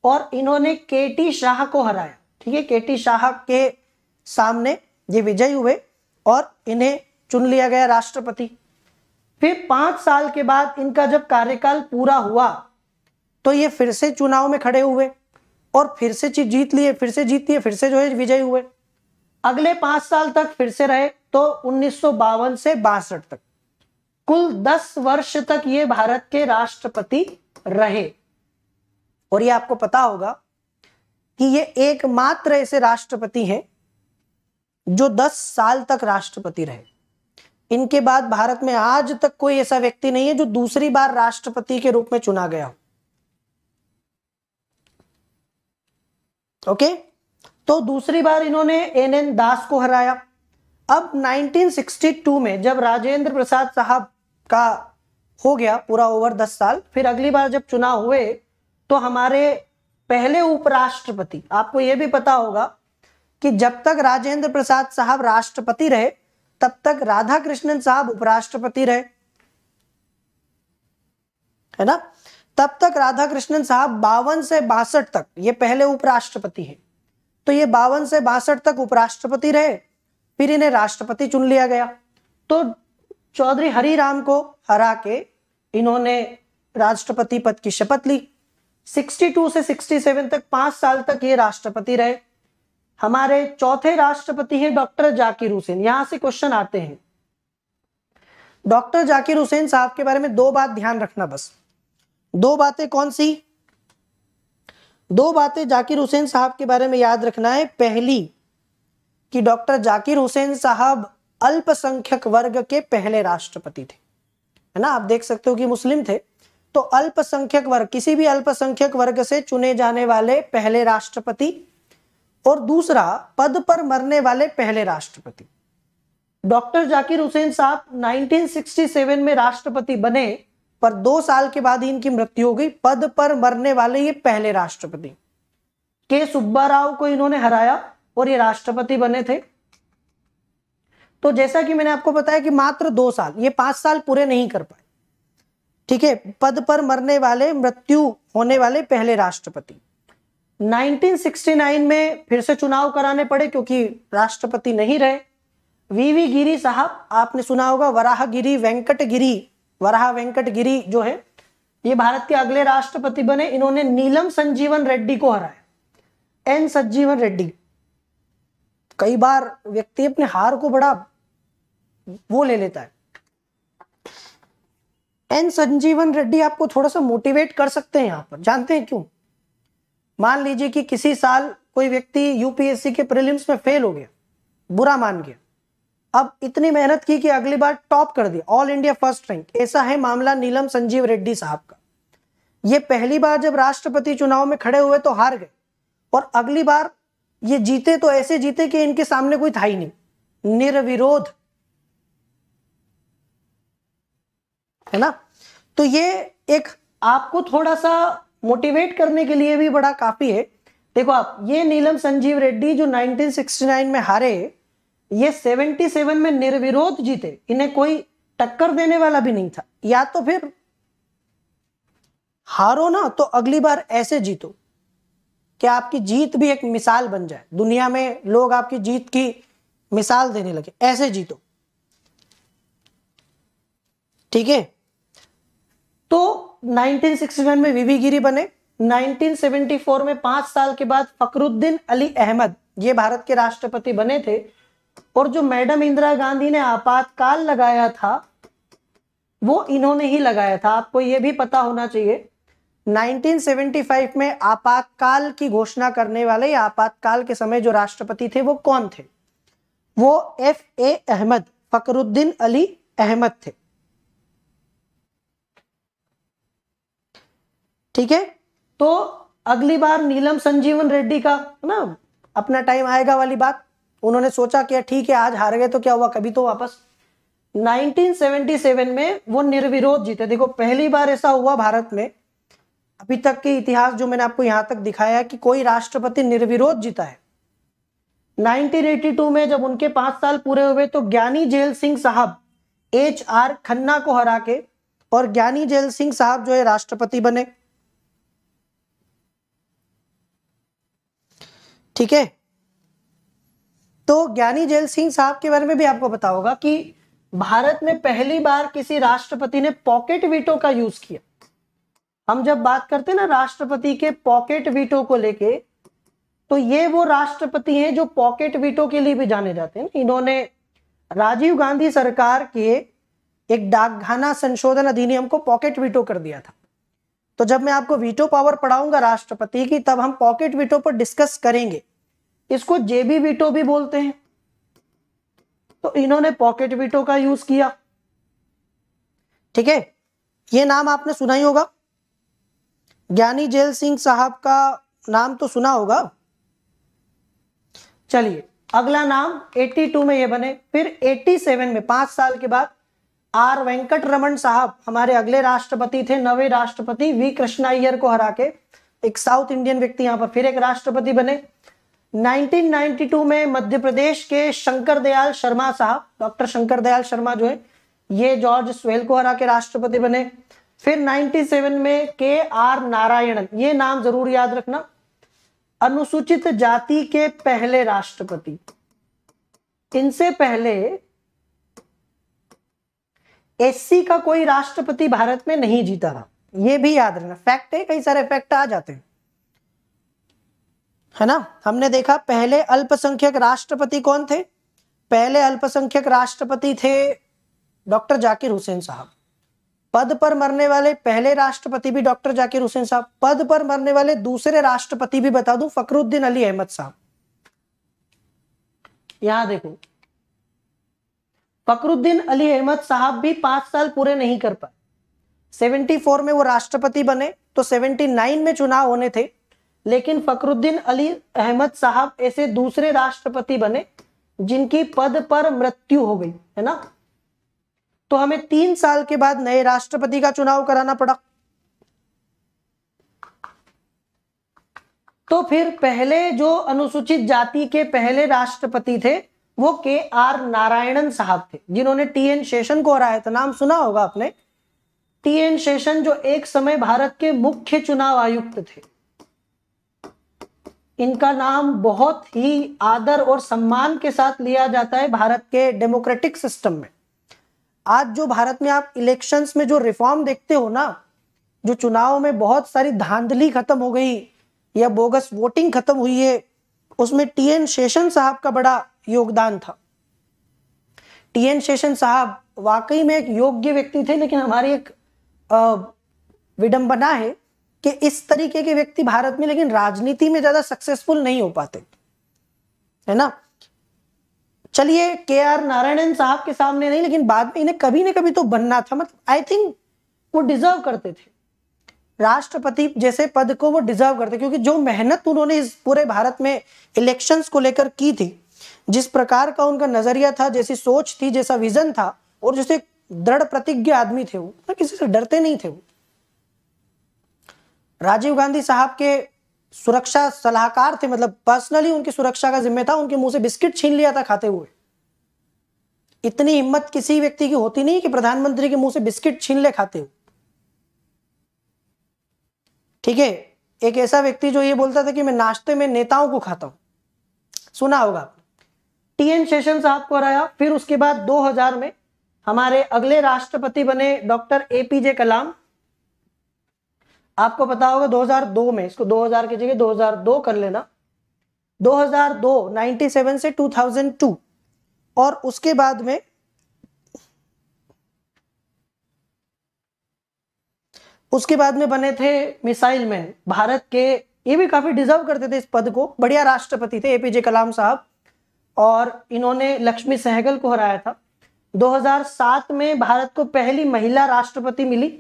Speaker 1: और इन्होंने के टी शाह को हराया ठीक है के टी शाह के सामने ये विजय हुए और इन्हें चुन लिया गया राष्ट्रपति फिर पांच साल के बाद इनका जब कार्यकाल पूरा हुआ तो ये फिर से चुनाव में खड़े हुए और फिर से जीत लिए फिर से जीत लिए फिर से जो है विजय हुए अगले पांच साल तक फिर से रहे तो उन्नीस से बासठ तक कुल दस वर्ष तक ये भारत के राष्ट्रपति रहे और ये आपको पता होगा कि ये एकमात्र ऐसे राष्ट्रपति हैं जो दस साल तक राष्ट्रपति रहे इनके बाद भारत में आज तक कोई ऐसा व्यक्ति नहीं है जो दूसरी बार राष्ट्रपति के रूप में चुना गया हो ओके तो दूसरी बार इन्होंने एन एन दास को हराया अब 1962 में जब राजेंद्र प्रसाद साहब का हो गया पूरा ओवर दस साल फिर अगली बार जब चुनाव हुए तो हमारे पहले उपराष्ट्रपति आपको यह भी पता होगा कि जब तक राजेंद्र प्रसाद साहब राष्ट्रपति रहे तब तक राधा कृष्णन साहब उपराष्ट्रपति रहे है ना तब तक राधा कृष्णन साहब बावन से बासठ तक ये पहले उपराष्ट्रपति है तो ये बावन से बासठ तक उपराष्ट्रपति रहे फिर इन्हें राष्ट्रपति चुन लिया गया तो चौधरी हरिराम को हरा के इन्होंने राष्ट्रपति पद की शपथ ली 62 से 67 तक पांच साल तक ये राष्ट्रपति रहे हमारे चौथे राष्ट्रपति हैं डॉक्टर जाकिर हुसैन यहां से क्वेश्चन आते हैं डॉक्टर जाकिर हुसैन साहब के बारे में दो बात ध्यान रखना बस दो बातें कौन सी दो बातें जाकिर हुसैन साहब के बारे में याद रखना है पहली कि डॉक्टर जाकिर हुसैन साहब अल्पसंख्यक वर्ग के पहले राष्ट्रपति थे है ना आप देख सकते हो कि मुस्लिम थे तो अल्पसंख्यक वर्ग किसी भी अल्पसंख्यक वर्ग से चुने जाने वाले पहले राष्ट्रपति और दूसरा पद पर मरने वाले पहले राष्ट्रपति डॉक्टर जाकिर हुसैन साहब 1967 में राष्ट्रपति बने पर दो साल के बाद इनकी मृत्यु हो गई पद पर मरने वाले ये पहले राष्ट्रपति के सुब्बा राव को इन्होंने हराया और ये राष्ट्रपति बने थे तो जैसा कि मैंने आपको बताया कि मात्र दो साल ये पांच साल पूरे नहीं कर पाए ठीक है पद पर मरने वाले मृत्यु होने वाले पहले राष्ट्रपति 1969 में फिर से चुनाव कराने पड़े क्योंकि राष्ट्रपति नहीं रहे वीवी गिरी साहब आपने सुना होगा वराह गिरी वेंकट गिरी वराह वेंकट गिरी जो है ये भारत के अगले राष्ट्रपति बने इन्होंने नीलम संजीवन रेड्डी को हराया एन संजीवन रेड्डी कई बार व्यक्ति अपने हार को बड़ा वो ले लेता है एन संजीवन रेड्डी आपको थोड़ा सा मोटिवेट कर सकते हैं यहां पर जानते हैं क्यों मान लीजिए कि किसी साल कोई व्यक्ति यूपीएससी के प्रीलिम्स में फेल हो गया बुरा मान गया अब इतनी मेहनत की कि अगली बार टॉप कर दिया ऑल इंडिया फर्स्ट रैंक ऐसा है मामला नीलम संजीव रेड्डी साहब का ये पहली बार जब राष्ट्रपति चुनाव में खड़े हुए तो हार गए और अगली बार ये जीते तो ऐसे जीते कि इनके सामने कोई था ही नहीं निर्विरोध है ना तो ये एक आपको थोड़ा सा मोटिवेट करने के लिए भी बड़ा काफ़ी है देखो आप ये नीलम संजीव रेड्डी जो 1969 में हारे ये 77 में निर्विरोध जीते इन्हें कोई टक्कर देने वाला भी नहीं था या तो फिर हारो ना तो अगली बार ऐसे जीतो कि आपकी जीत भी एक मिसाल बन जाए दुनिया में लोग आपकी जीत की मिसाल देने लगे ऐसे जीतो ठीक है तो 1961 में वीवी गिरी बने 1974 में पांच साल के बाद फकरुद्दीन अली अहमद ये भारत के राष्ट्रपति बने थे और जो मैडम इंदिरा गांधी ने आपातकाल लगाया था वो इन्होंने ही लगाया था आपको ये भी पता होना चाहिए 1975 में आपातकाल की घोषणा करने वाले या आपातकाल के समय जो राष्ट्रपति थे वो कौन थे वो एफ ए अहमद फकरुद्दीन अली अहमद थे ठीक है तो अगली बार नीलम संजीवन रेड्डी का ना अपना टाइम आएगा वाली बात उन्होंने सोचा कि ठीक है आज हार गए तो क्या हुआ कभी तो वापस 1977 में वो निर्विरोध जीते देखो पहली बार ऐसा हुआ भारत में अभी तक के इतिहास जो मैंने आपको यहां तक दिखाया है कि कोई राष्ट्रपति निर्विरोध जीता है 1982 में जब उनके पांच साल पूरे हुए तो ज्ञानी जेल सिंह साहब एच आर खन्ना को हरा के और ज्ञानी जेल सिंह साहब जो है राष्ट्रपति बने ठीक है तो ज्ञानी जेल सिंह साहब के बारे में भी आपको पता होगा कि भारत में पहली बार किसी राष्ट्रपति ने पॉकेट वीटो का यूज किया हम जब बात करते हैं ना राष्ट्रपति के पॉकेट वीटो को लेके तो ये वो राष्ट्रपति हैं जो पॉकेट वीटो के लिए भी जाने जाते हैं इन्होंने राजीव गांधी सरकार के एक डाकघाना संशोधन अधिनियम को पॉकेट वीटो कर दिया था तो जब मैं आपको वीटो पावर पढ़ाऊंगा राष्ट्रपति की तब हम पॉकेट वीटो पर डिस्कस करेंगे इसको जेबी वीटो भी बोलते हैं तो इन्होंने पॉकेट वीटो का यूज किया ठीक है ये नाम आपने सुना ही होगा ज्ञानी जेल सिंह साहब का नाम तो सुना होगा चलिए अगला नाम 82 में ये बने फिर 87 में पांच साल के बाद आर वेंकट रमन साहब हमारे अगले राष्ट्रपति थे नवे राष्ट्रपति वी कृष्णा अय्यर को हरा के एक साउथ इंडियन व्यक्ति यहां पर फिर एक राष्ट्रपति बने 1992 में मध्य प्रदेश के शंकर दयाल शर्मा साहब डॉक्टर शंकर दयाल शर्मा जो है ये जॉर्ज स्वेल को हरा के राष्ट्रपति बने फिर 97 में के आर नारायणन ये नाम जरूर याद रखना अनुसूचित जाति के पहले राष्ट्रपति इनसे पहले एससी का कोई राष्ट्रपति भारत में नहीं जीता था ये भी याद रखना फैक्ट है कई सारे फैक्ट आ जाते हैं है ना हमने देखा पहले अल्पसंख्यक राष्ट्रपति कौन थे पहले अल्पसंख्यक राष्ट्रपति थे डॉक्टर जाकिर हुसैन साहब पद पर मरने वाले पहले राष्ट्रपति भी डॉक्टर जाकिर हुसैन साहब पद पर मरने वाले दूसरे राष्ट्रपति भी बता दूं फकरुद्दीन अली अहमद साहब यहां देखो फकरुद्दीन अली अहमद साहब भी पांच साल पूरे नहीं कर पाए 74 में वो राष्ट्रपति बने तो 79 में चुनाव होने थे लेकिन फकरुद्दीन अली अहमद साहब ऐसे दूसरे राष्ट्रपति बने जिनकी पद पर मृत्यु हो गई है ना तो हमें तीन साल के बाद नए राष्ट्रपति का चुनाव कराना पड़ा तो फिर पहले जो अनुसूचित जाति के पहले राष्ट्रपति थे वो के आर नारायणन साहब थे जिन्होंने टी एन शेषन को हराया था नाम सुना होगा आपने टी एन शेषन जो एक समय भारत के मुख्य चुनाव आयुक्त थे इनका नाम बहुत ही आदर और सम्मान के साथ लिया जाता है भारत के डेमोक्रेटिक सिस्टम में आज जो भारत में आप इलेक्शंस में जो रिफॉर्म देखते हो ना जो चुनाव में बहुत सारी धांधली खत्म हो गई या बोगस वोटिंग खत्म हुई है उसमें टी एन शेषन साहब का बड़ा योगदान था टी एन शेषन साहब वाकई में एक योग्य व्यक्ति थे लेकिन हमारी एक विडंबना है कि इस तरीके के व्यक्ति भारत में लेकिन राजनीति में ज्यादा सक्सेसफुल नहीं हो पाते है ना चलिए के आर नारायणन साहब के सामने नहीं लेकिन बाद में इन्हें कभी ना कभी तो बनना था मतलब आई थिंक वो डिजर्व करते थे राष्ट्रपति जैसे पद को वो डिजर्व करते क्योंकि जो मेहनत उन्होंने इस पूरे भारत में इलेक्शंस को लेकर की थी जिस प्रकार का उनका नजरिया था जैसी सोच थी जैसा विजन था और जैसे दृढ़ प्रतिज्ञा आदमी थे वो मतलब किसी से डरते नहीं थे वो राजीव गांधी साहब के सुरक्षा सलाहकार थे मतलब पर्सनली उनकी सुरक्षा का जिम्मे था उनके मुंह से बिस्किट छीन लिया था खाते हुए इतनी हिम्मत किसी व्यक्ति की होती नहीं कि प्रधानमंत्री के मुंह से बिस्किट छीन ले खाते हुए ठीक है एक ऐसा व्यक्ति जो ये बोलता था कि मैं नाश्ते में नेताओं को खाता हूं सुना होगा टी एन सेशन साहब को हराया फिर उसके बाद 2000 में हमारे अगले राष्ट्रपति बने डॉक्टर एपीजे कलाम आपको पता होगा 2002 में इसको 2000 की जगह 2002 कर लेना 2002 97 से 2002 और उसके बाद में उसके बाद में बने थे मिसाइल मैन भारत के ये भी काफी डिजर्व करते थे इस पद को बढ़िया राष्ट्रपति थे एपीजे कलाम साहब और इन्होंने लक्ष्मी सहगल को हराया था 2007 में भारत को पहली महिला राष्ट्रपति मिली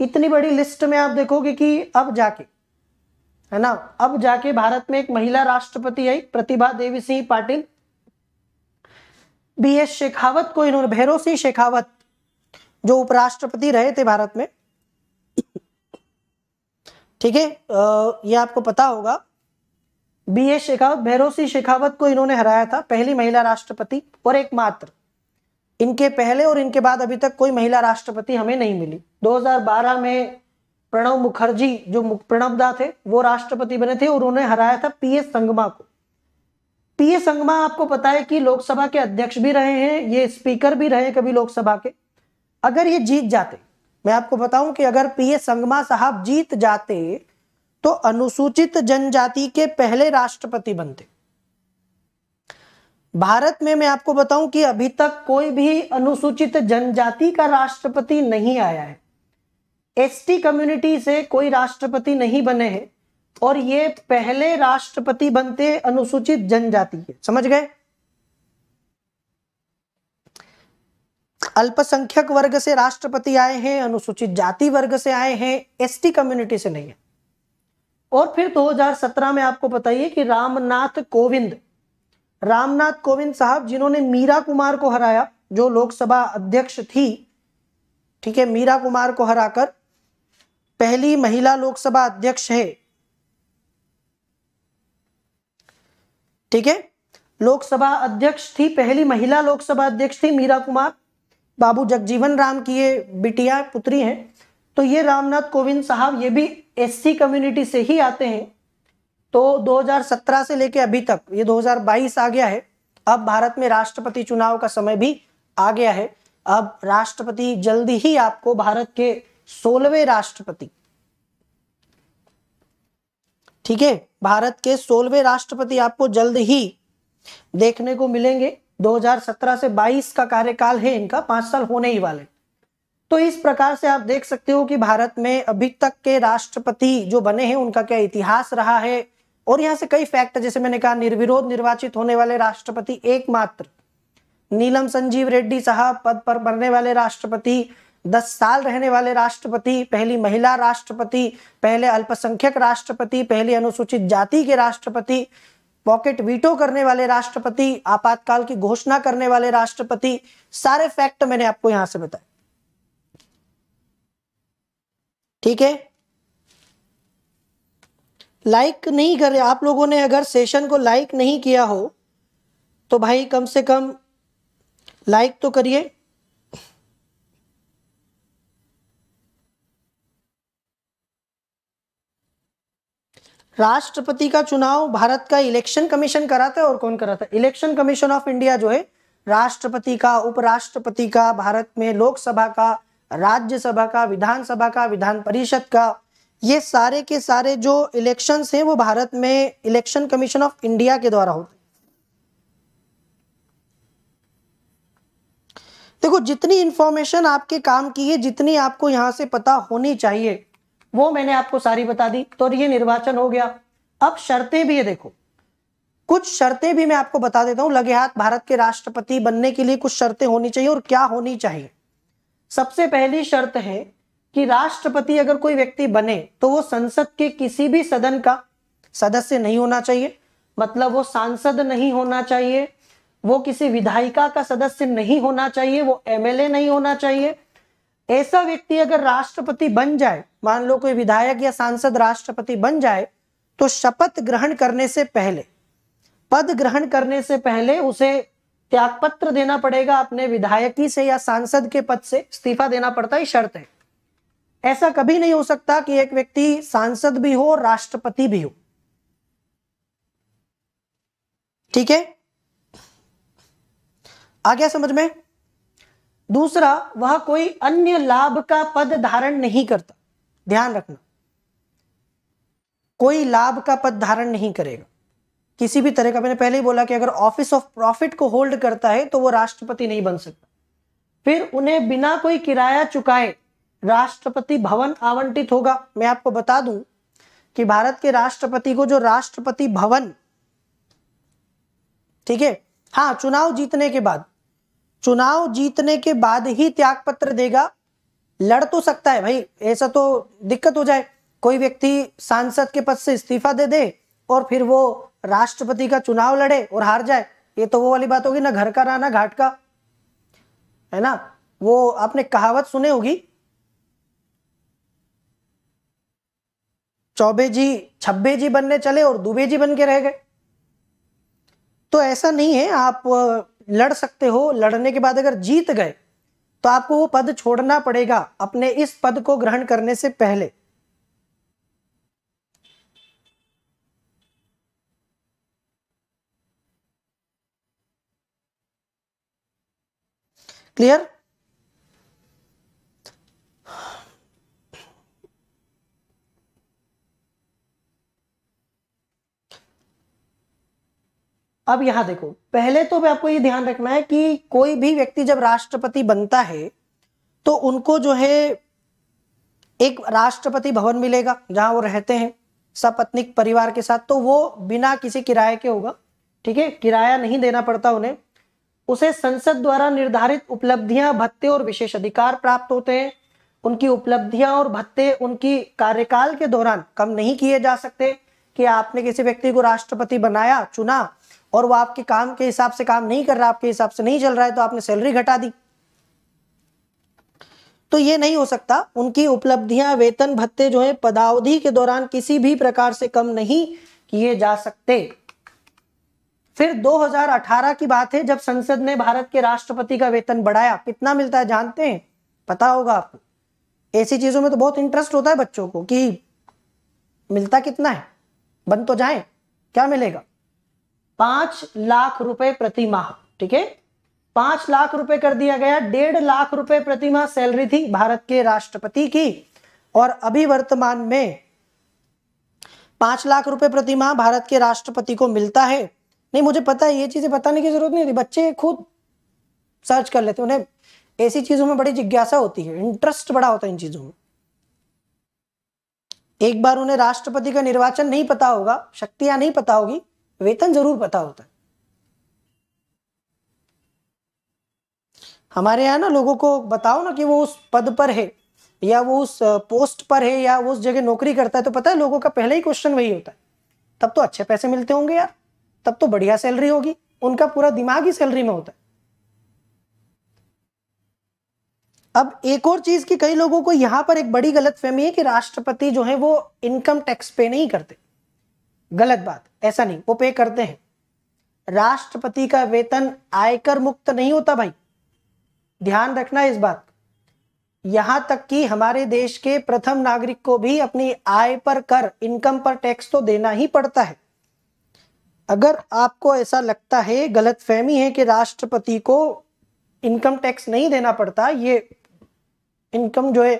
Speaker 1: इतनी बड़ी लिस्ट में आप देखोगे कि अब जाके है ना अब जाके भारत में एक महिला राष्ट्रपति आई प्रतिभा देवी सिंह पाटिल बी एस शेखावत को इन्होंने भैरव सिंह शेखावत जो उपराष्ट्रपति रहे थे भारत में ठीक है ये आपको पता होगा बी एस शेखावत भैरव सिंह शेखावत को इन्होंने हराया था पहली महिला राष्ट्रपति और एकमात्र इनके पहले और इनके बाद अभी तक कोई महिला राष्ट्रपति हमें नहीं मिली 2012 में प्रणव मुखर्जी जो प्रणबदा थे वो राष्ट्रपति बने थे और उन्होंने हराया था पी एस संगमा को पी संगमा आपको पता है कि लोकसभा के अध्यक्ष भी रहे हैं ये स्पीकर भी रहे कभी लोकसभा के अगर ये जीत जाते मैं आपको बताऊं कि अगर पी एस संगमा साहब जीत जाते तो अनुसूचित जनजाति के पहले राष्ट्रपति बनते भारत में मैं आपको बताऊं कि अभी तक कोई भी अनुसूचित जनजाति का राष्ट्रपति नहीं आया है एसटी कम्युनिटी से कोई राष्ट्रपति नहीं बने हैं और ये पहले राष्ट्रपति बनते अनुसूचित जनजाति के समझ गए अल्पसंख्यक वर्ग से राष्ट्रपति आए हैं अनुसूचित जाति वर्ग से आए हैं एसटी कम्युनिटी से नहीं है और फिर 2017 में आपको बताइए कि रामनाथ कोविंद रामनाथ कोविंद साहब जिन्होंने मीरा कुमार को हराया जो लोकसभा अध्यक्ष थी ठीक है मीरा कुमार को हराकर पहली महिला लोकसभा अध्यक्ष है ठीक है लोकसभा अध्यक्ष थी पहली महिला लोकसभा अध्यक्ष थी मीरा कुमार बाबू जगजीवन राम की ये बिटिया पुत्री हैं तो ये रामनाथ कोविंद साहब ये भी एससी कम्युनिटी से ही आते हैं तो 2017 से लेके अभी तक ये 2022 आ गया है अब भारत में राष्ट्रपति चुनाव का समय भी आ गया है अब राष्ट्रपति जल्दी ही आपको भारत के सोलहवें राष्ट्रपति ठीक है भारत के सोलहवें राष्ट्रपति आपको जल्द ही देखने को मिलेंगे 2017 से 22 का कार्यकाल है इनका पांच साल होने ही वाले तो इस प्रकार से आप देख सकते हो कि भारत में अभी तक के राष्ट्रपति जो बने हैं उनका क्या इतिहास रहा है और यहां से कई फैक्ट जैसे मैंने कहा निर्विरोध निर्वाचित होने वाले राष्ट्रपति एकमात्र नीलम संजीव रेड्डी साहब पद पर बनने वाले राष्ट्रपति दस साल रहने वाले राष्ट्रपति पहली महिला राष्ट्रपति पहले अल्पसंख्यक राष्ट्रपति पहली अनुसूचित जाति के राष्ट्रपति पॉकेट वीटो करने वाले राष्ट्रपति आपातकाल की घोषणा करने वाले राष्ट्रपति सारे फैक्ट मैंने आपको यहां से बताए ठीक है लाइक नहीं कर रहे आप लोगों ने अगर सेशन को लाइक नहीं किया हो तो भाई कम से कम लाइक तो करिए राष्ट्रपति का चुनाव भारत का इलेक्शन कमीशन कराता है और कौन कराता है इलेक्शन कमीशन ऑफ इंडिया जो है राष्ट्रपति का उपराष्ट्रपति का भारत में लोकसभा का राज्यसभा का विधानसभा का विधान परिषद का ये सारे के सारे जो इलेक्शंस हैं वो भारत में इलेक्शन कमीशन ऑफ इंडिया के द्वारा होते देखो जितनी इंफॉर्मेशन आपके काम की है जितनी आपको यहां से पता होनी चाहिए वो मैंने आपको सारी बता दी तो ये निर्वाचन हो गया अब शर्तें भी है देखो कुछ शर्तें भी मैं आपको बता देता हूं लगे हाथ भारत के राष्ट्रपति बनने के लिए कुछ शर्तें होनी चाहिए और क्या होनी चाहिए सबसे पहली शर्त है कि राष्ट्रपति अगर कोई व्यक्ति बने तो वो संसद के किसी भी सदन का सदस्य नहीं होना चाहिए मतलब वो सांसद नहीं होना चाहिए वो किसी विधायिका का सदस्य नहीं होना चाहिए वो एमएलए नहीं होना चाहिए ऐसा व्यक्ति अगर राष्ट्रपति बन जाए मान लो कोई विधायक या सांसद राष्ट्रपति बन जाए तो शपथ ग्रहण करने से पहले पद ग्रहण करने से पहले उसे त्यागपत्र देना पड़ेगा अपने विधायकी से या सांसद के पद से इस्तीफा देना पड़ता है शर्त है ऐसा कभी नहीं हो सकता कि एक व्यक्ति सांसद भी हो राष्ट्रपति भी हो ठीक है आ गया समझ में दूसरा वह कोई अन्य लाभ का पद धारण नहीं करता ध्यान रखना कोई लाभ का पद धारण नहीं करेगा किसी भी तरह का मैंने पहले ही बोला कि अगर ऑफिस ऑफ प्रॉफिट को होल्ड करता है तो वह राष्ट्रपति नहीं बन सकता फिर उन्हें बिना कोई किराया चुकाए राष्ट्रपति भवन आवंटित होगा मैं आपको बता दूं कि भारत के राष्ट्रपति को जो राष्ट्रपति भवन ठीक है हाँ चुनाव जीतने के बाद चुनाव जीतने के बाद ही त्याग पत्र देगा लड़ तो सकता है भाई ऐसा तो दिक्कत हो जाए कोई व्यक्ति सांसद के पद से इस्तीफा दे दे और फिर वो राष्ट्रपति का चुनाव लड़े और हार जाए ये तो वो वाली बात होगी ना घर का रहा ना घाट का है ना वो आपने कहावत सुने होगी चौबे जी छब्बे जी बनने चले और दुबे जी बन के रह गए तो ऐसा नहीं है आप लड़ सकते हो लड़ने के बाद अगर जीत गए तो आपको वो पद छोड़ना पड़ेगा अपने इस पद को ग्रहण करने से पहले क्लियर अब यहां देखो पहले तो मैं आपको ये ध्यान रखना है कि कोई भी व्यक्ति जब राष्ट्रपति बनता है तो उनको जो है एक राष्ट्रपति भवन मिलेगा जहां वो रहते हैं सपत्निक परिवार के साथ तो वो बिना किसी किराए के होगा ठीक है किराया नहीं देना पड़ता उन्हें उसे संसद द्वारा निर्धारित उपलब्धियां भत्ते और विशेष अधिकार प्राप्त होते हैं उनकी उपलब्धियां और भत्ते उनकी कार्यकाल के दौरान कम नहीं किए जा सकते कि आपने किसी व्यक्ति को राष्ट्रपति बनाया चुना और वो आपके काम के हिसाब से काम नहीं कर रहा आपके हिसाब से नहीं चल रहा है तो आपने सैलरी घटा दी तो ये नहीं हो सकता उनकी उपलब्धियां वेतन भत्ते जो है पदावधि के दौरान किसी भी प्रकार से कम नहीं किए जा सकते फिर 2018 की बात है जब संसद ने भारत के राष्ट्रपति का वेतन बढ़ाया कितना मिलता है जानते हैं पता होगा आपको ऐसी चीजों में तो बहुत इंटरेस्ट होता है बच्चों को कि मिलता कितना है बन तो जाए क्या मिलेगा पांच लाख रुपए प्रति माह ठीक है पांच लाख रुपए कर दिया गया डेढ़ लाख रुपए प्रति माह सैलरी थी भारत के राष्ट्रपति की और अभी वर्तमान में पांच लाख रुपए प्रति माह भारत के राष्ट्रपति को मिलता है नहीं मुझे पता है ये चीजें बताने की जरूरत नहीं होती बच्चे खुद सर्च कर लेते उन्हें ऐसी चीजों में बड़ी जिज्ञासा होती है इंटरेस्ट बड़ा होता है इन चीजों में एक बार उन्हें राष्ट्रपति का निर्वाचन नहीं पता होगा शक्तियां नहीं पता होगी वेतन जरूर पता होता है हमारे यहाँ ना लोगों को बताओ ना कि वो उस पद पर है या वो उस पोस्ट पर है या वो उस जगह नौकरी करता है तो पता है लोगों का पहला ही क्वेश्चन वही होता है तब तो अच्छे पैसे मिलते होंगे यार तब तो बढ़िया सैलरी होगी उनका पूरा दिमाग ही सैलरी में होता है अब एक और चीज की कई लोगों को यहां पर एक बड़ी गलत फहमी है कि राष्ट्रपति जो है वो इनकम टैक्स पे नहीं करते गलत बात ऐसा नहीं वो पे करते हैं राष्ट्रपति का वेतन आयकर मुक्त नहीं होता भाई ध्यान रखना इस बात यहां तक कि हमारे देश के प्रथम नागरिक को भी अपनी आय पर कर इनकम पर टैक्स तो देना ही पड़ता है अगर आपको ऐसा लगता है गलत फहमी है कि राष्ट्रपति को इनकम टैक्स नहीं देना पड़ता ये इनकम जो है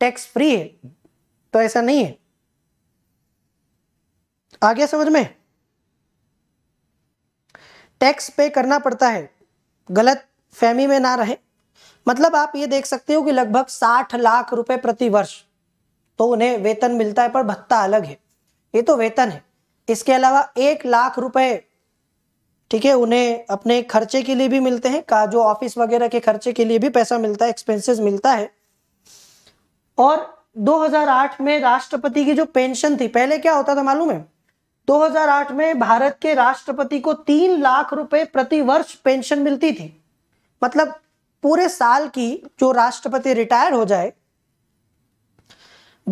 Speaker 1: टैक्स फ्री है तो ऐसा नहीं है आ गया समझ में टैक्स पे करना पड़ता है गलत फहमी में ना रहे मतलब आप ये देख सकते हो कि लगभग साठ लाख रुपए प्रति वर्ष तो उन्हें वेतन मिलता है पर भत्ता अलग है ये तो वेतन है इसके अलावा एक लाख रुपए ठीक है उन्हें अपने खर्चे के लिए भी मिलते हैं का जो ऑफिस वगैरह के खर्चे के लिए भी पैसा मिलता है एक्सपेंसेस मिलता है और 2008 में राष्ट्रपति की जो पेंशन थी पहले क्या होता था मालूम है 2008 में भारत के राष्ट्रपति को तीन लाख रुपए प्रति वर्ष पेंशन मिलती थी मतलब पूरे साल की जो राष्ट्रपति रिटायर हो जाए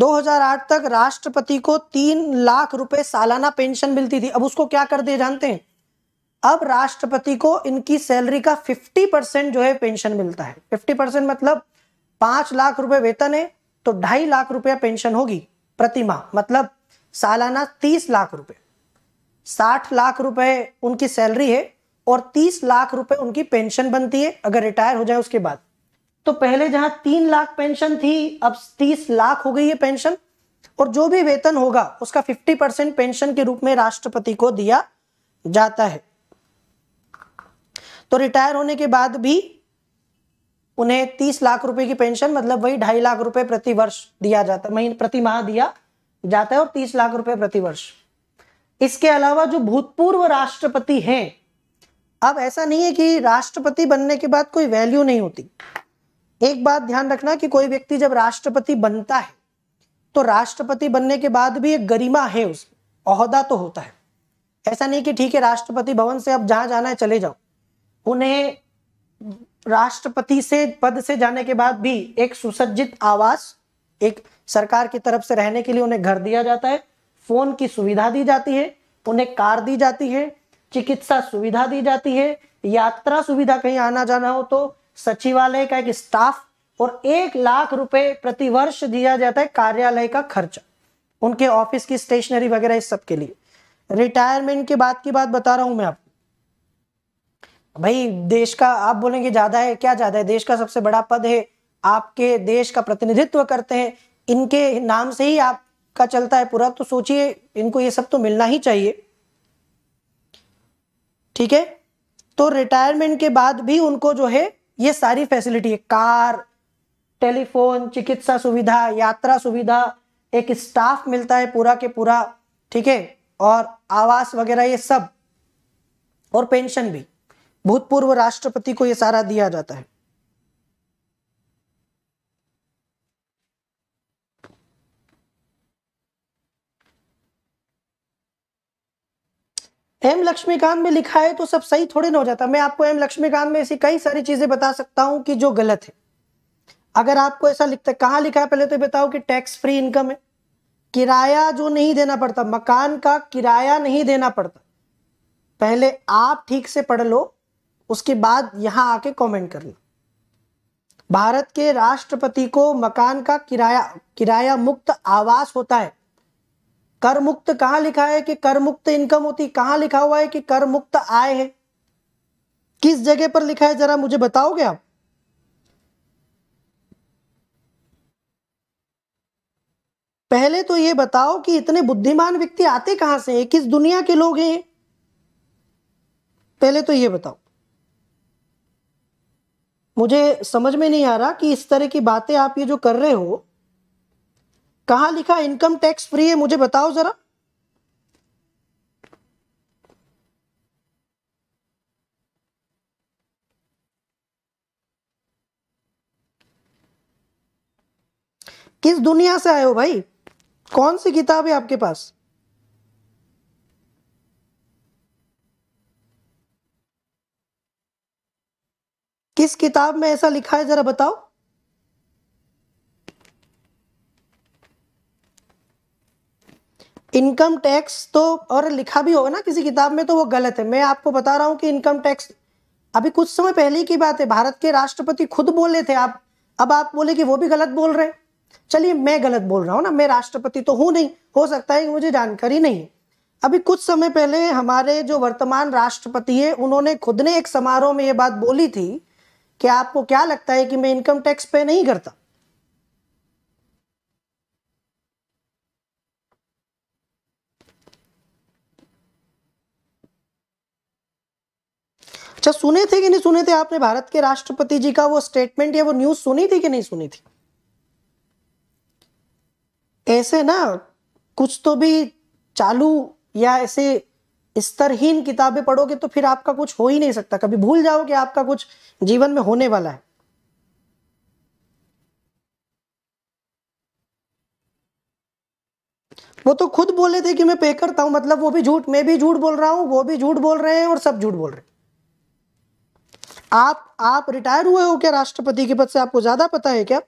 Speaker 1: 2008 तक राष्ट्रपति को तीन लाख रुपए सालाना पेंशन मिलती थी अब उसको क्या कर दिए जानते हैं अब राष्ट्रपति को इनकी सैलरी का 50 परसेंट जो है पेंशन मिलता है 50 परसेंट मतलब पांच लाख रुपए वेतन है तो ढाई लाख रुपया पेंशन होगी प्रति माह मतलब सालाना तीस लाख रुपए साठ लाख रुपए उनकी सैलरी है और तीस लाख रुपए उनकी पेंशन बनती है अगर रिटायर हो जाए उसके बाद तो पहले जहां तीन लाख पेंशन थी अब तीस लाख हो गई है पेंशन और जो भी वेतन होगा उसका फिफ्टी परसेंट पेंशन के रूप में राष्ट्रपति को दिया जाता है तो रिटायर होने के बाद भी उन्हें तीस लाख रुपए की पेंशन मतलब वही ढाई लाख रुपए प्रति वर्ष दिया जाता महीने प्रति माह दिया जाता है और तीस लाख रुपए प्रति वर्ष इसके अलावा जो भूतपूर्व राष्ट्रपति हैं अब ऐसा नहीं है कि राष्ट्रपति बनने के बाद कोई वैल्यू नहीं होती एक बात ध्यान रखना कि कोई व्यक्ति जब राष्ट्रपति बनता है तो राष्ट्रपति बनने के बाद भी एक गरिमा है उसमें अहदा तो होता है ऐसा नहीं कि ठीक है राष्ट्रपति भवन से अब जहां जाना है चले जाओ उन्हें राष्ट्रपति से पद से जाने के बाद भी एक सुसज्जित आवास एक सरकार की तरफ से रहने के लिए उन्हें घर दिया जाता है फ़ोन की सुविधा दी जाती है उन्हें कार दी जाती है चिकित्सा सुविधा दी जाती है यात्रा सुविधा कहीं आना जाना हो तो सचिवालय का एक स्टाफ और एक लाख रुपए प्रति वर्ष दिया जाता है कार्यालय का खर्चा उनके ऑफिस की स्टेशनरी वगैरह इस सब के लिए रिटायरमेंट के बाद की बात बता रहा हूं मैं आपको भाई देश का आप बोलेंगे ज्यादा है क्या ज्यादा है देश का सबसे बड़ा पद है आपके देश का प्रतिनिधित्व करते हैं इनके नाम से ही आप का चलता है पूरा तो सोचिए इनको ये सब तो मिलना ही चाहिए ठीक है तो रिटायरमेंट के बाद भी उनको जो है ये सारी फैसिलिटी है कार टेलीफोन चिकित्सा सुविधा यात्रा सुविधा एक स्टाफ मिलता है पूरा के पूरा ठीक है और आवास वगैरह ये सब और पेंशन भी भूतपूर्व राष्ट्रपति को ये सारा दिया जाता है एम लक्ष्मीकांत में लिखा है तो सब सही थोड़े ना हो जाता मैं आपको एम लक्ष्मीकांत में ऐसी कई सारी चीजें बता सकता हूं कि जो गलत है अगर आपको ऐसा लिखता है कहाँ लिखा है पहले तो बताओ कि टैक्स फ्री इनकम है किराया जो नहीं देना पड़ता मकान का किराया नहीं देना पड़ता पहले आप ठीक से पढ़ लो उसके बाद यहां आके कमेंट कर लो भारत के राष्ट्रपति को मकान का किराया किराया मुक्त आवास होता है कर मुक्त कहां लिखा है कि कर मुक्त इनकम होती कहां लिखा हुआ है कि कर मुक्त आय है किस जगह पर लिखा है जरा मुझे बताओगे आप पहले तो ये बताओ कि इतने बुद्धिमान व्यक्ति आते कहां से हैं किस दुनिया के लोग हैं पहले तो ये बताओ मुझे समझ में नहीं आ रहा कि इस तरह की बातें आप ये जो कर रहे हो कहा लिखा इनकम टैक्स फ्री है मुझे बताओ जरा किस दुनिया से आए हो भाई कौन सी किताब है आपके पास किस किताब में ऐसा लिखा है जरा बताओ इनकम टैक्स तो और लिखा भी होगा ना किसी किताब में तो वो गलत है मैं आपको बता रहा हूँ कि इनकम टैक्स अभी कुछ समय पहले की बात है भारत के राष्ट्रपति खुद बोले थे आप अब आप बोले कि वो भी गलत बोल रहे हैं चलिए मैं गलत बोल रहा हूँ ना मैं राष्ट्रपति तो हूँ नहीं हो सकता है कि मुझे जानकारी नहीं अभी कुछ समय पहले हमारे जो वर्तमान राष्ट्रपति है उन्होंने खुद ने एक समारोह में ये बात बोली थी कि आपको क्या लगता है कि मैं इनकम टैक्स पे नहीं करता अच्छा सुने थे कि नहीं सुने थे आपने भारत के राष्ट्रपति जी का वो स्टेटमेंट या वो न्यूज सुनी थी कि नहीं सुनी थी ऐसे ना कुछ तो भी चालू या ऐसे स्तरहीन किताबें पढ़ोगे तो फिर आपका कुछ हो ही नहीं सकता कभी भूल जाओ कि आपका कुछ जीवन में होने वाला है वो तो खुद बोले थे कि मैं पे करता हूं मतलब वो भी झूठ मैं भी झूठ बोल रहा हूं वो भी झूठ बोल रहे हैं और सब झूठ बोल रहे हैं आप आप रिटायर हुए हो क्या राष्ट्रपति के पद से आपको ज्यादा पता है क्या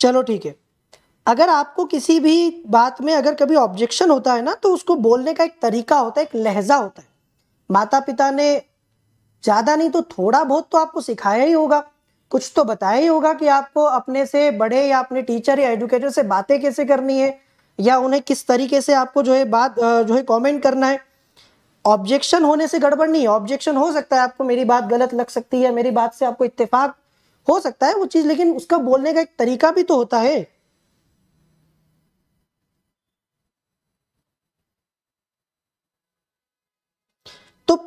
Speaker 1: चलो ठीक है अगर आपको किसी भी बात में अगर कभी ऑब्जेक्शन होता है ना तो उसको बोलने का एक तरीका होता है एक लहजा होता है माता पिता ने ज़्यादा नहीं तो थोड़ा बहुत तो आपको सिखाया ही होगा कुछ तो बताया ही होगा कि आपको अपने से बड़े या अपने टीचर या एजुकेटर से बातें कैसे करनी है या उन्हें किस तरीके से आपको जो है बात जो है कमेंट करना है ऑब्जेक्शन होने से गड़बड़ नहीं है ऑब्जेक्शन हो सकता है आपको मेरी बात गलत लग सकती है मेरी बात से आपको इत्तेफाक हो सकता है वो चीज लेकिन उसका बोलने का एक तरीका भी तो होता है तो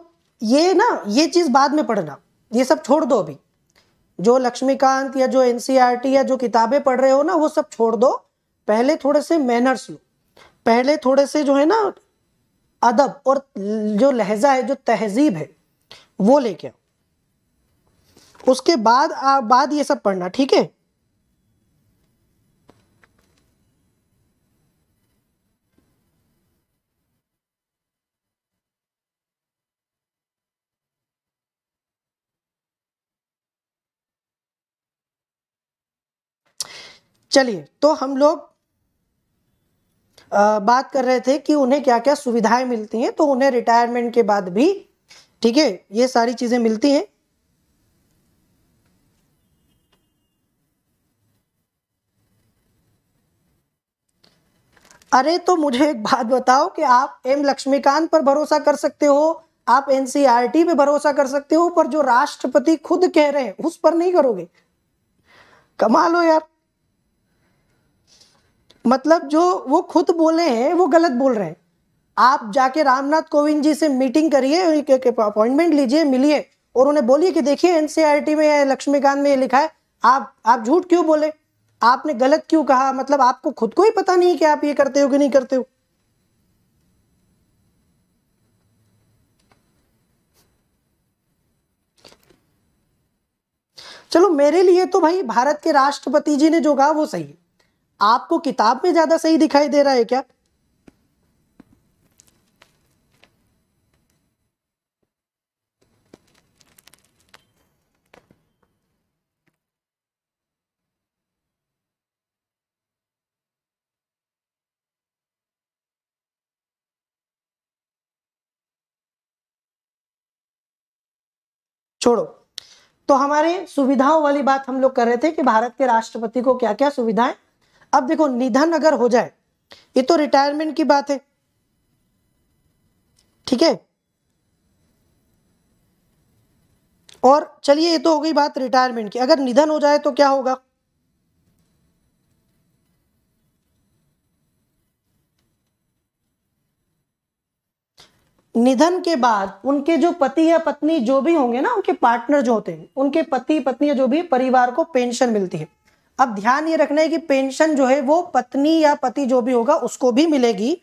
Speaker 1: ये ना ये चीज बाद में पढ़ना ये सब छोड़ दो अभी जो लक्ष्मीकांत या जो एनसीईआरटी या जो किताबें पढ़ रहे हो ना वो सब छोड़ दो पहले थोड़े से मैनर्स लो पहले थोड़े से जो है ना अदब और जो लहजा है जो तहजीब है वो लेके आओ उसके बाद आ, बाद ये सब पढ़ना ठीक है चलिए तो हम लोग आ, बात कर रहे थे कि उन्हें क्या क्या सुविधाएं मिलती हैं तो उन्हें रिटायरमेंट के बाद भी ठीक है ये सारी चीज़ें मिलती हैं अरे तो मुझे एक बात बताओ कि आप एम लक्ष्मीकांत पर भरोसा कर सकते हो आप एनसीईआरटी e पे भरोसा कर सकते हो पर जो राष्ट्रपति खुद कह रहे हैं उस पर नहीं करोगे कमाल हो यार मतलब जो वो खुद बोले हैं वो गलत बोल रहे हैं आप जाके रामनाथ कोविंद जी से मीटिंग करिए अपॉइंटमेंट लीजिए मिलिए और उन्हें बोलिए कि देखिए एनसीईआरटी e में लक्ष्मीकांत में ये लिखा है आप आप झूठ क्यों बोले आपने गलत क्यों कहा मतलब आपको खुद को ही पता नहीं कि आप ये करते हो कि नहीं करते हो चलो मेरे लिए तो भाई भारत के राष्ट्रपति जी ने जो कहा वो सही है आपको किताब में ज्यादा सही दिखाई दे रहा है क्या छोड़ो तो हमारे सुविधाओं वाली बात हम लोग कर रहे थे कि भारत के राष्ट्रपति को क्या क्या सुविधाएं अब देखो निधन अगर हो जाए ये तो रिटायरमेंट की बात है ठीक है और चलिए ये तो हो गई बात रिटायरमेंट की अगर निधन हो जाए तो क्या होगा निधन के बाद उनके जो पति या पत्नी जो भी होंगे ना उनके पार्टनर जो होते हैं उनके पति पत्नी या जो भी परिवार को पेंशन मिलती है अब ध्यान ये रखना है कि पेंशन जो है वो पत्नी या पति जो भी होगा उसको भी मिलेगी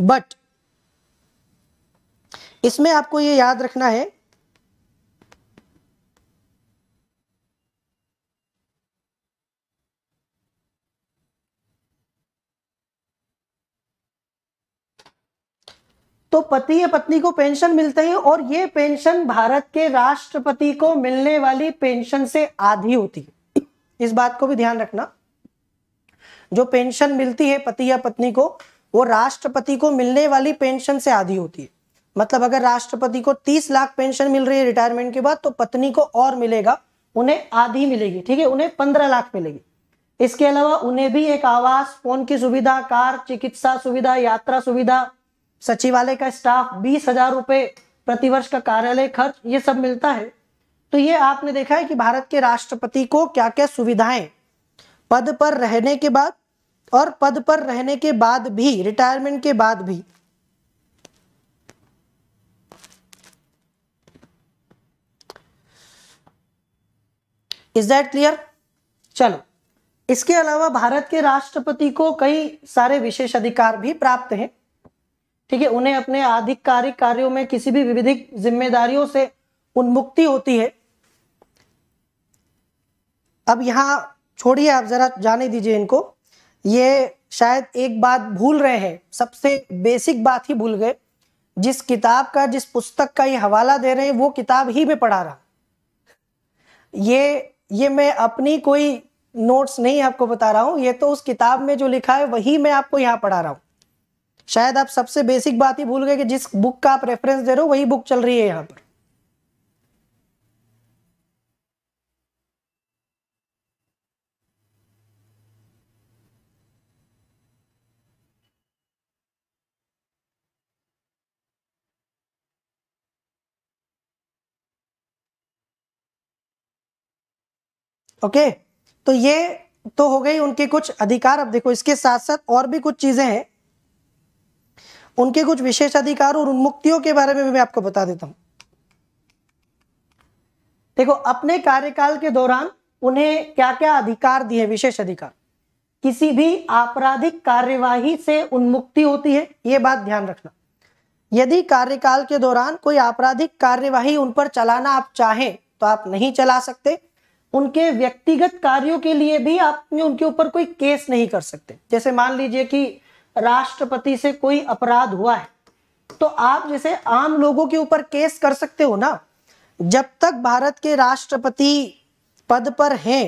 Speaker 1: बट इसमें आपको ये याद रखना है तो पति या पत्नी को पेंशन मिलते है और ये पेंशन भारत के राष्ट्रपति को मिलने वाली पेंशन से आधी होती है इस बात को भी ध्यान रखना जो पेंशन मिलती है पति या पत्नी को वो राष्ट्रपति को मिलने वाली पेंशन से आधी होती है मतलब अगर राष्ट्रपति को तीस लाख पेंशन मिल रही है रिटायरमेंट के बाद तो पत्नी को और मिलेगा उन्हें आधी मिलेगी ठीक है उन्हें पंद्रह लाख मिलेगी इसके अलावा उन्हें भी एक आवास फोन की सुविधा कार चिकित्सा सुविधा यात्रा सुविधा सचिवालय का स्टाफ बीस हजार रुपये प्रतिवर्ष का कार्यालय खर्च ये सब मिलता है तो ये आपने देखा है कि भारत के राष्ट्रपति को क्या क्या सुविधाएं पद पर रहने के बाद और पद पर रहने के बाद भी रिटायरमेंट के बाद भी इज दैट क्लियर चलो इसके अलावा भारत के राष्ट्रपति को कई सारे विशेष अधिकार भी प्राप्त हैं ठीक है उन्हें अपने आधिकारिक कार्यों में किसी भी विविधिक जिम्मेदारियों से उन्मुक्ति होती है अब यहां छोड़िए आप जरा जाने दीजिए इनको ये शायद एक बात भूल रहे हैं सबसे बेसिक बात ही भूल गए जिस किताब का जिस पुस्तक का ये हवाला दे रहे हैं वो किताब ही मैं पढ़ा रहा ये ये मैं अपनी कोई नोट्स नहीं आपको बता रहा हूं ये तो उस किताब में जो लिखा है वही मैं आपको यहाँ पढ़ा रहा हूं शायद आप सबसे बेसिक बात ही भूल गए कि जिस बुक का आप रेफरेंस दे रहे हो वही बुक चल रही है यहां पर ओके okay, तो ये तो हो गई उनके कुछ अधिकार अब देखो इसके साथ साथ और भी कुछ चीजें हैं उनके कुछ विशेष अधिकार और उन्मुक्तियों के बारे में भी मैं आपको बता देता हूं देखो अपने कार्यकाल के दौरान उन्हें क्या क्या अधिकार दिए विशेष अधिकार किसी भी आपराधिक कार्यवाही से उन्मुक्ति होती है यह बात ध्यान रखना यदि कार्यकाल के दौरान कोई आपराधिक कार्यवाही उन पर चलाना आप चाहें तो आप नहीं चला सकते उनके व्यक्तिगत कार्यों के लिए भी आप उनके ऊपर कोई केस नहीं कर सकते जैसे मान लीजिए कि राष्ट्रपति से कोई अपराध हुआ है तो आप जैसे आम लोगों के ऊपर केस कर सकते हो ना जब तक भारत के राष्ट्रपति पद पर हैं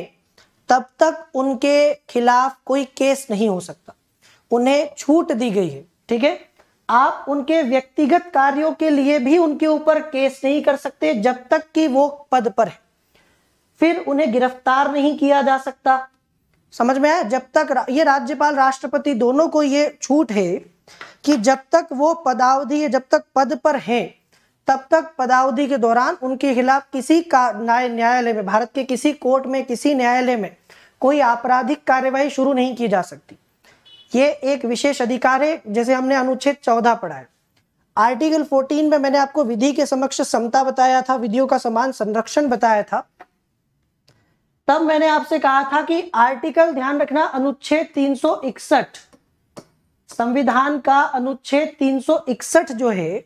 Speaker 1: तब तक उनके खिलाफ कोई केस नहीं हो सकता उन्हें छूट दी गई है ठीक है आप उनके व्यक्तिगत कार्यों के लिए भी उनके ऊपर केस नहीं कर सकते जब तक कि वो पद पर है फिर उन्हें गिरफ्तार नहीं किया जा सकता समझ में आया जब तक रा, ये राज्यपाल राष्ट्रपति दोनों को ये छूट है कि जब तक वो पदावधि जब तक पद पर हैं तब तक पदावधि के दौरान उनके खिलाफ किसी का न्याय न्यायालय में भारत के किसी कोर्ट में किसी न्यायालय में कोई आपराधिक कार्यवाही शुरू नहीं की जा सकती ये एक विशेष अधिकार है जैसे हमने अनुच्छेद चौदह पढ़ा है आर्टिकल 14 में मैंने आपको विधि के समक्ष समता बताया था विधियों का समान संरक्षण बताया था तब मैंने आपसे कहा था कि आर्टिकल ध्यान रखना अनुच्छेद 361 संविधान का अनुच्छेद 361 जो है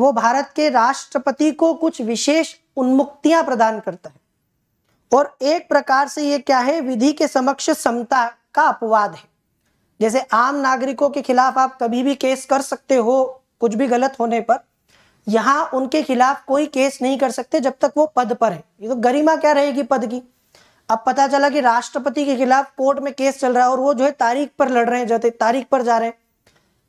Speaker 1: वो भारत के राष्ट्रपति को कुछ विशेष उन्मुक्तियां प्रदान करता है और एक प्रकार से ये क्या है विधि के समक्ष समता का अपवाद है जैसे आम नागरिकों के खिलाफ आप कभी भी केस कर सकते हो कुछ भी गलत होने पर यहां उनके खिलाफ कोई केस नहीं कर सकते जब तक वो पद पर है ये तो गरिमा क्या रहेगी पद की अब पता चला कि राष्ट्रपति के खिलाफ कोर्ट में केस चल रहा है और वो जो है तारीख पर लड़ रहे हैं जाते तारीख पर जा रहे हैं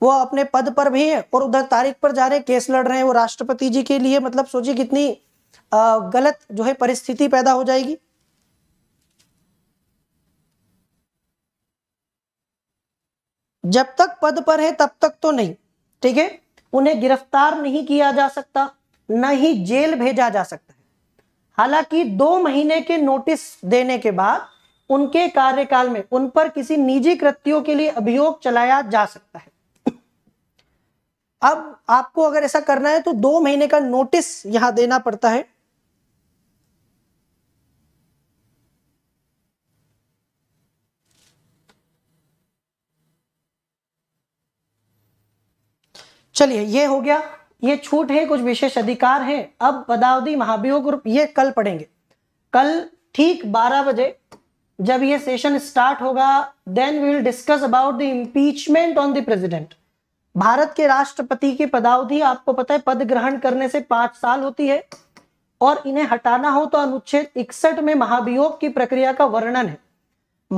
Speaker 1: वो अपने पद पर भी हैं और उधर तारीख पर जा रहे हैं केस लड़ रहे हैं वो राष्ट्रपति जी के लिए मतलब सोचिए कितनी गलत जो है परिस्थिति पैदा हो जाएगी जब तक पद पर है तब तक तो नहीं ठीक है उन्हें गिरफ्तार नहीं किया जा सकता न ही जेल भेजा जा सकता है हालांकि दो महीने के नोटिस देने के बाद उनके कार्यकाल में उन पर किसी निजी कृत्यो के लिए अभियोग चलाया जा सकता है अब आपको अगर ऐसा करना है तो दो महीने का नोटिस यहां देना पड़ता है चलिए ये हो गया ये छूट है कुछ विशेष अधिकार है अब पदावधि महाभियोग ग्रुप ये कल पढ़ेंगे कल ठीक 12 बजे जब ये सेशन स्टार्ट होगा then we will discuss about the impeachment on the president भारत के राष्ट्रपति की पदावधि आपको पता है पद ग्रहण करने से पांच साल होती है और इन्हें हटाना हो तो अनुच्छेद इकसठ में महाभियोग की प्रक्रिया का वर्णन है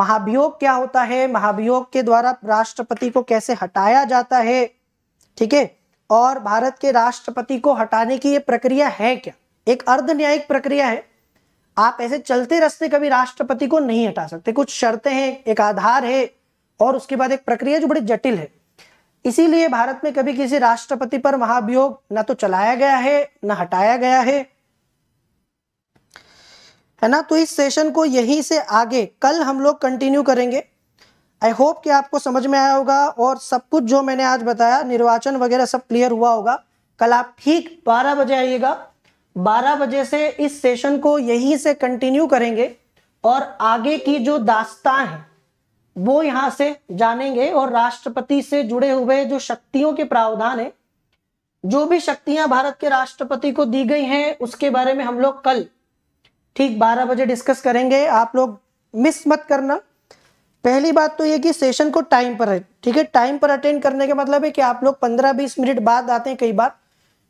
Speaker 1: महाभियोग क्या होता है महाभियोग के द्वारा राष्ट्रपति को कैसे हटाया जाता है ठीक है और भारत के राष्ट्रपति को हटाने की ये प्रक्रिया है क्या एक अर्ध न्यायिक प्रक्रिया है आप ऐसे चलते रस्ते कभी राष्ट्रपति को नहीं हटा सकते कुछ शर्तें हैं एक आधार है और उसके बाद एक प्रक्रिया जो बड़ी जटिल है इसीलिए भारत में कभी किसी राष्ट्रपति पर महाभियोग ना तो चलाया गया है ना हटाया गया है है ना तो इस सेशन को यहीं से आगे कल हम लोग कंटिन्यू करेंगे आई होप कि आपको समझ में आया होगा और सब कुछ जो मैंने आज बताया निर्वाचन वगैरह सब क्लियर हुआ होगा कल आप ठीक 12 बजे आइएगा 12 बजे से इस सेशन को यहीं से कंटिन्यू करेंगे और आगे की जो दास्ता है वो यहां से जानेंगे और राष्ट्रपति से जुड़े हुए जो शक्तियों के प्रावधान है जो भी शक्तियां भारत के राष्ट्रपति को दी गई हैं उसके बारे में हम लोग कल ठीक 12 बजे डिस्कस करेंगे आप लोग मिस मत करना पहली बात तो ये कि सेशन को टाइम पर ठीक है टाइम पर अटेंड करने का मतलब है कि आप लोग पंद्रह बीस मिनट बाद आते हैं कई बार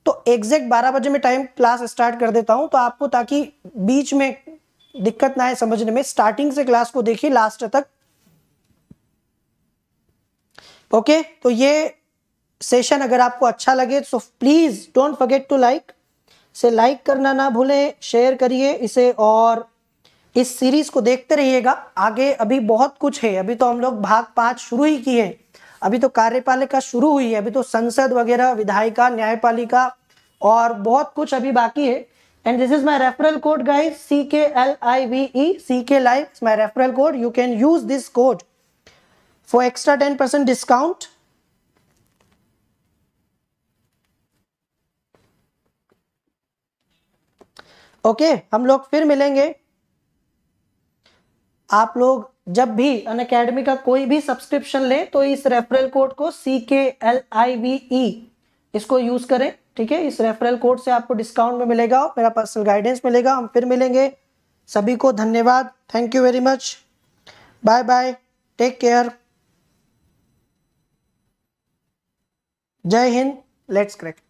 Speaker 1: तो एग्जैक्ट बारह बजे में टाइम क्लास स्टार्ट कर देता हूँ तो आपको ताकि बीच में दिक्कत ना आए समझने में स्टार्टिंग से क्लास को देखिए लास्ट तक ओके okay, तो ये सेशन अगर आपको अच्छा लगे तो please don't forget to like से लाइक करना ना भूलें शेयर करिए इसे और इस सीरीज को देखते रहिएगा आगे अभी बहुत कुछ है अभी तो हम लोग भाग पांच शुरू ही किए अभी तो कार्यपालिका शुरू हुई है अभी तो संसद वगैरह विधायिका न्यायपालिका और बहुत कुछ अभी बाकी है and this is my referral code guys C K L I V E C K live my referral code you can use this code for extra ten percent discount okay हम लोग फिर मिलेंगे आप लोग जब भी अन अकेडमी का कोई भी सब्सक्रिप्शन लें तो इस रेफरल कोड को सी के एल आई वी ई इसको यूज करें ठीक है इस रेफरल कोड से आपको डिस्काउंट में मिलेगा और मेरा पर्सनल गाइडेंस मिलेगा हम फिर मिलेंगे सभी को धन्यवाद thank you very much bye bye take care Jai Hind let's crack